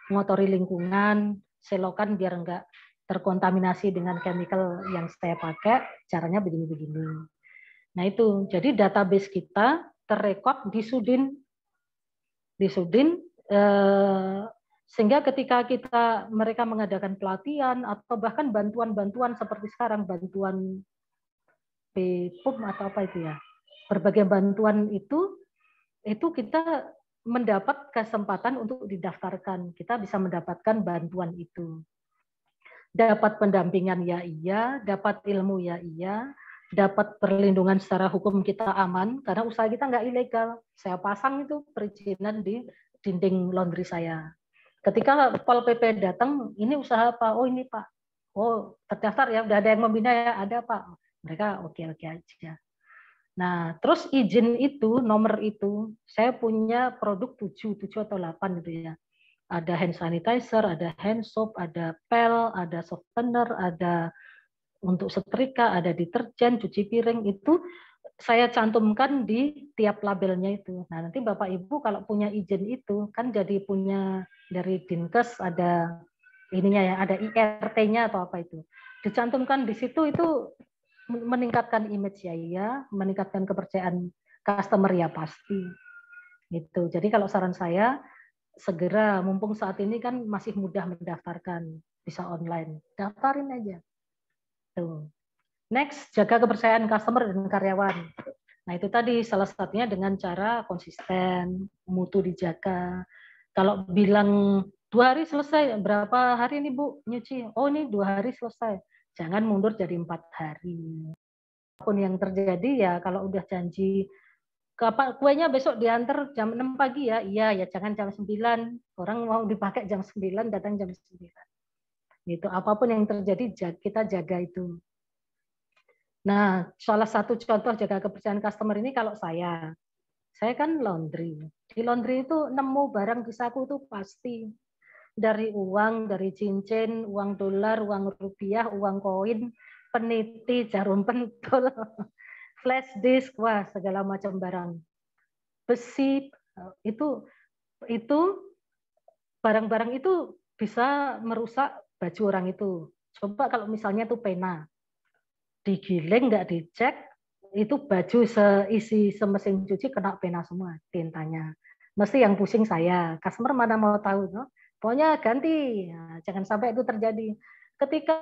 S1: ngotori lingkungan selokan biar nggak terkontaminasi dengan chemical yang saya pakai caranya begini-begini nah itu jadi database kita terrekod di Sudin di Sudin eh, sehingga ketika kita mereka mengadakan pelatihan atau bahkan bantuan-bantuan seperti sekarang bantuan PPUM atau apa itu ya berbagai bantuan itu itu kita mendapat kesempatan untuk didaftarkan. Kita bisa mendapatkan bantuan itu. Dapat pendampingan ya iya, dapat ilmu ya iya, dapat perlindungan secara hukum kita aman karena usaha kita nggak ilegal. Saya pasang itu perizinan di dinding laundry saya. Ketika Pol PP datang, ini usaha apa? Oh ini Pak. Oh terdaftar ya, udah ada yang membina ya, ada Pak. Mereka oke-oke okay aja. Nah, terus izin itu, nomor itu, saya punya produk 7, 7 atau 8 gitu ya. Ada hand sanitizer, ada hand soap, ada pel, ada softener, ada untuk setrika, ada deterjen, cuci piring, itu saya cantumkan di tiap labelnya itu. Nah, nanti Bapak Ibu kalau punya izin itu kan jadi punya dari Dinkes ada ininya ya, ada IRT-nya atau apa itu. Dicantumkan di situ itu meningkatkan image ya iya, meningkatkan kepercayaan customer ya pasti. Gitu. Jadi kalau saran saya segera mumpung saat ini kan masih mudah mendaftarkan bisa online, daftarin aja. Tuh. Next, jaga kepercayaan customer dan karyawan. Nah, itu tadi salah satunya dengan cara konsisten, mutu dijaga. Kalau bilang dua hari selesai, berapa hari ini Bu nyuci? Oh, ini dua hari selesai jangan mundur jadi empat hari. Apapun yang terjadi ya kalau udah janji kapan kuenya besok diantar jam 6 pagi ya, iya ya jangan jam 9. Orang mau dipakai jam 9 datang jam 9. Gitu. Apapun yang terjadi kita jaga itu. Nah, salah satu contoh jaga kepercayaan customer ini kalau saya. Saya kan laundry. Di laundry itu nemu barang di saku itu pasti dari uang, dari cincin, uang dolar, uang rupiah, uang koin, peniti, jarum pentul, *laughs* flash disk, wah segala macam barang. Besi itu itu barang-barang itu bisa merusak baju orang itu. Coba kalau misalnya itu pena, digiling nggak dicek, itu baju seisi semesin cuci kena pena semua tintanya. Mesti yang pusing saya. Customer mana mau tahu, no? pokoknya ganti nah, jangan sampai itu terjadi ketika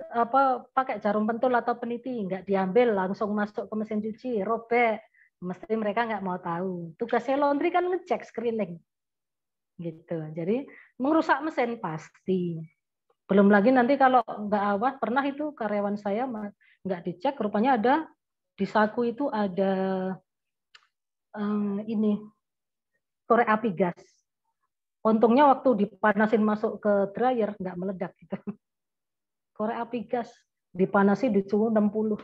S1: apa pakai jarum pentul atau peniti nggak diambil langsung masuk ke mesin cuci robek mesti mereka nggak mau tahu tugasnya laundry kan ngecek screening gitu jadi merusak mesin pasti belum lagi nanti kalau nggak awas, pernah itu karyawan saya nggak dicek rupanya ada di saku itu ada um, ini korek api gas Untungnya waktu dipanasin masuk ke dryer nggak meledak gitu. *laughs* Korek api gas dipanasi di suhu 60.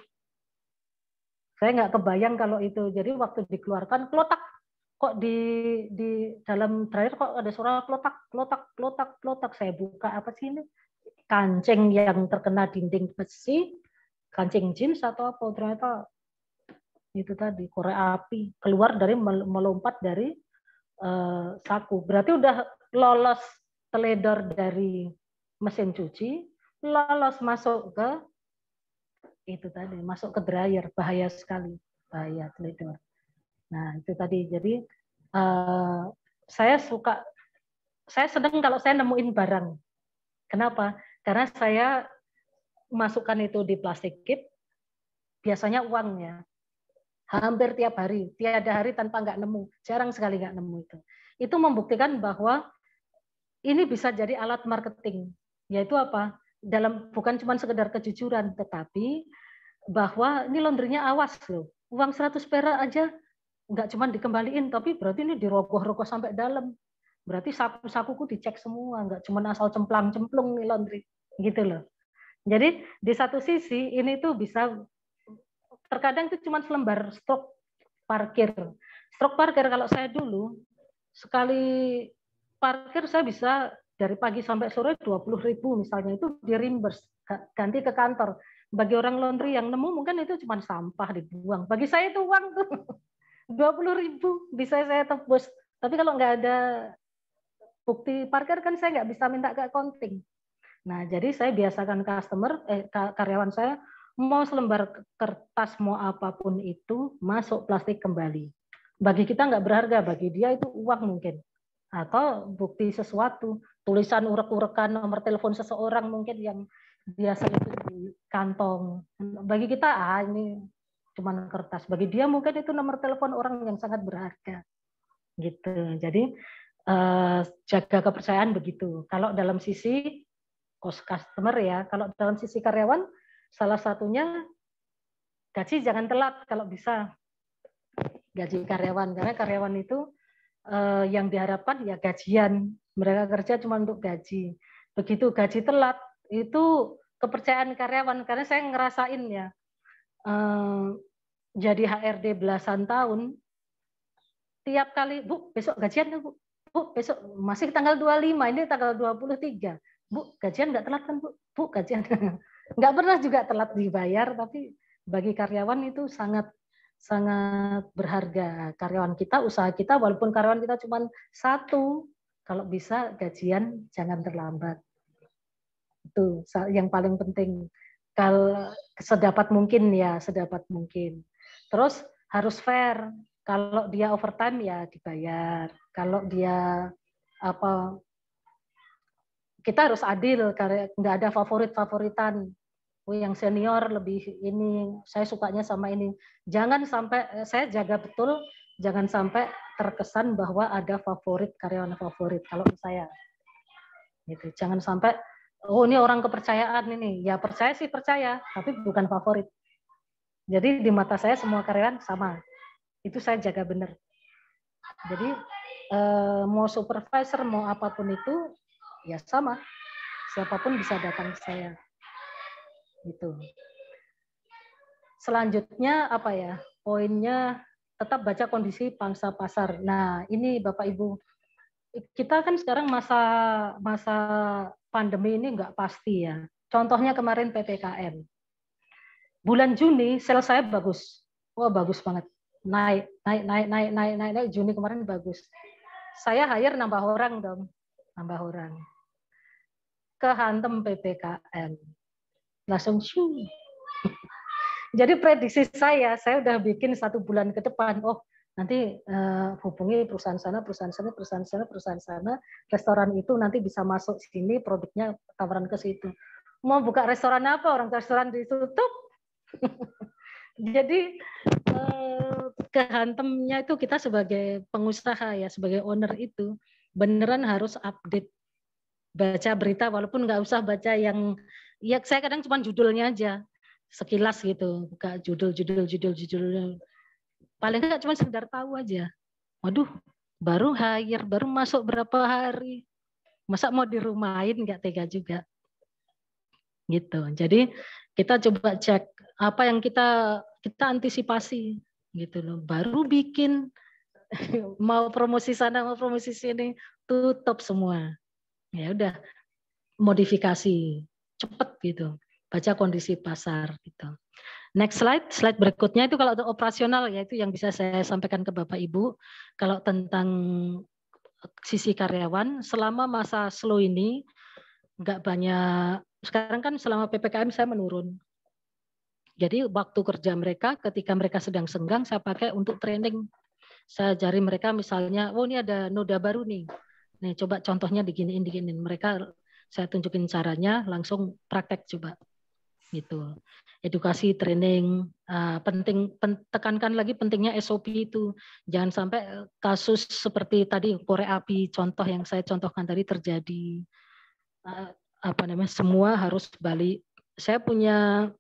S1: Saya nggak kebayang kalau itu. Jadi waktu dikeluarkan klotak kok di di dalam dryer kok ada suara klotak klotak klotak klotak. Saya buka apa sih ini? Kancing yang terkena dinding besi, kancing jeans atau apa ternyata itu tadi korek api keluar dari melompat dari Eh, saku. Berarti udah lolos teledor dari mesin cuci, lolos masuk ke itu tadi, masuk ke dryer, bahaya sekali, bahaya teledor. Nah, itu tadi. Jadi uh, saya suka saya sedang kalau saya nemuin barang. Kenapa? Karena saya masukkan itu di plastik kit, biasanya uangnya hampir tiap hari, tiada hari tanpa nggak nemu, jarang sekali nggak nemu itu. Itu membuktikan bahwa ini bisa jadi alat marketing, yaitu apa? Dalam bukan cuma sekedar kejujuran, tetapi bahwa ini laundrynya awas loh, uang 100 perak aja nggak cuma dikembaliin, tapi berarti ini dirogoh-rogoh sampai dalam. Berarti saku-sakuku dicek semua, nggak cuma asal cemplang-cemplung nih laundry, gitu loh. Jadi di satu sisi ini tuh bisa terkadang itu cuma selembar stok parkir. Stok parkir kalau saya dulu sekali parkir saya bisa dari pagi sampai sore 20.000 misalnya itu di reimburse ganti ke kantor. Bagi orang laundry yang nemu mungkin itu cuma sampah dibuang. Bagi saya itu uang tuh *laughs* 20 ribu bisa saya tebus. Tapi kalau nggak ada bukti parkir kan saya nggak bisa minta ke accounting. Nah, jadi saya biasakan customer, eh, karyawan saya, mau selembar kertas mau apapun itu masuk plastik kembali. Bagi kita nggak berharga, bagi dia itu uang mungkin atau bukti sesuatu, tulisan urek-urekan nomor telepon seseorang mungkin yang dia selipin di kantong. Bagi kita ah ini cuma kertas, bagi dia mungkin itu nomor telepon orang yang sangat berharga. Gitu. Jadi eh, jaga kepercayaan begitu. Kalau dalam sisi cost customer ya, kalau dalam sisi karyawan Salah satunya gaji jangan telat kalau bisa gaji karyawan karena karyawan itu eh, yang diharapkan ya gajian mereka kerja cuma untuk gaji begitu gaji telat itu kepercayaan karyawan karena saya ngerasain ya eh, jadi HRD belasan tahun tiap kali bu besok gajian bu bu besok masih tanggal 25 ini tanggal 23 bu gajian nggak telat kan bu bu gajian *laughs* nggak pernah juga telat dibayar tapi bagi karyawan itu sangat sangat berharga karyawan kita usaha kita walaupun karyawan kita cuma satu kalau bisa gajian jangan terlambat itu yang paling penting kalau sedapat mungkin ya sedapat mungkin terus harus fair kalau dia overtime ya dibayar kalau dia apa kita harus adil karena nggak ada favorit favoritan yang senior lebih ini saya sukanya sama ini jangan sampai eh, saya jaga betul jangan sampai terkesan bahwa ada favorit karyawan favorit kalau saya gitu jangan sampai oh ini orang kepercayaan ini ya percaya sih percaya tapi bukan favorit jadi di mata saya semua karyawan sama itu saya jaga benar jadi eh, mau supervisor mau apapun itu ya sama siapapun bisa datang ke saya gitu selanjutnya apa ya poinnya tetap baca kondisi pangsa pasar nah ini bapak ibu kita kan sekarang masa masa pandemi ini nggak pasti ya contohnya kemarin ppkm bulan Juni sel saya bagus wah oh, bagus banget naik naik naik naik naik naik naik Juni kemarin bagus saya hire nambah orang dong nambah orang kehantem PPKM. Langsung Jadi prediksi saya, saya udah bikin satu bulan ke depan, oh nanti uh, hubungi perusahaan sana, perusahaan sana, perusahaan sana, perusahaan sana, restoran itu nanti bisa masuk sini, produknya tawaran ke situ. Mau buka restoran apa? Orang restoran ditutup. *laughs* Jadi uh, kehantemnya itu kita sebagai pengusaha ya, sebagai owner itu beneran harus update baca berita walaupun nggak usah baca yang ya saya kadang cuma judulnya aja sekilas gitu buka judul judul judul judul paling nggak cuma sekedar tahu aja waduh baru hire baru masuk berapa hari masa mau dirumahin nggak tega juga gitu jadi kita coba cek apa yang kita kita antisipasi gitu loh baru bikin *laughs* mau promosi sana mau promosi sini tutup semua ya udah modifikasi cepat gitu baca kondisi pasar gitu. Next slide, slide berikutnya itu kalau operasional ya itu yang bisa saya sampaikan ke Bapak Ibu kalau tentang eh, sisi karyawan selama masa slow ini nggak banyak sekarang kan selama PPKM saya menurun. Jadi waktu kerja mereka ketika mereka sedang senggang saya pakai untuk training. Saya jari mereka misalnya, oh ini ada noda baru nih. Nih coba contohnya diginiin diginiin. Mereka saya tunjukin caranya langsung praktek coba gitu edukasi training uh, penting pen, tekankan lagi pentingnya SOP itu jangan sampai kasus seperti tadi korek api contoh yang saya contohkan tadi terjadi uh, apa namanya semua harus balik saya punya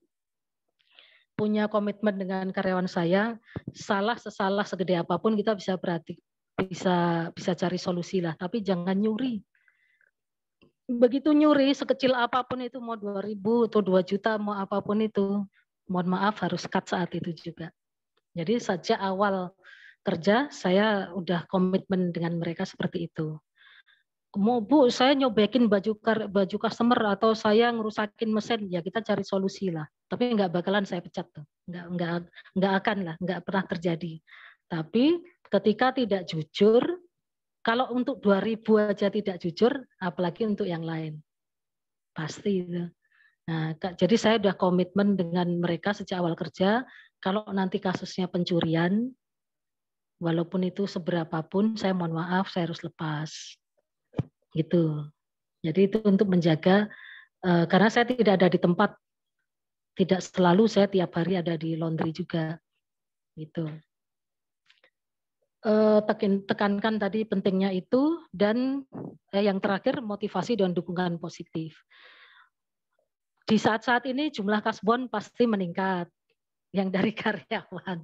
S1: punya komitmen dengan karyawan saya salah sesalah segede apapun kita bisa berarti bisa bisa cari solusi lah tapi jangan nyuri begitu nyuri sekecil apapun itu mau dua ribu atau dua juta mau apapun itu mohon maaf harus cut saat itu juga jadi saja awal kerja saya udah komitmen dengan mereka seperti itu mau bu saya nyobekin baju baju customer atau saya ngerusakin mesin ya kita cari solusi lah tapi nggak bakalan saya pecat tuh nggak nggak nggak akan lah nggak pernah terjadi tapi Ketika tidak jujur, kalau untuk 2000 aja tidak jujur, apalagi untuk yang lain. Pasti itu. Nah, jadi saya sudah komitmen dengan mereka sejak awal kerja, kalau nanti kasusnya pencurian, walaupun itu seberapa pun, saya mohon maaf, saya harus lepas. Gitu. Jadi itu untuk menjaga, eh, karena saya tidak ada di tempat, tidak selalu saya tiap hari ada di laundry juga. Gitu. Eh, tekankan tadi pentingnya itu dan eh, yang terakhir motivasi dan dukungan positif. Di saat-saat ini jumlah kasbon pasti meningkat yang dari *laughs* karyawan.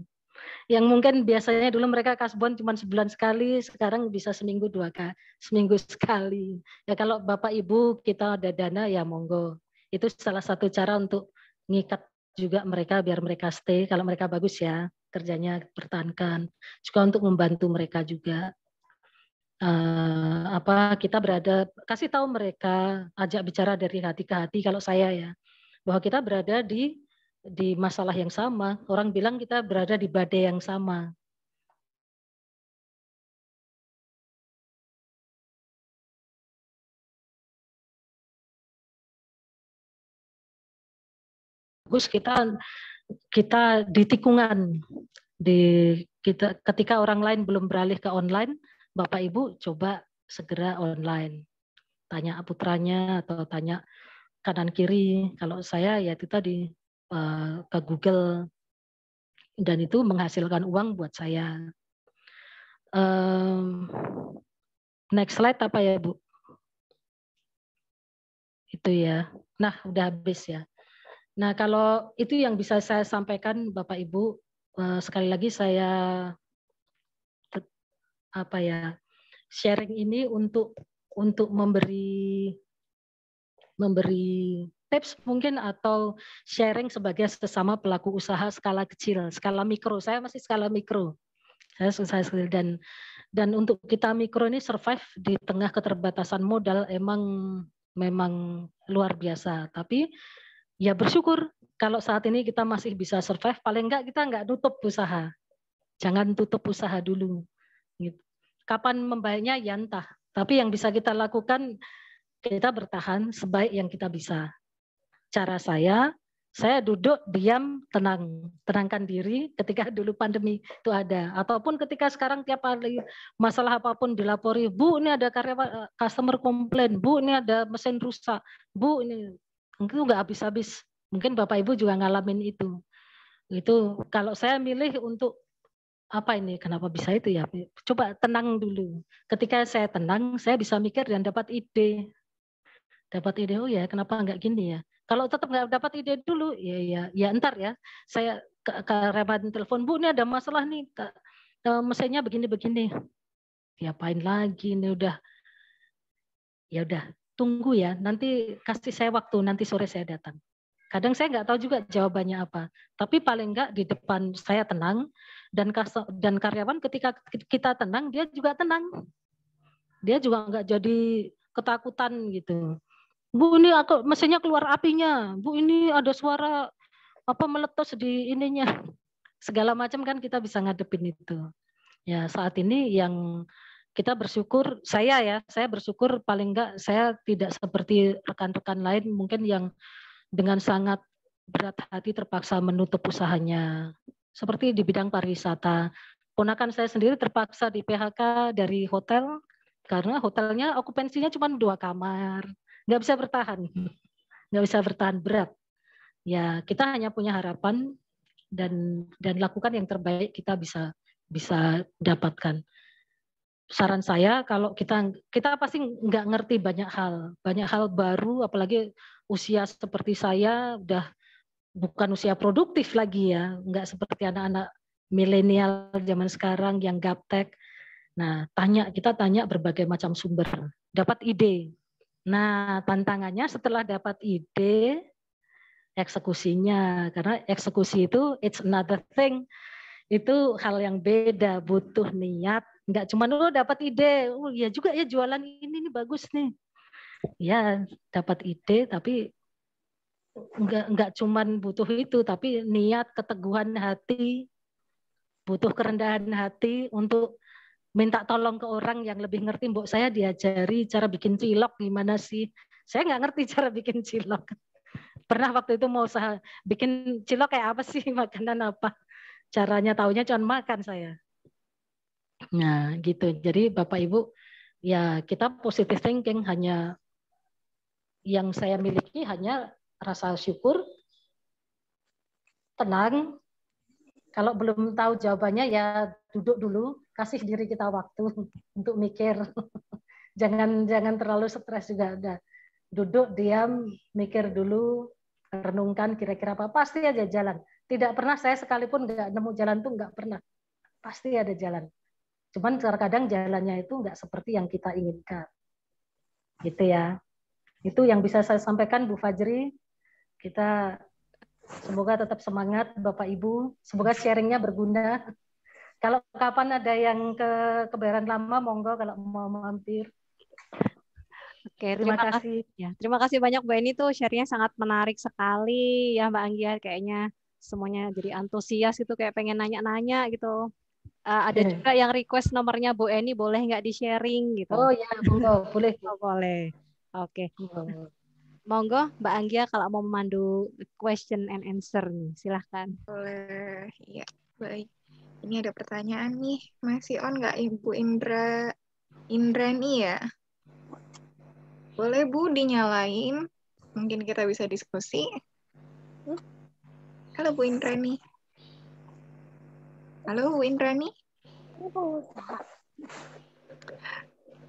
S1: Yang mungkin biasanya dulu mereka kasbon cuma sebulan sekali, sekarang bisa seminggu dua kali, seminggu sekali. Ya kalau Bapak Ibu kita ada dana ya monggo. Itu salah satu cara untuk ngikat juga mereka biar mereka stay kalau mereka bagus ya kerjanya pertahankan juga untuk membantu mereka juga uh, apa kita berada kasih tahu mereka ajak bicara dari hati ke hati kalau saya ya bahwa kita berada di di masalah yang sama orang bilang kita berada di badai yang sama bagus kita kita di tikungan di kita ketika orang lain belum beralih ke online bapak ibu coba segera online tanya putranya atau tanya kanan kiri kalau saya ya itu tadi eh, ke Google dan itu menghasilkan uang buat saya. next slide apa ya Bu? Itu ya. Nah udah habis ya. Nah, kalau itu yang bisa saya sampaikan Bapak Ibu, eh, sekali lagi saya apa ya? sharing ini untuk untuk memberi memberi tips mungkin atau sharing sebagai sesama pelaku usaha skala kecil, skala mikro. Saya masih skala mikro. Saya sekali dan dan untuk kita mikro ini survive di tengah keterbatasan modal emang memang luar biasa. Tapi ya bersyukur kalau saat ini kita masih bisa survive, paling enggak kita enggak tutup usaha. Jangan tutup usaha dulu. Gitu. Kapan membaiknya ya entah. Tapi yang bisa kita lakukan, kita bertahan sebaik yang kita bisa. Cara saya, saya duduk diam tenang, tenangkan diri ketika *laughs* dulu pandemi itu ada. Ataupun ketika sekarang tiap hari masalah apapun dilapori, Bu ini ada karyawan eh, customer komplain, Bu ini ada mesin rusak, Bu ini Mungkin nggak habis-habis. Mungkin Bapak Ibu juga ngalamin itu. Itu kalau saya milih untuk apa ini kenapa bisa itu ya coba tenang dulu ketika saya tenang saya bisa mikir dan dapat ide dapat ide oh ya kenapa nggak gini ya kalau tetap nggak dapat ide dulu ya ya ya entar ya saya ke, ke rebahan telepon bu ini ada masalah nih ke, eh, ke mesinnya begini begini diapain lagi ini udah ya udah tunggu ya, nanti kasih saya waktu, nanti sore saya datang. Kadang saya nggak tahu juga jawabannya apa, tapi paling nggak di depan saya tenang dan dan karyawan ketika kita tenang dia juga tenang, dia juga nggak jadi ketakutan gitu. Bu ini aku mesinnya keluar apinya, bu ini ada suara apa meletus di ininya, segala macam kan kita bisa ngadepin itu. Ya saat ini yang kita bersyukur saya ya saya bersyukur paling enggak saya tidak seperti rekan-rekan lain mungkin yang dengan sangat berat hati terpaksa menutup usahanya seperti di bidang pariwisata ponakan saya sendiri terpaksa di PHK dari hotel karena hotelnya okupansinya cuma dua kamar nggak bisa bertahan *laughs* nggak bisa bertahan berat ya kita hanya punya harapan dan dan lakukan yang terbaik kita bisa bisa dapatkan saran saya kalau kita kita pasti nggak ngerti banyak hal, banyak hal baru, apalagi usia seperti saya udah bukan usia produktif lagi ya, nggak seperti anak-anak milenial zaman sekarang yang gaptek. Nah, tanya kita tanya berbagai macam sumber, dapat ide. Nah, tantangannya setelah dapat ide, eksekusinya karena eksekusi itu it's another thing itu hal yang beda butuh niat nggak cuma lo oh, dapat ide oh ya juga ya jualan ini nih bagus nih ya dapat ide tapi nggak nggak cuma butuh itu tapi niat keteguhan hati butuh kerendahan hati untuk minta tolong ke orang yang lebih ngerti mbok saya diajari cara bikin cilok gimana sih saya nggak ngerti cara bikin cilok *laughs* pernah waktu itu mau usaha bikin cilok kayak apa sih *laughs* makanan apa caranya taunya cuma makan saya Nah, gitu. Jadi Bapak Ibu, ya kita positif thinking hanya yang saya miliki hanya rasa syukur, tenang. Kalau belum tahu jawabannya ya duduk dulu, kasih diri kita waktu *laughs* untuk mikir. *laughs* jangan jangan terlalu stres juga ada. Duduk diam, mikir dulu, renungkan kira-kira apa pasti aja jalan. Tidak pernah saya sekalipun nggak nemu jalan tuh nggak pernah. Pasti ada jalan Cuman terkadang jalannya itu nggak seperti yang kita inginkan. Gitu ya. Itu yang bisa saya sampaikan Bu Fajri. Kita semoga tetap semangat Bapak Ibu. Semoga sharingnya berguna. Kalau kapan ada yang ke Lama, monggo kalau mau mampir. Oke, terima, terima kasih. Ya, terima kasih
S3: banyak Bu Eni tuh sharingnya sangat menarik sekali ya Mbak Anggia kayaknya semuanya jadi antusias gitu kayak pengen nanya-nanya gitu. Uh, ada iya. juga yang request nomornya Bu Eni boleh nggak di sharing gitu. Oh ya
S1: monggo, *laughs* boleh. Oh, boleh. Oke. Okay. Oh.
S3: Monggo Mbak Anggia kalau mau memandu question and answer nih silahkan. Boleh. ya, baik. Ini ada pertanyaan nih masih on nggak Ibu Indra
S2: Indrani ya? Boleh Bu dinyalain? Mungkin kita bisa diskusi. Halo Bu Indrani. Halo, Bu Indrani.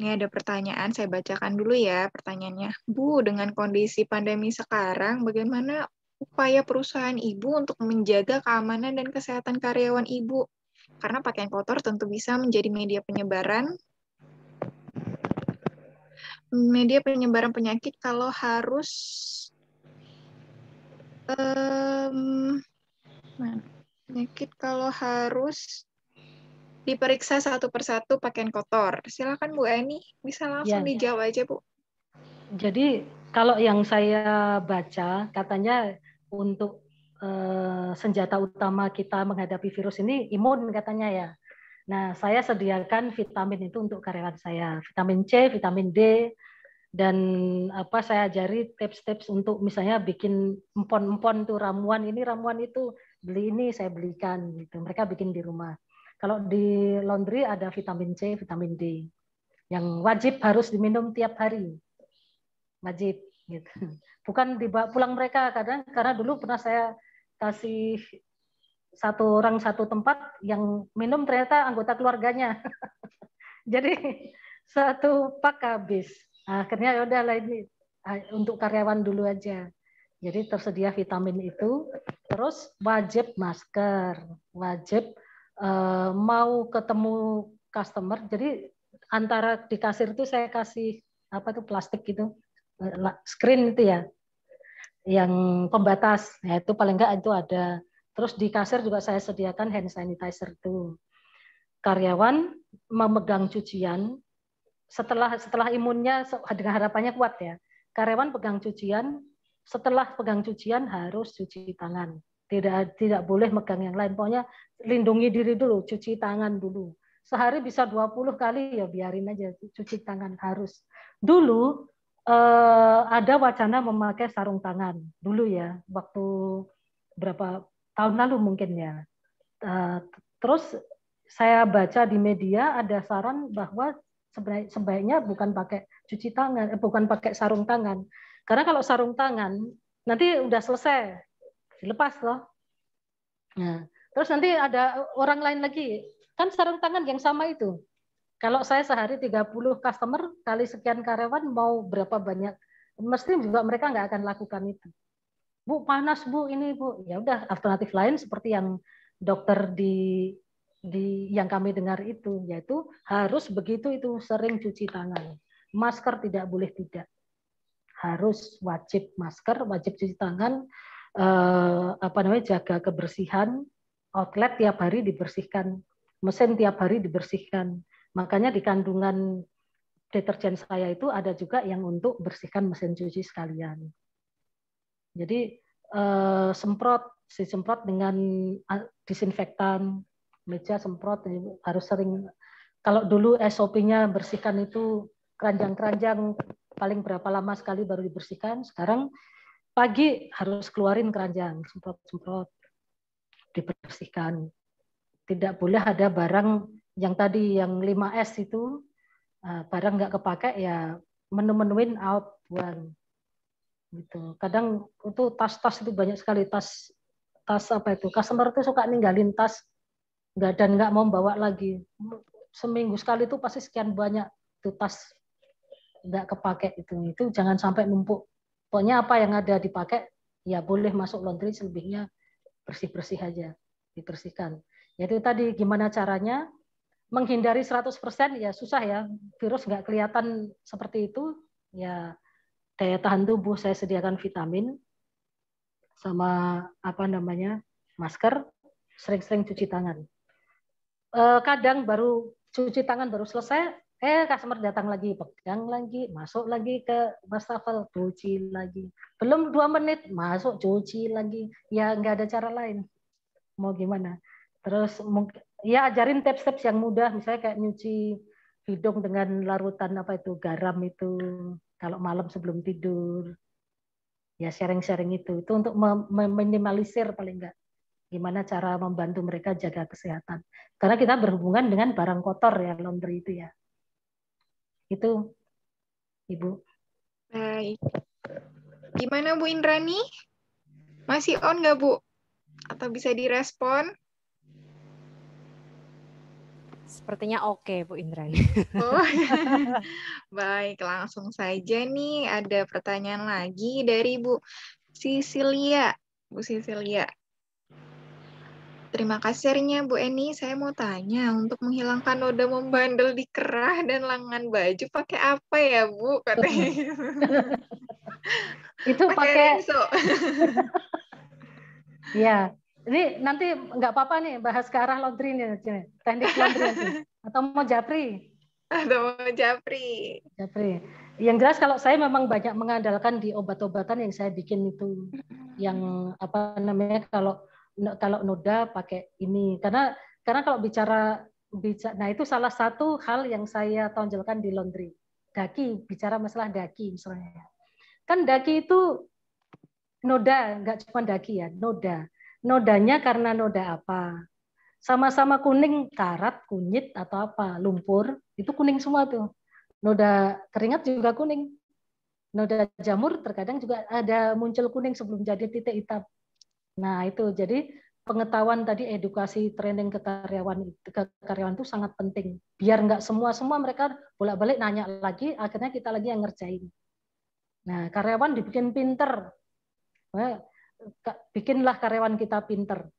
S2: Ini ada pertanyaan, saya bacakan dulu ya pertanyaannya. Bu, dengan kondisi pandemi sekarang, bagaimana upaya perusahaan ibu untuk menjaga keamanan dan kesehatan karyawan ibu? Karena pakaian kotor tentu bisa menjadi media penyebaran media penyebaran penyakit kalau harus um, mana? Penyakit kalau harus diperiksa satu persatu pakaian kotor. Silakan Bu Eni, bisa langsung ya, dijawab ya. aja Bu.
S1: Jadi kalau yang saya baca katanya untuk eh, senjata utama kita menghadapi virus ini imun katanya ya. Nah, saya sediakan vitamin itu untuk karyawan saya, vitamin C, vitamin D, dan apa saya ajari tips-tips untuk misalnya bikin empon-empon tuh ramuan ini ramuan itu beli ini saya belikan gitu. Mereka bikin di rumah. Kalau di laundry ada vitamin C, vitamin D yang wajib harus diminum tiap hari. Wajib gitu. *laughs* Bukan dibawa pulang mereka kadang karena dulu pernah saya kasih satu orang satu tempat yang minum ternyata anggota keluarganya. *laughs* Jadi satu pak habis. Akhirnya ya lah ini ah, untuk karyawan dulu aja. Jadi tersedia vitamin itu, terus wajib masker, wajib eh, mau ketemu customer. Jadi antara di kasir itu saya kasih apa tuh plastik gitu, eh, screen itu ya, yang pembatas. Ya itu paling enggak itu ada. Terus di kasir juga saya sediakan hand sanitizer itu. Karyawan memegang cucian setelah setelah imunnya dengan harapannya kuat ya. Karyawan pegang cucian setelah pegang cucian harus cuci tangan. Tidak tidak boleh megang yang lain. Pokoknya lindungi diri dulu, cuci tangan dulu. Sehari bisa 20 kali ya biarin aja cuci tangan harus. Dulu eh, ada wacana memakai sarung tangan dulu ya waktu berapa tahun lalu mungkin ya. Eh, terus saya baca di media ada saran bahwa sebaiknya bukan pakai cuci tangan, eh, bukan pakai sarung tangan, karena kalau sarung tangan nanti udah selesai dilepas loh. Nah, terus nanti ada orang lain lagi kan sarung tangan yang sama itu. Kalau saya sehari 30 customer kali sekian karyawan mau berapa banyak mesti juga mereka nggak akan lakukan itu. Bu panas bu ini bu ya udah alternatif lain seperti yang dokter di di yang kami dengar itu yaitu harus begitu itu sering cuci tangan masker tidak boleh tidak harus wajib masker, wajib cuci tangan, eh, apa namanya jaga kebersihan, outlet tiap hari dibersihkan, mesin tiap hari dibersihkan. Makanya di kandungan deterjen saya itu ada juga yang untuk bersihkan mesin cuci sekalian. Jadi eh, semprot, disemprot dengan disinfektan, meja semprot harus sering. Kalau dulu SOP-nya bersihkan itu keranjang-keranjang paling berapa lama sekali baru dibersihkan. Sekarang pagi harus keluarin keranjang, semprot-semprot, dibersihkan. Tidak boleh ada barang yang tadi yang 5S itu eh, barang nggak kepakai ya menu-menuin out buang gitu kadang itu tas-tas itu banyak sekali tas tas apa itu customer itu suka ninggalin tas nggak dan nggak mau bawa lagi seminggu sekali itu pasti sekian banyak itu tas nggak kepake itu itu jangan sampai numpuk pokoknya apa yang ada dipakai ya boleh masuk laundry selebihnya bersih bersih aja dibersihkan yaitu tadi gimana caranya menghindari 100% ya susah ya virus nggak kelihatan seperti itu ya daya tahan tubuh saya sediakan vitamin sama apa namanya masker sering-sering cuci tangan eh, kadang baru cuci tangan baru selesai Eh, customer datang lagi, pegang lagi, masuk lagi ke wastafel, cuci lagi. Belum dua menit, masuk, cuci lagi. Ya, nggak ada cara lain. Mau gimana? Terus ya ajarin tips-tips yang mudah, misalnya kayak nyuci hidung dengan larutan apa itu garam itu kalau malam sebelum tidur. Ya sharing-sharing itu. Itu untuk meminimalisir paling nggak. gimana cara membantu mereka jaga kesehatan. Karena kita berhubungan dengan barang kotor ya laundry itu ya. Itu, Ibu.
S2: Baik. Gimana Bu Indrani? Masih on nggak Bu? Atau bisa direspon? Sepertinya
S3: oke okay, Bu Indrani.
S6: Oh. *laughs*
S2: *laughs* Baik, langsung saja nih ada pertanyaan lagi dari Bu Sisilia. Bu Sisilia, terima kasih sharingnya Bu Eni. Saya mau tanya, untuk menghilangkan noda membandel di kerah dan lengan baju pakai apa ya Bu? Katanya. *laughs*
S1: itu pakai. *laughs* Ya ini nanti nggak apa-apa nih bahas ke arah laundry nih, teknik laundry Atau mau japri? Atau mau japri. Japri. Yang jelas kalau saya memang banyak mengandalkan di obat-obatan yang saya bikin itu, yang apa namanya kalau kalau noda pakai ini karena karena kalau bicara bicara nah itu salah satu hal yang saya tonjolkan di laundry daki bicara masalah daki misalnya kan daki itu noda nggak cuma daki ya noda nodanya karena noda apa sama-sama kuning karat kunyit atau apa lumpur itu kuning semua tuh noda keringat juga kuning noda jamur terkadang juga ada muncul kuning sebelum jadi titik hitam Nah, itu jadi pengetahuan tadi edukasi training ke karyawan ke karyawan itu sangat penting. Biar nggak semua semua mereka bolak-balik nanya lagi, akhirnya kita lagi yang ngerjain. Nah, karyawan dibikin pinter. Bikinlah karyawan kita pinter.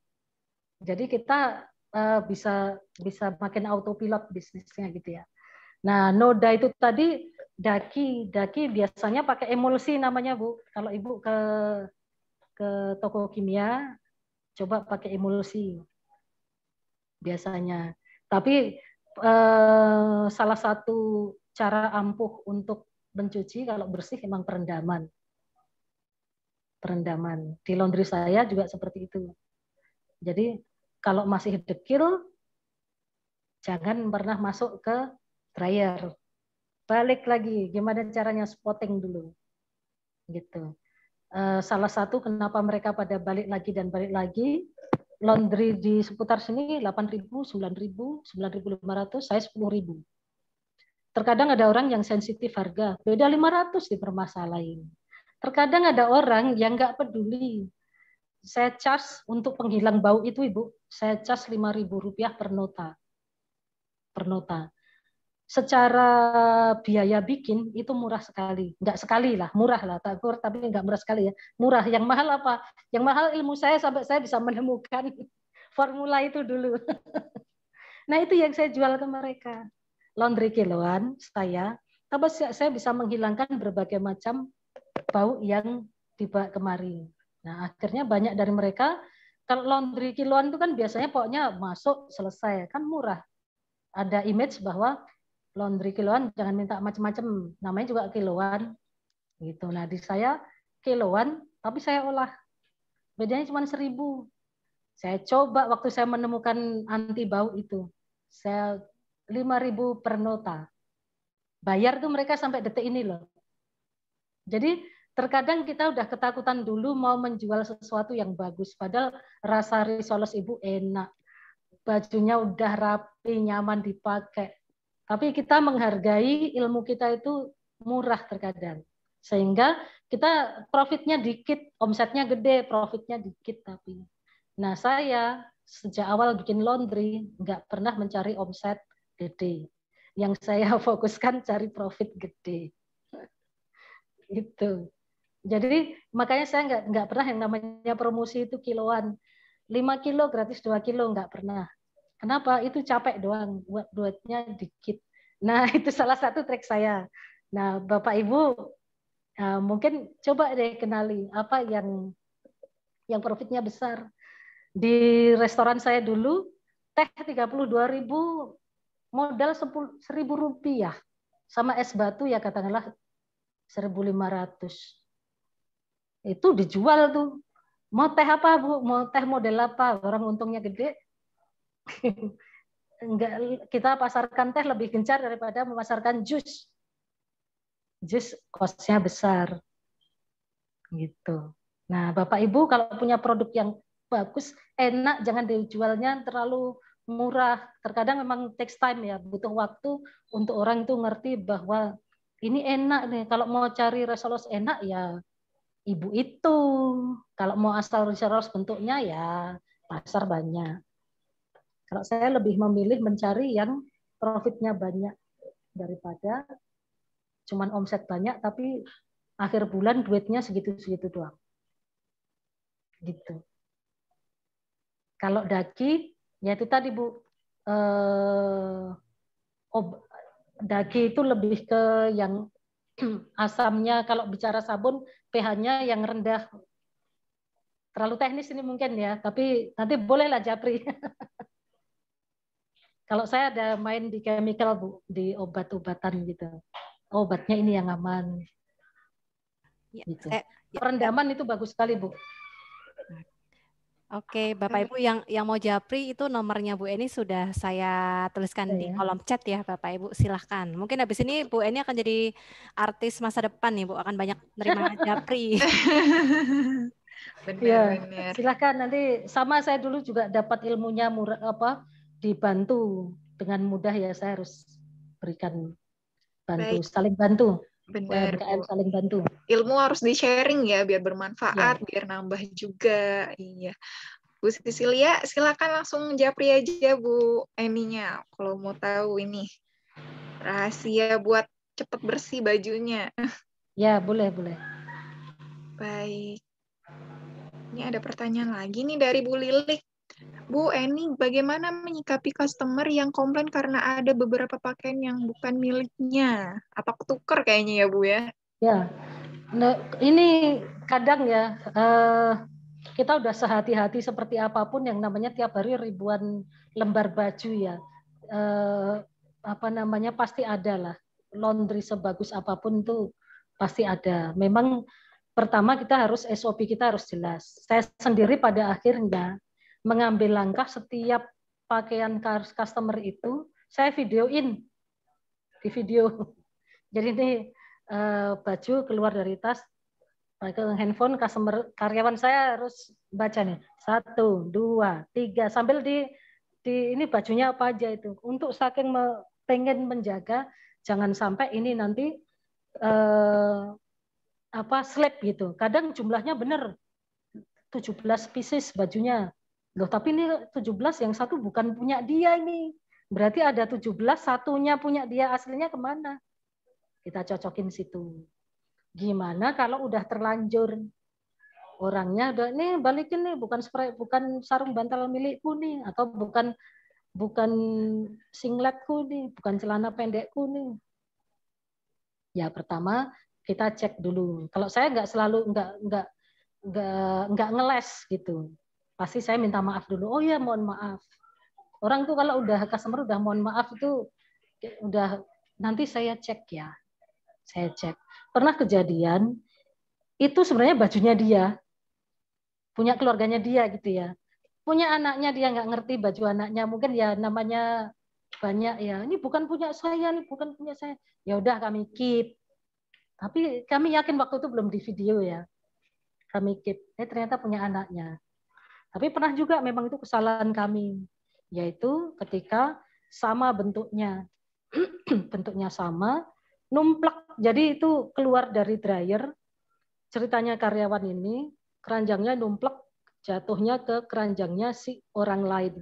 S1: Jadi kita eh, bisa bisa makin autopilot bisnisnya gitu ya. Nah, noda itu tadi daki daki biasanya pakai emulsi namanya bu. Kalau ibu ke ke toko kimia coba pakai emulsi biasanya. Tapi eh, salah satu cara ampuh untuk mencuci kalau bersih emang perendaman. Perendaman. Di laundry saya juga seperti itu. Jadi kalau masih dekil jangan pernah masuk ke dryer. Balik lagi gimana caranya spotting dulu. Gitu. Eh, salah satu kenapa mereka pada balik lagi dan balik lagi laundry di seputar sini 8.000, 9.000, 9.500, saya 10.000. Terkadang ada orang yang sensitif harga, beda 500 di permasalahan dipermasalahin. Terkadang ada orang yang nggak peduli. Saya charge untuk penghilang bau itu, Ibu. Saya charge 5.000 rupiah per nota. Per nota secara biaya bikin itu murah sekali. Enggak sekali lah, murah lah, tapi enggak murah sekali ya. Murah. Yang mahal apa? Yang mahal ilmu saya sampai saya bisa menemukan *laughs* formula itu dulu. *laughs* nah, itu yang saya jual ke mereka. Laundry kiloan saya, apa saya bisa menghilangkan berbagai macam bau yang tiba kemarin. Nah, akhirnya banyak dari mereka kalau laundry kiloan itu kan biasanya pokoknya masuk selesai, kan murah. Ada image bahwa laundry kiloan jangan minta macam-macam namanya juga kiloan gitu nah di saya kiloan tapi saya olah bedanya cuma seribu saya coba waktu saya menemukan anti bau itu saya lima ribu per nota bayar tuh mereka sampai detik ini loh jadi terkadang kita udah ketakutan dulu mau menjual sesuatu yang bagus padahal rasa risoles ibu enak bajunya udah rapi nyaman dipakai tapi kita menghargai ilmu kita itu murah terkadang. Sehingga kita profitnya dikit, omsetnya gede, profitnya dikit tapi. Nah saya sejak awal bikin laundry nggak pernah mencari omset gede. Yang saya *laughs* fokuskan cari profit gede. *laughs* Itu. Jadi makanya saya nggak nggak pernah yang namanya promosi itu kiloan. 5 kilo gratis 2 kilo nggak pernah. Kenapa? Itu capek doang, buat buatnya dikit. Nah, *laughs* itu salah satu trik saya. Nah, Bapak Ibu eh, mungkin coba deh kenali apa yang yang profitnya besar. Di restoran saya dulu teh 32.000 modal 10.000 rupiah sama es batu ya katakanlah 1.500. Itu dijual tuh. Mau teh apa, Bu? Mau teh model apa? Orang untungnya gede. *laughs* Enggak, kita pasarkan teh lebih gencar daripada memasarkan jus. Jus kosnya besar. Gitu. Nah, Bapak Ibu kalau punya produk yang bagus, enak, jangan dijualnya terlalu murah. Terkadang memang takes time ya, butuh waktu untuk orang itu ngerti bahwa ini enak nih. Kalau mau cari resolusi enak ya ibu itu. Kalau mau asal resolusi bentuknya ya pasar banyak. Kalau saya lebih memilih mencari yang profitnya banyak daripada cuman omset banyak tapi akhir bulan duitnya segitu-segitu doang. Gitu. Kalau daki, ya itu tadi Bu, eh, ob, daki itu lebih ke yang *clears throat* asamnya, kalau bicara sabun, pH-nya yang rendah. Terlalu teknis ini mungkin ya, tapi nanti bolehlah Japri. *laughs* Kalau saya ada main di chemical bu, di obat-obatan gitu. Obatnya ini yang aman. Ya, gitu. Ya. Perendaman itu bagus sekali bu. Oke, Bapak Ibu yang yang mau
S3: japri itu nomornya Bu Eni sudah saya tuliskan ya. di iya. kolom chat ya Bapak Ibu. Silahkan. Mungkin habis ini Bu Eni akan jadi artis masa depan nih Bu, akan banyak nerima *laughs* japri.
S1: Benar, ya. Silahkan nanti sama saya dulu juga dapat ilmunya murah apa dibantu dengan mudah ya saya harus berikan bantu Baik. saling bantu Benar. saling bantu. Ilmu harus di-sharing
S2: ya biar bermanfaat, ya. biar nambah juga. Iya. Bu Sisilia, silakan langsung japri aja Bu Eninya kalau mau tahu ini rahasia buat cepat bersih bajunya.
S1: Ya, boleh, boleh.
S2: Baik. Ini ada pertanyaan lagi nih dari Bu Lilik. Bu Eni, bagaimana menyikapi customer yang komplain karena ada beberapa pakaian yang bukan
S1: miliknya? Apa ketuker kayaknya ya Bu ya? Ya, nah, ini kadang ya uh, kita udah sehati-hati seperti apapun yang namanya tiap hari ribuan lembar baju ya. Uh, apa namanya pasti ada lah laundry sebagus apapun tuh pasti ada. Memang pertama kita harus SOP kita harus jelas. Saya sendiri pada akhirnya mengambil langkah setiap pakaian customer itu saya videoin di video. *laughs* Jadi ini eh, baju keluar dari tas, pakai handphone customer karyawan saya harus baca nih satu, dua, tiga sambil di di ini bajunya apa aja itu untuk saking pengen menjaga jangan sampai ini nanti eh, apa slip gitu. Kadang jumlahnya tujuh 17 pieces bajunya Loh, tapi ini 17 yang satu bukan punya dia ini. Berarti ada 17 satunya punya dia aslinya kemana? Kita cocokin situ. Gimana kalau udah terlanjur orangnya udah nih balikin nih bukan spray bukan sarung bantal milikku nih atau bukan bukan singletku nih, bukan celana pendekku nih. Ya pertama kita cek dulu. Kalau saya nggak selalu nggak nggak nggak nggak ngeles gitu pasti saya minta maaf dulu. Oh ya, mohon maaf. Orang tuh kalau udah customer udah mohon maaf itu udah nanti saya cek ya. Saya cek. Pernah kejadian itu sebenarnya bajunya dia. Punya keluarganya dia gitu ya. Punya anaknya dia nggak ngerti baju anaknya. Mungkin ya namanya banyak ya. Ini bukan punya saya, ini bukan punya saya. Ya udah kami keep. Tapi kami yakin waktu itu belum di video ya. Kami keep. Eh ternyata punya anaknya tapi pernah juga memang itu kesalahan kami, yaitu ketika sama bentuknya, *clears throat* bentuknya sama, numplak, jadi itu keluar dari dryer, ceritanya karyawan ini, keranjangnya numplak, jatuhnya ke keranjangnya si orang lain.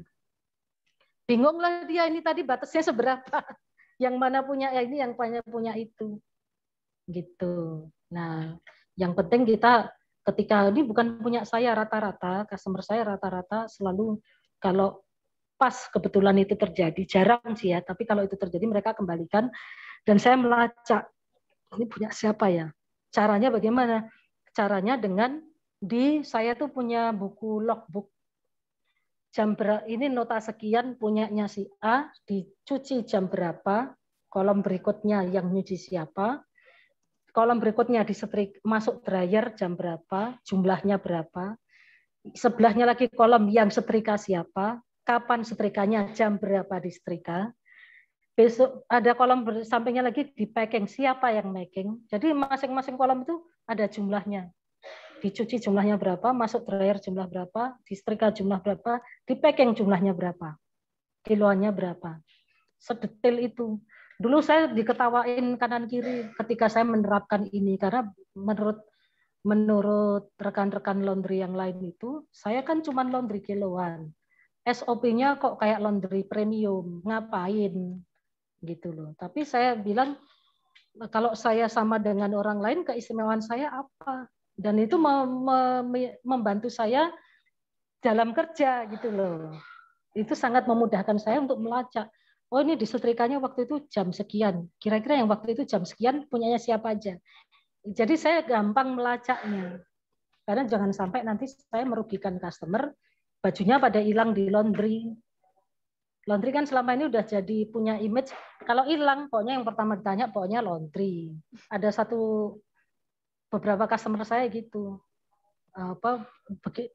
S1: Bingunglah dia ini tadi batasnya seberapa, *laughs* yang mana punya ini, yang punya punya itu. Gitu. Nah, yang penting kita ketika ini bukan punya saya rata-rata, customer saya rata-rata selalu kalau pas kebetulan itu terjadi, jarang sih ya, tapi kalau itu terjadi mereka kembalikan dan saya melacak ini punya siapa ya? Caranya bagaimana? Caranya dengan di saya tuh punya buku logbook jam berapa ini nota sekian punyanya si A dicuci jam berapa kolom berikutnya yang nyuci siapa kolom berikutnya di setrik masuk dryer jam berapa, jumlahnya berapa. Sebelahnya lagi kolom yang setrika siapa, kapan setrikanya, jam berapa di setrika Besok ada kolom sampingnya lagi di packing, siapa yang making. Jadi masing-masing kolom itu ada jumlahnya. Dicuci jumlahnya berapa, masuk dryer jumlah berapa, di setrika jumlah berapa, di packing jumlahnya berapa, kiloannya berapa. sedetail itu dulu saya diketawain kanan kiri ketika saya menerapkan ini karena menurut menurut rekan-rekan laundry yang lain itu saya kan cuma laundry kiloan SOP-nya kok kayak laundry premium ngapain gitu loh tapi saya bilang kalau saya sama dengan orang lain keistimewaan saya apa dan itu membantu saya dalam kerja gitu loh itu sangat memudahkan saya untuk melacak oh ini disetrikanya waktu itu jam sekian. Kira-kira yang waktu itu jam sekian punyanya siapa aja. Jadi saya gampang melacaknya. Karena jangan sampai nanti saya merugikan customer, bajunya pada hilang di laundry. Laundry kan selama ini udah jadi punya image, kalau hilang pokoknya yang pertama ditanya pokoknya laundry. Ada satu beberapa customer saya gitu apa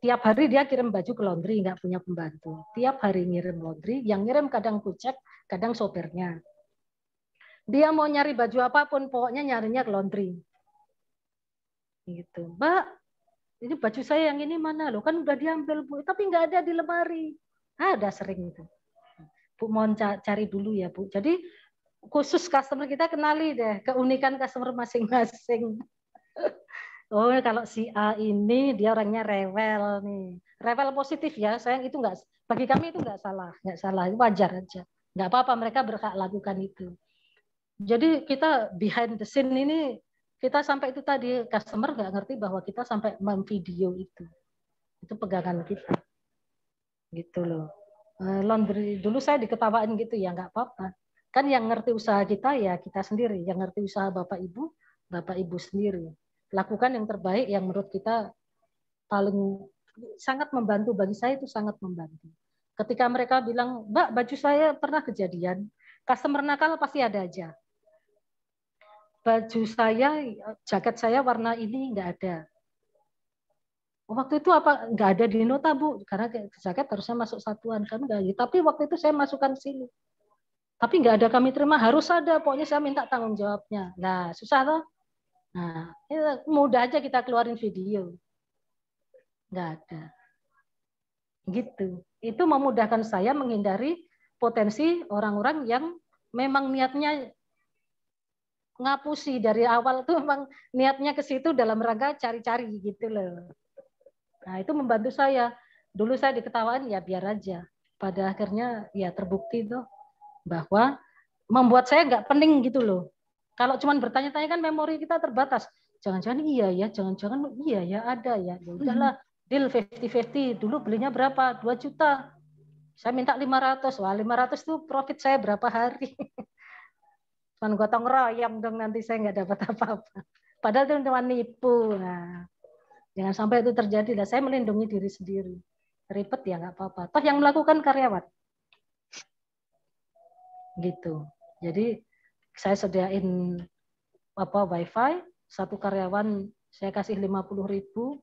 S1: tiap hari dia kirim baju ke laundry nggak punya pembantu tiap hari ngirim laundry yang ngirim kadang kucek kadang sopirnya dia mau nyari baju apapun pokoknya nyarinya ke laundry gitu mbak ini baju saya yang ini mana loh kan udah diambil bu tapi nggak ada di lemari ada sering itu bu mohon cari dulu ya bu jadi khusus customer kita kenali deh keunikan customer masing-masing *laughs* oh kalau si A ini dia orangnya rewel nih. Rewel positif ya, sayang itu enggak bagi kami itu enggak salah, enggak salah, wajar aja. Enggak apa-apa mereka berhak lakukan itu. Jadi kita behind the scene ini kita sampai itu tadi customer nggak ngerti bahwa kita sampai memvideo itu. Itu pegangan kita. Gitu loh. Eh, laundry dulu saya diketawain gitu ya nggak apa-apa. Kan yang ngerti usaha kita ya kita sendiri, yang ngerti usaha Bapak Ibu, Bapak Ibu sendiri lakukan yang terbaik yang menurut kita paling sangat membantu bagi saya itu sangat membantu. Ketika mereka bilang, "Mbak, baju saya pernah kejadian." Customer nakal pasti ada aja. Baju saya, jaket saya warna ini enggak ada. Waktu itu apa enggak ada di nota bu, karena jaket harusnya masuk satuan kami nggak. Tapi waktu itu saya masukkan sini. Tapi enggak ada kami terima, harus ada. Pokoknya saya minta tanggung jawabnya. Nah susah loh Nah, itu mudah aja kita keluarin video. Nggak ada. Gitu. Itu memudahkan saya menghindari potensi orang-orang yang memang niatnya ngapusi dari awal tuh memang niatnya ke situ dalam rangka cari-cari gitu loh. Nah, itu membantu saya. Dulu saya diketawain ya biar aja. Pada akhirnya ya terbukti tuh bahwa membuat saya nggak pening gitu loh. Kalau cuma bertanya-tanya kan memori kita terbatas. Jangan-jangan iya ya, jangan-jangan iya ya ada ya. Ya hmm. udahlah, deal 50-50. Dulu belinya berapa? 2 juta. Saya minta 500. Wah, 500 itu profit saya berapa hari? *laughs* Cuman gotong royong dong nanti saya nggak dapat apa-apa. Padahal itu cuma nipu. Nah, jangan sampai itu terjadi. Lah, saya melindungi diri sendiri. Ribet ya nggak apa-apa. Toh yang melakukan karyawan. Gitu. Jadi saya sediain apa wifi satu karyawan saya kasih lima puluh ribu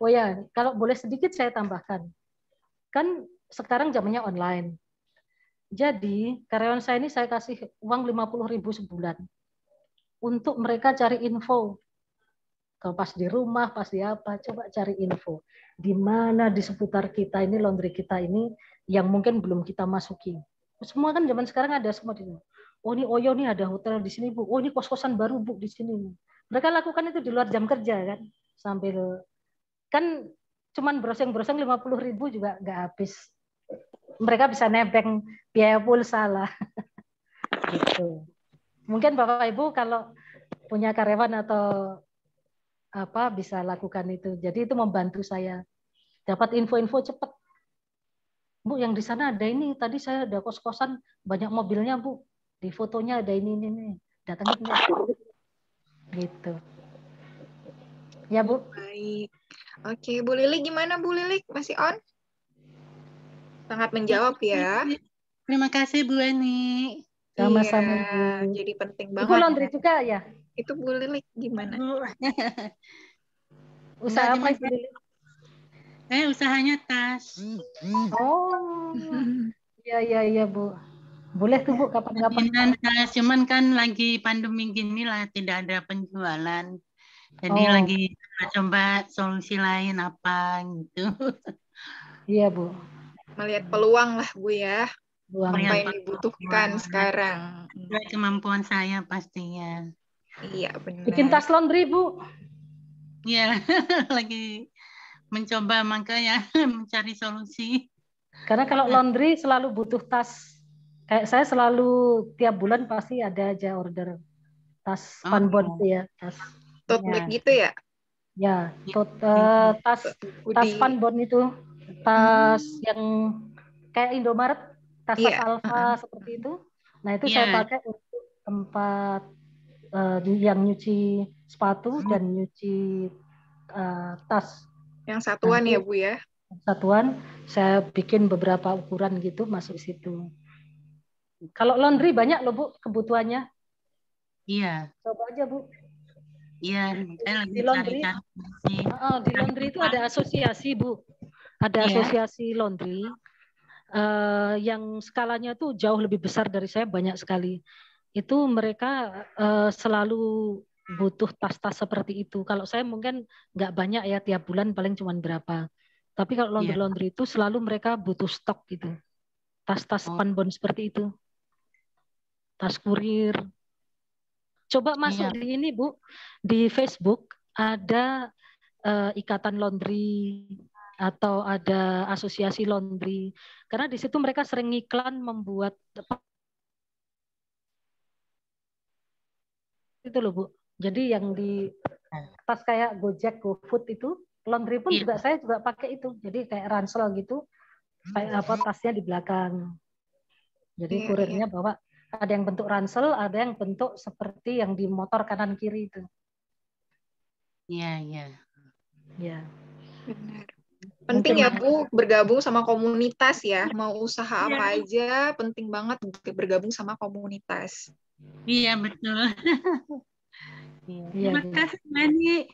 S1: oh ya kalau boleh sedikit saya tambahkan kan sekarang zamannya online jadi karyawan saya ini saya kasih uang lima puluh ribu sebulan untuk mereka cari info kalau pas di rumah, pas di apa, coba cari info di mana di seputar kita ini laundry kita ini yang mungkin belum kita masuki. Semua kan zaman sekarang ada semua di rumah oh ini Oyo oh, iya, nih ada hotel di sini bu, oh ini kos-kosan baru bu di sini. Mereka lakukan itu di luar jam kerja kan, sambil kan cuman browsing-browsing puluh ribu juga nggak habis. Mereka bisa nebeng biaya pulsa lah. *laughs* gitu. Mungkin Bapak Ibu kalau punya karyawan atau apa bisa lakukan itu. Jadi itu membantu saya dapat info-info cepat. Bu, yang di sana ada ini. Tadi saya ada kos-kosan, banyak mobilnya, Bu di fotonya ada ini ini, ini. datangnya gitu. gitu ya
S2: bu baik oke bu Lili gimana bu Lili masih on sangat menjawab ya terima kasih bu Eni
S1: sama-sama
S2: iya, jadi penting banget itu laundry juga ya itu bu Lili gimana
S1: usaha apa bu Lili Eh, usahanya tas. Oh, *laughs* iya, iya, iya, Bu. Boleh tuh Bu kapan-kapan. Cuman kan lagi pandemi gini lah tidak ada penjualan. Jadi oh. lagi coba solusi lain apa gitu. *laughs* Iya Bu.
S2: Melihat peluang lah Bu ya. Peluang apa yang dibutuhkan peluang. sekarang. dari kemampuan
S1: saya pastinya. Iya benar. Bikin tas laundry Bu. Iya *laughs* lagi mencoba makanya *laughs* mencari solusi. Karena kalau laundry selalu butuh tas kayak saya selalu tiap bulan pasti ada aja order tas oh. ya tas tote iya. bag gitu ya ya eh, tote uh, tas Udi. tas panbon itu tas hmm. yang kayak Indomaret tas yeah. alfa uh -huh. seperti itu nah itu yeah. saya pakai untuk tempat uh, yang nyuci sepatu hmm. dan nyuci uh, tas yang satuan Nanti, ya bu ya satuan saya bikin beberapa ukuran gitu masuk situ kalau laundry banyak loh Bu kebutuhannya. Iya. Coba aja Bu. Iya, di laundry. oh, di laundry itu ada asosiasi Bu. Ada iya. asosiasi laundry uh, yang skalanya tuh jauh lebih besar dari saya banyak sekali. Itu mereka uh, selalu butuh tas-tas seperti itu. Kalau saya mungkin nggak banyak ya tiap bulan paling cuma berapa. Tapi kalau iya. laundry laundry itu selalu mereka butuh stok gitu. Tas-tas oh. panbon seperti itu tas kurir. Coba masuk iya. di ini Bu, di Facebook ada uh, ikatan laundry atau ada asosiasi laundry. Karena di situ mereka sering iklan membuat itu loh Bu. Jadi yang di tas kayak Gojek, GoFood itu laundry pun iya. juga saya juga pakai itu. Jadi kayak ransel gitu, kayak apa hmm. tasnya di belakang. Jadi iya, kurirnya iya. bawa ada yang bentuk ransel, ada yang bentuk seperti yang di motor kanan kiri itu.
S5: Iya, iya.
S6: Iya.
S1: Penting ya Bu bergabung sama komunitas
S2: ya. Mau usaha ya. apa aja penting banget bergabung sama komunitas.
S1: Iya, betul. *laughs* Iya, Terima
S2: kasih Mani.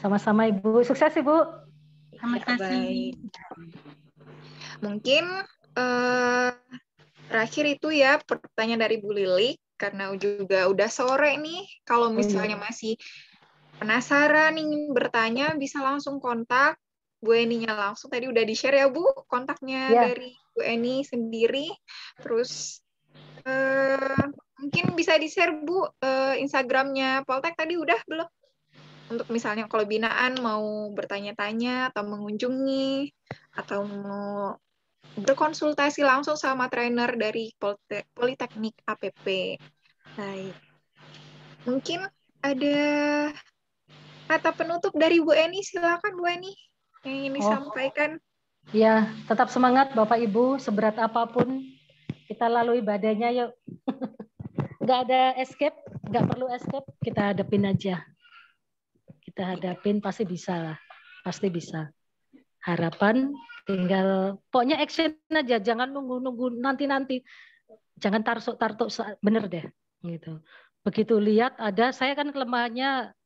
S1: Sama-sama Ibu. Sukses Ibu. Terima kasih.
S2: Mungkin uh, Terakhir itu ya pertanyaan dari Bu Lili karena juga udah sore nih. Kalau oh, iya. misalnya masih penasaran ingin bertanya bisa langsung kontak Bu Eninya langsung. Tadi udah di-share ya Bu kontaknya ya. dari Bu Eni sendiri. Terus eh, mungkin bisa di-share Bu eh, Instagramnya Poltek tadi udah belum? Untuk misalnya kalau binaan mau bertanya-tanya atau mengunjungi atau mau berkonsultasi langsung sama trainer dari Politeknik APP. Baik. Mungkin ada kata penutup dari Bu Eni, silakan Bu Eni yang ingin oh. disampaikan.
S1: Oh. Ya, tetap semangat Bapak Ibu, seberat apapun kita lalui badannya yuk. *laughs* Gak ada escape, gak perlu escape, kita hadapin aja. Kita hadapin pasti bisa lah, pasti bisa. Harapan tinggal pokoknya action aja jangan nunggu-nunggu nanti-nanti jangan tarsuk tarsuk bener deh gitu begitu lihat ada saya kan kelemahannya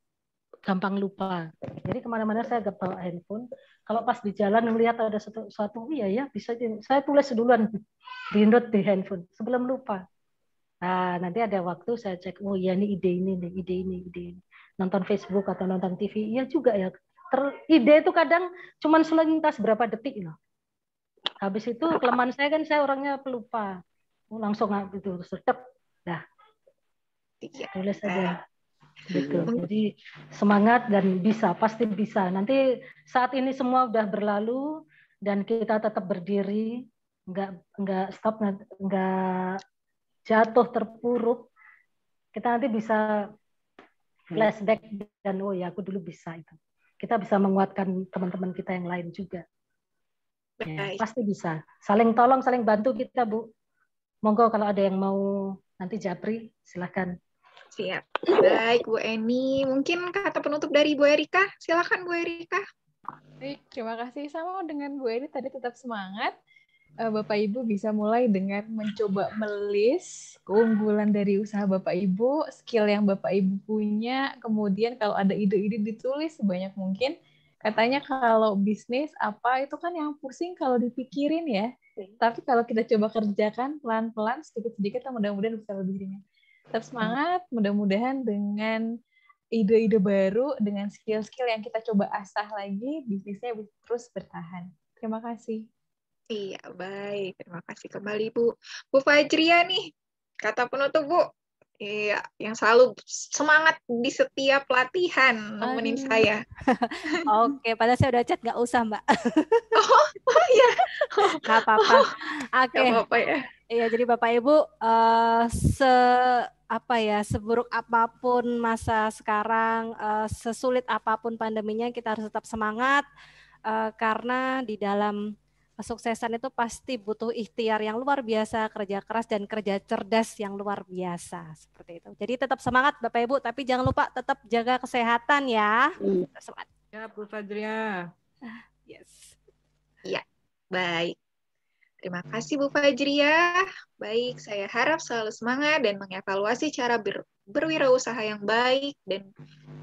S1: gampang lupa jadi kemana-mana saya bawa handphone kalau pas di jalan melihat ada satu satu iya ya bisa saya tulis duluan *laughs* di note di handphone sebelum lupa nah nanti ada waktu saya cek oh iya ini ide ini nih ide ini ide ini nonton Facebook atau nonton TV iya juga ya ter, ide itu kadang cuman selintas berapa detik loh. Habis itu kelemahan saya kan saya orangnya pelupa. Oh, langsung gitu setep. Dah. Iya. Tulis saja. Gitu. Iya. Jadi semangat dan bisa, pasti bisa. Nanti saat ini semua udah berlalu dan kita tetap berdiri, nggak nggak stop, nggak jatuh terpuruk. Kita nanti bisa flashback dan oh ya aku dulu bisa itu kita bisa menguatkan teman-teman kita yang lain juga. Ya, pasti bisa. Saling tolong, saling bantu kita, Bu. Monggo kalau ada yang mau nanti Japri, silahkan.
S2: Siap. Baik, Bu Eni. Mungkin kata penutup dari Bu Erika. Silahkan, Bu Erika. Baik, terima kasih. Sama dengan Bu Eni tadi tetap semangat. Eh,
S4: Bapak Ibu bisa mulai dengan mencoba melis keunggulan dari usaha Bapak Ibu, skill yang Bapak Ibu punya, kemudian kalau ada ide-ide ditulis sebanyak mungkin. Katanya kalau bisnis apa itu kan yang pusing kalau dipikirin ya. Iya. Tapi kalau kita coba kerjakan pelan-pelan sedikit-sedikit ya mudah-mudahan bisa lebih ringan. Tetap hmm. semangat, mudah-mudahan dengan ide-ide baru, dengan skill-skill yang kita coba
S2: asah lagi, bisnisnya terus bertahan. Terima kasih. Iya, baik. Terima kasih kembali, Bu. Bu Fajria nih, kata penutup, Bu. Iya, yang selalu semangat di setiap latihan nemenin Ayuh. saya.
S3: *laughs* Oke, padahal saya udah chat gak usah mbak. *laughs* oh, oh ya, oh, apa-apa. Oh, Oke. apa-apa ya. Iya, jadi bapak ibu uh, se apa ya seburuk apapun masa sekarang, uh, sesulit apapun pandeminya kita harus tetap semangat uh, karena di dalam kesuksesan itu pasti butuh ikhtiar yang luar biasa, kerja keras dan kerja cerdas yang luar biasa seperti itu. Jadi tetap semangat Bapak Ibu, tapi jangan lupa tetap jaga kesehatan ya. Hmm. Tetap semangat. Ya Bu
S2: Fadria.
S4: Ah, yes.
S3: Iya. Baik. Terima
S2: kasih Bu Fajriah. Baik, saya harap selalu semangat dan mengevaluasi cara ber berwirausaha yang baik dan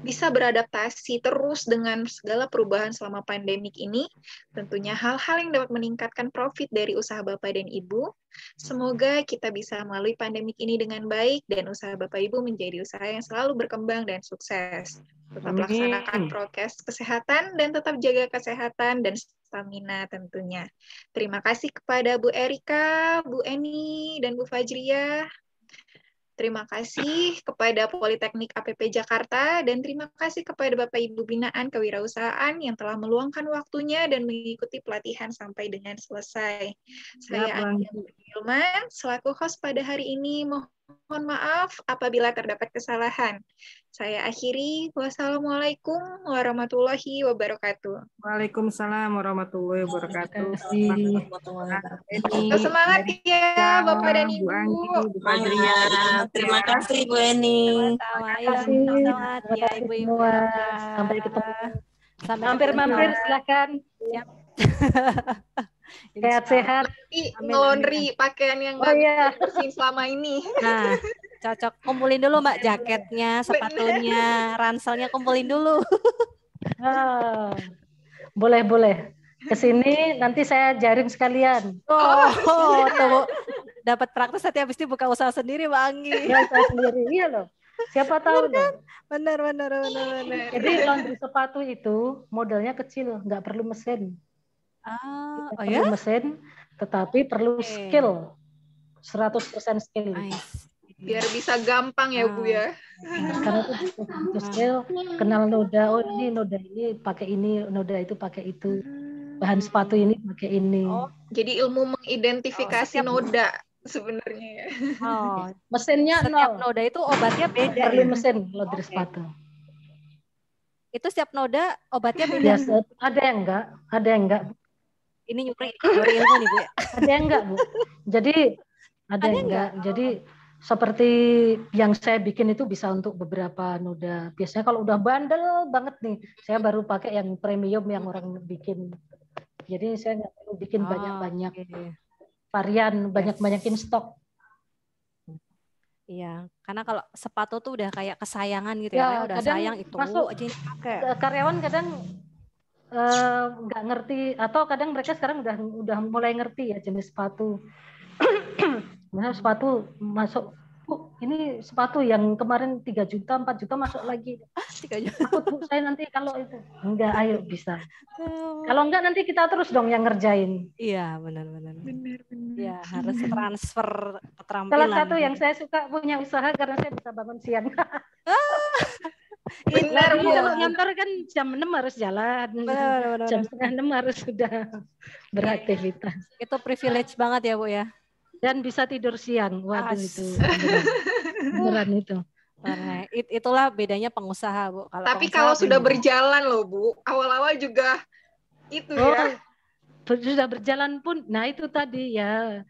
S2: bisa beradaptasi terus dengan segala perubahan selama pandemik ini. Tentunya hal-hal yang dapat meningkatkan profit dari usaha Bapak dan Ibu. Semoga kita bisa melalui pandemik ini dengan baik dan usaha Bapak Ibu menjadi usaha yang selalu berkembang dan sukses. Tetap Amin. laksanakan prokes kesehatan dan tetap jaga kesehatan dan stamina tentunya. Terima kasih kepada Bu Erika, Bu Eni, dan Bu Fajria. Terima kasih kepada Politeknik APP Jakarta dan terima kasih kepada Bapak Ibu Binaan Kewirausahaan yang telah meluangkan waktunya dan mengikuti pelatihan sampai dengan selesai. Saya Anja Hilman, selaku host pada hari ini mohon Mohon maaf apabila terdapat kesalahan. Saya akhiri. Wassalamualaikum warahmatullahi wabarakatuh.
S1: Waalaikumsalam warahmatullahi wabarakatuh.
S3: Semangat ya Bapak dan Ibu. terima kasih Terima kasih Bu Eni. Terima kasih ya, Sampai ketemu.
S1: Sampai mampir-mampir silakan. Iya. Siap. *laughs* Sehat-sehat.
S3: Tapi
S2: laundry pakaian yang oh, iya.
S3: bersih selama ini. Nah, cocok kumpulin dulu Mbak jaketnya, sepatunya, ranselnya kumpulin dulu.
S1: Oh, *laughs* boleh, boleh. Ke sini nanti saya jaring sekalian. Oh, oh tuh. Dapat praktis nanti habis ini buka usaha sendiri Mbak Anggi. Ya, usaha sendiri. Iya loh. Siapa tahu benar, kan? Benar, benar, benar, benar. Jadi laundry sepatu itu modalnya kecil, nggak perlu mesin.
S2: Ah, oh perlu ya?
S1: mesin, tetapi perlu okay. skill. 100% skill. Nice. Biar bisa
S2: gampang ya, ah. Bu ya. Ah.
S1: Karena itu, itu skill, kenal noda, oh ini noda ini pakai ini, noda itu pakai itu. Ah. Bahan sepatu ini pakai ini. Oh,
S2: jadi ilmu
S3: mengidentifikasi oh, noda
S2: sebenarnya ya. Oh,
S1: mesinnya setiap
S3: no. noda itu obatnya
S1: beda. Perlu ya? mesin kalau okay. sepatu itu setiap noda obatnya beda. Biasa, ada yang enggak, ada yang enggak ini nyuri *laughs* nyuri ilmu nih bu ya ada yang enggak bu jadi ada, ada yang enggak, enggak. jadi seperti yang saya bikin itu bisa untuk beberapa noda. Biasanya kalau udah bandel banget nih, saya baru pakai yang premium yang orang bikin. Jadi saya nggak perlu bikin ah, banyak-banyak okay. varian, banyak-banyakin stok.
S3: Iya, karena kalau sepatu
S1: tuh udah kayak kesayangan gitu ya, ya, ya. udah sayang itu masuk aja Okay. Karyawan kadang nggak uh, ngerti atau kadang mereka sekarang udah udah mulai ngerti ya jenis sepatu. *clears throat* Misalnya sepatu masuk Bu, ini sepatu yang kemarin 3 juta, 4 juta masuk lagi. Ah, aku juta. Takut Bu, saya nanti kalau itu. Enggak, ayo bisa. Oh. Kalau enggak nanti kita terus dong yang ngerjain. Iya, benar benar. Benar benar. Iya, harus transfer
S3: keterampilan. Salah satu yang
S1: saya suka punya usaha karena saya bisa bangun siang. Ah. Benar, Bu. Kalau kan jam 6 harus jalan. Benar, benar. Jam setengah enam harus sudah *laughs* beraktivitas. Itu privilege banget ya, Bu ya. Dan bisa tidur siang. waktu As. itu. Beneran itu. it, itulah bedanya pengusaha, Bu. Kalau Tapi kalau sudah bener. berjalan
S2: loh, Bu. Awal-awal
S1: juga itu oh, ya. Sudah berjalan pun, nah itu tadi ya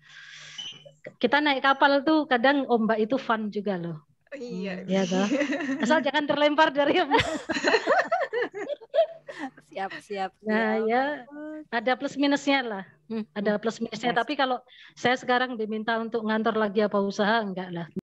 S1: kita naik kapal tuh kadang ombak itu fun juga loh. Oh, iya. Iya iya, *laughs* Asal jangan terlempar dari
S3: siap, siap siap. Nah ya
S1: ada plus minusnya lah. Hmm. Ada hmm. plus minusnya. Yes. Tapi kalau saya sekarang diminta untuk ngantor lagi apa usaha enggak lah.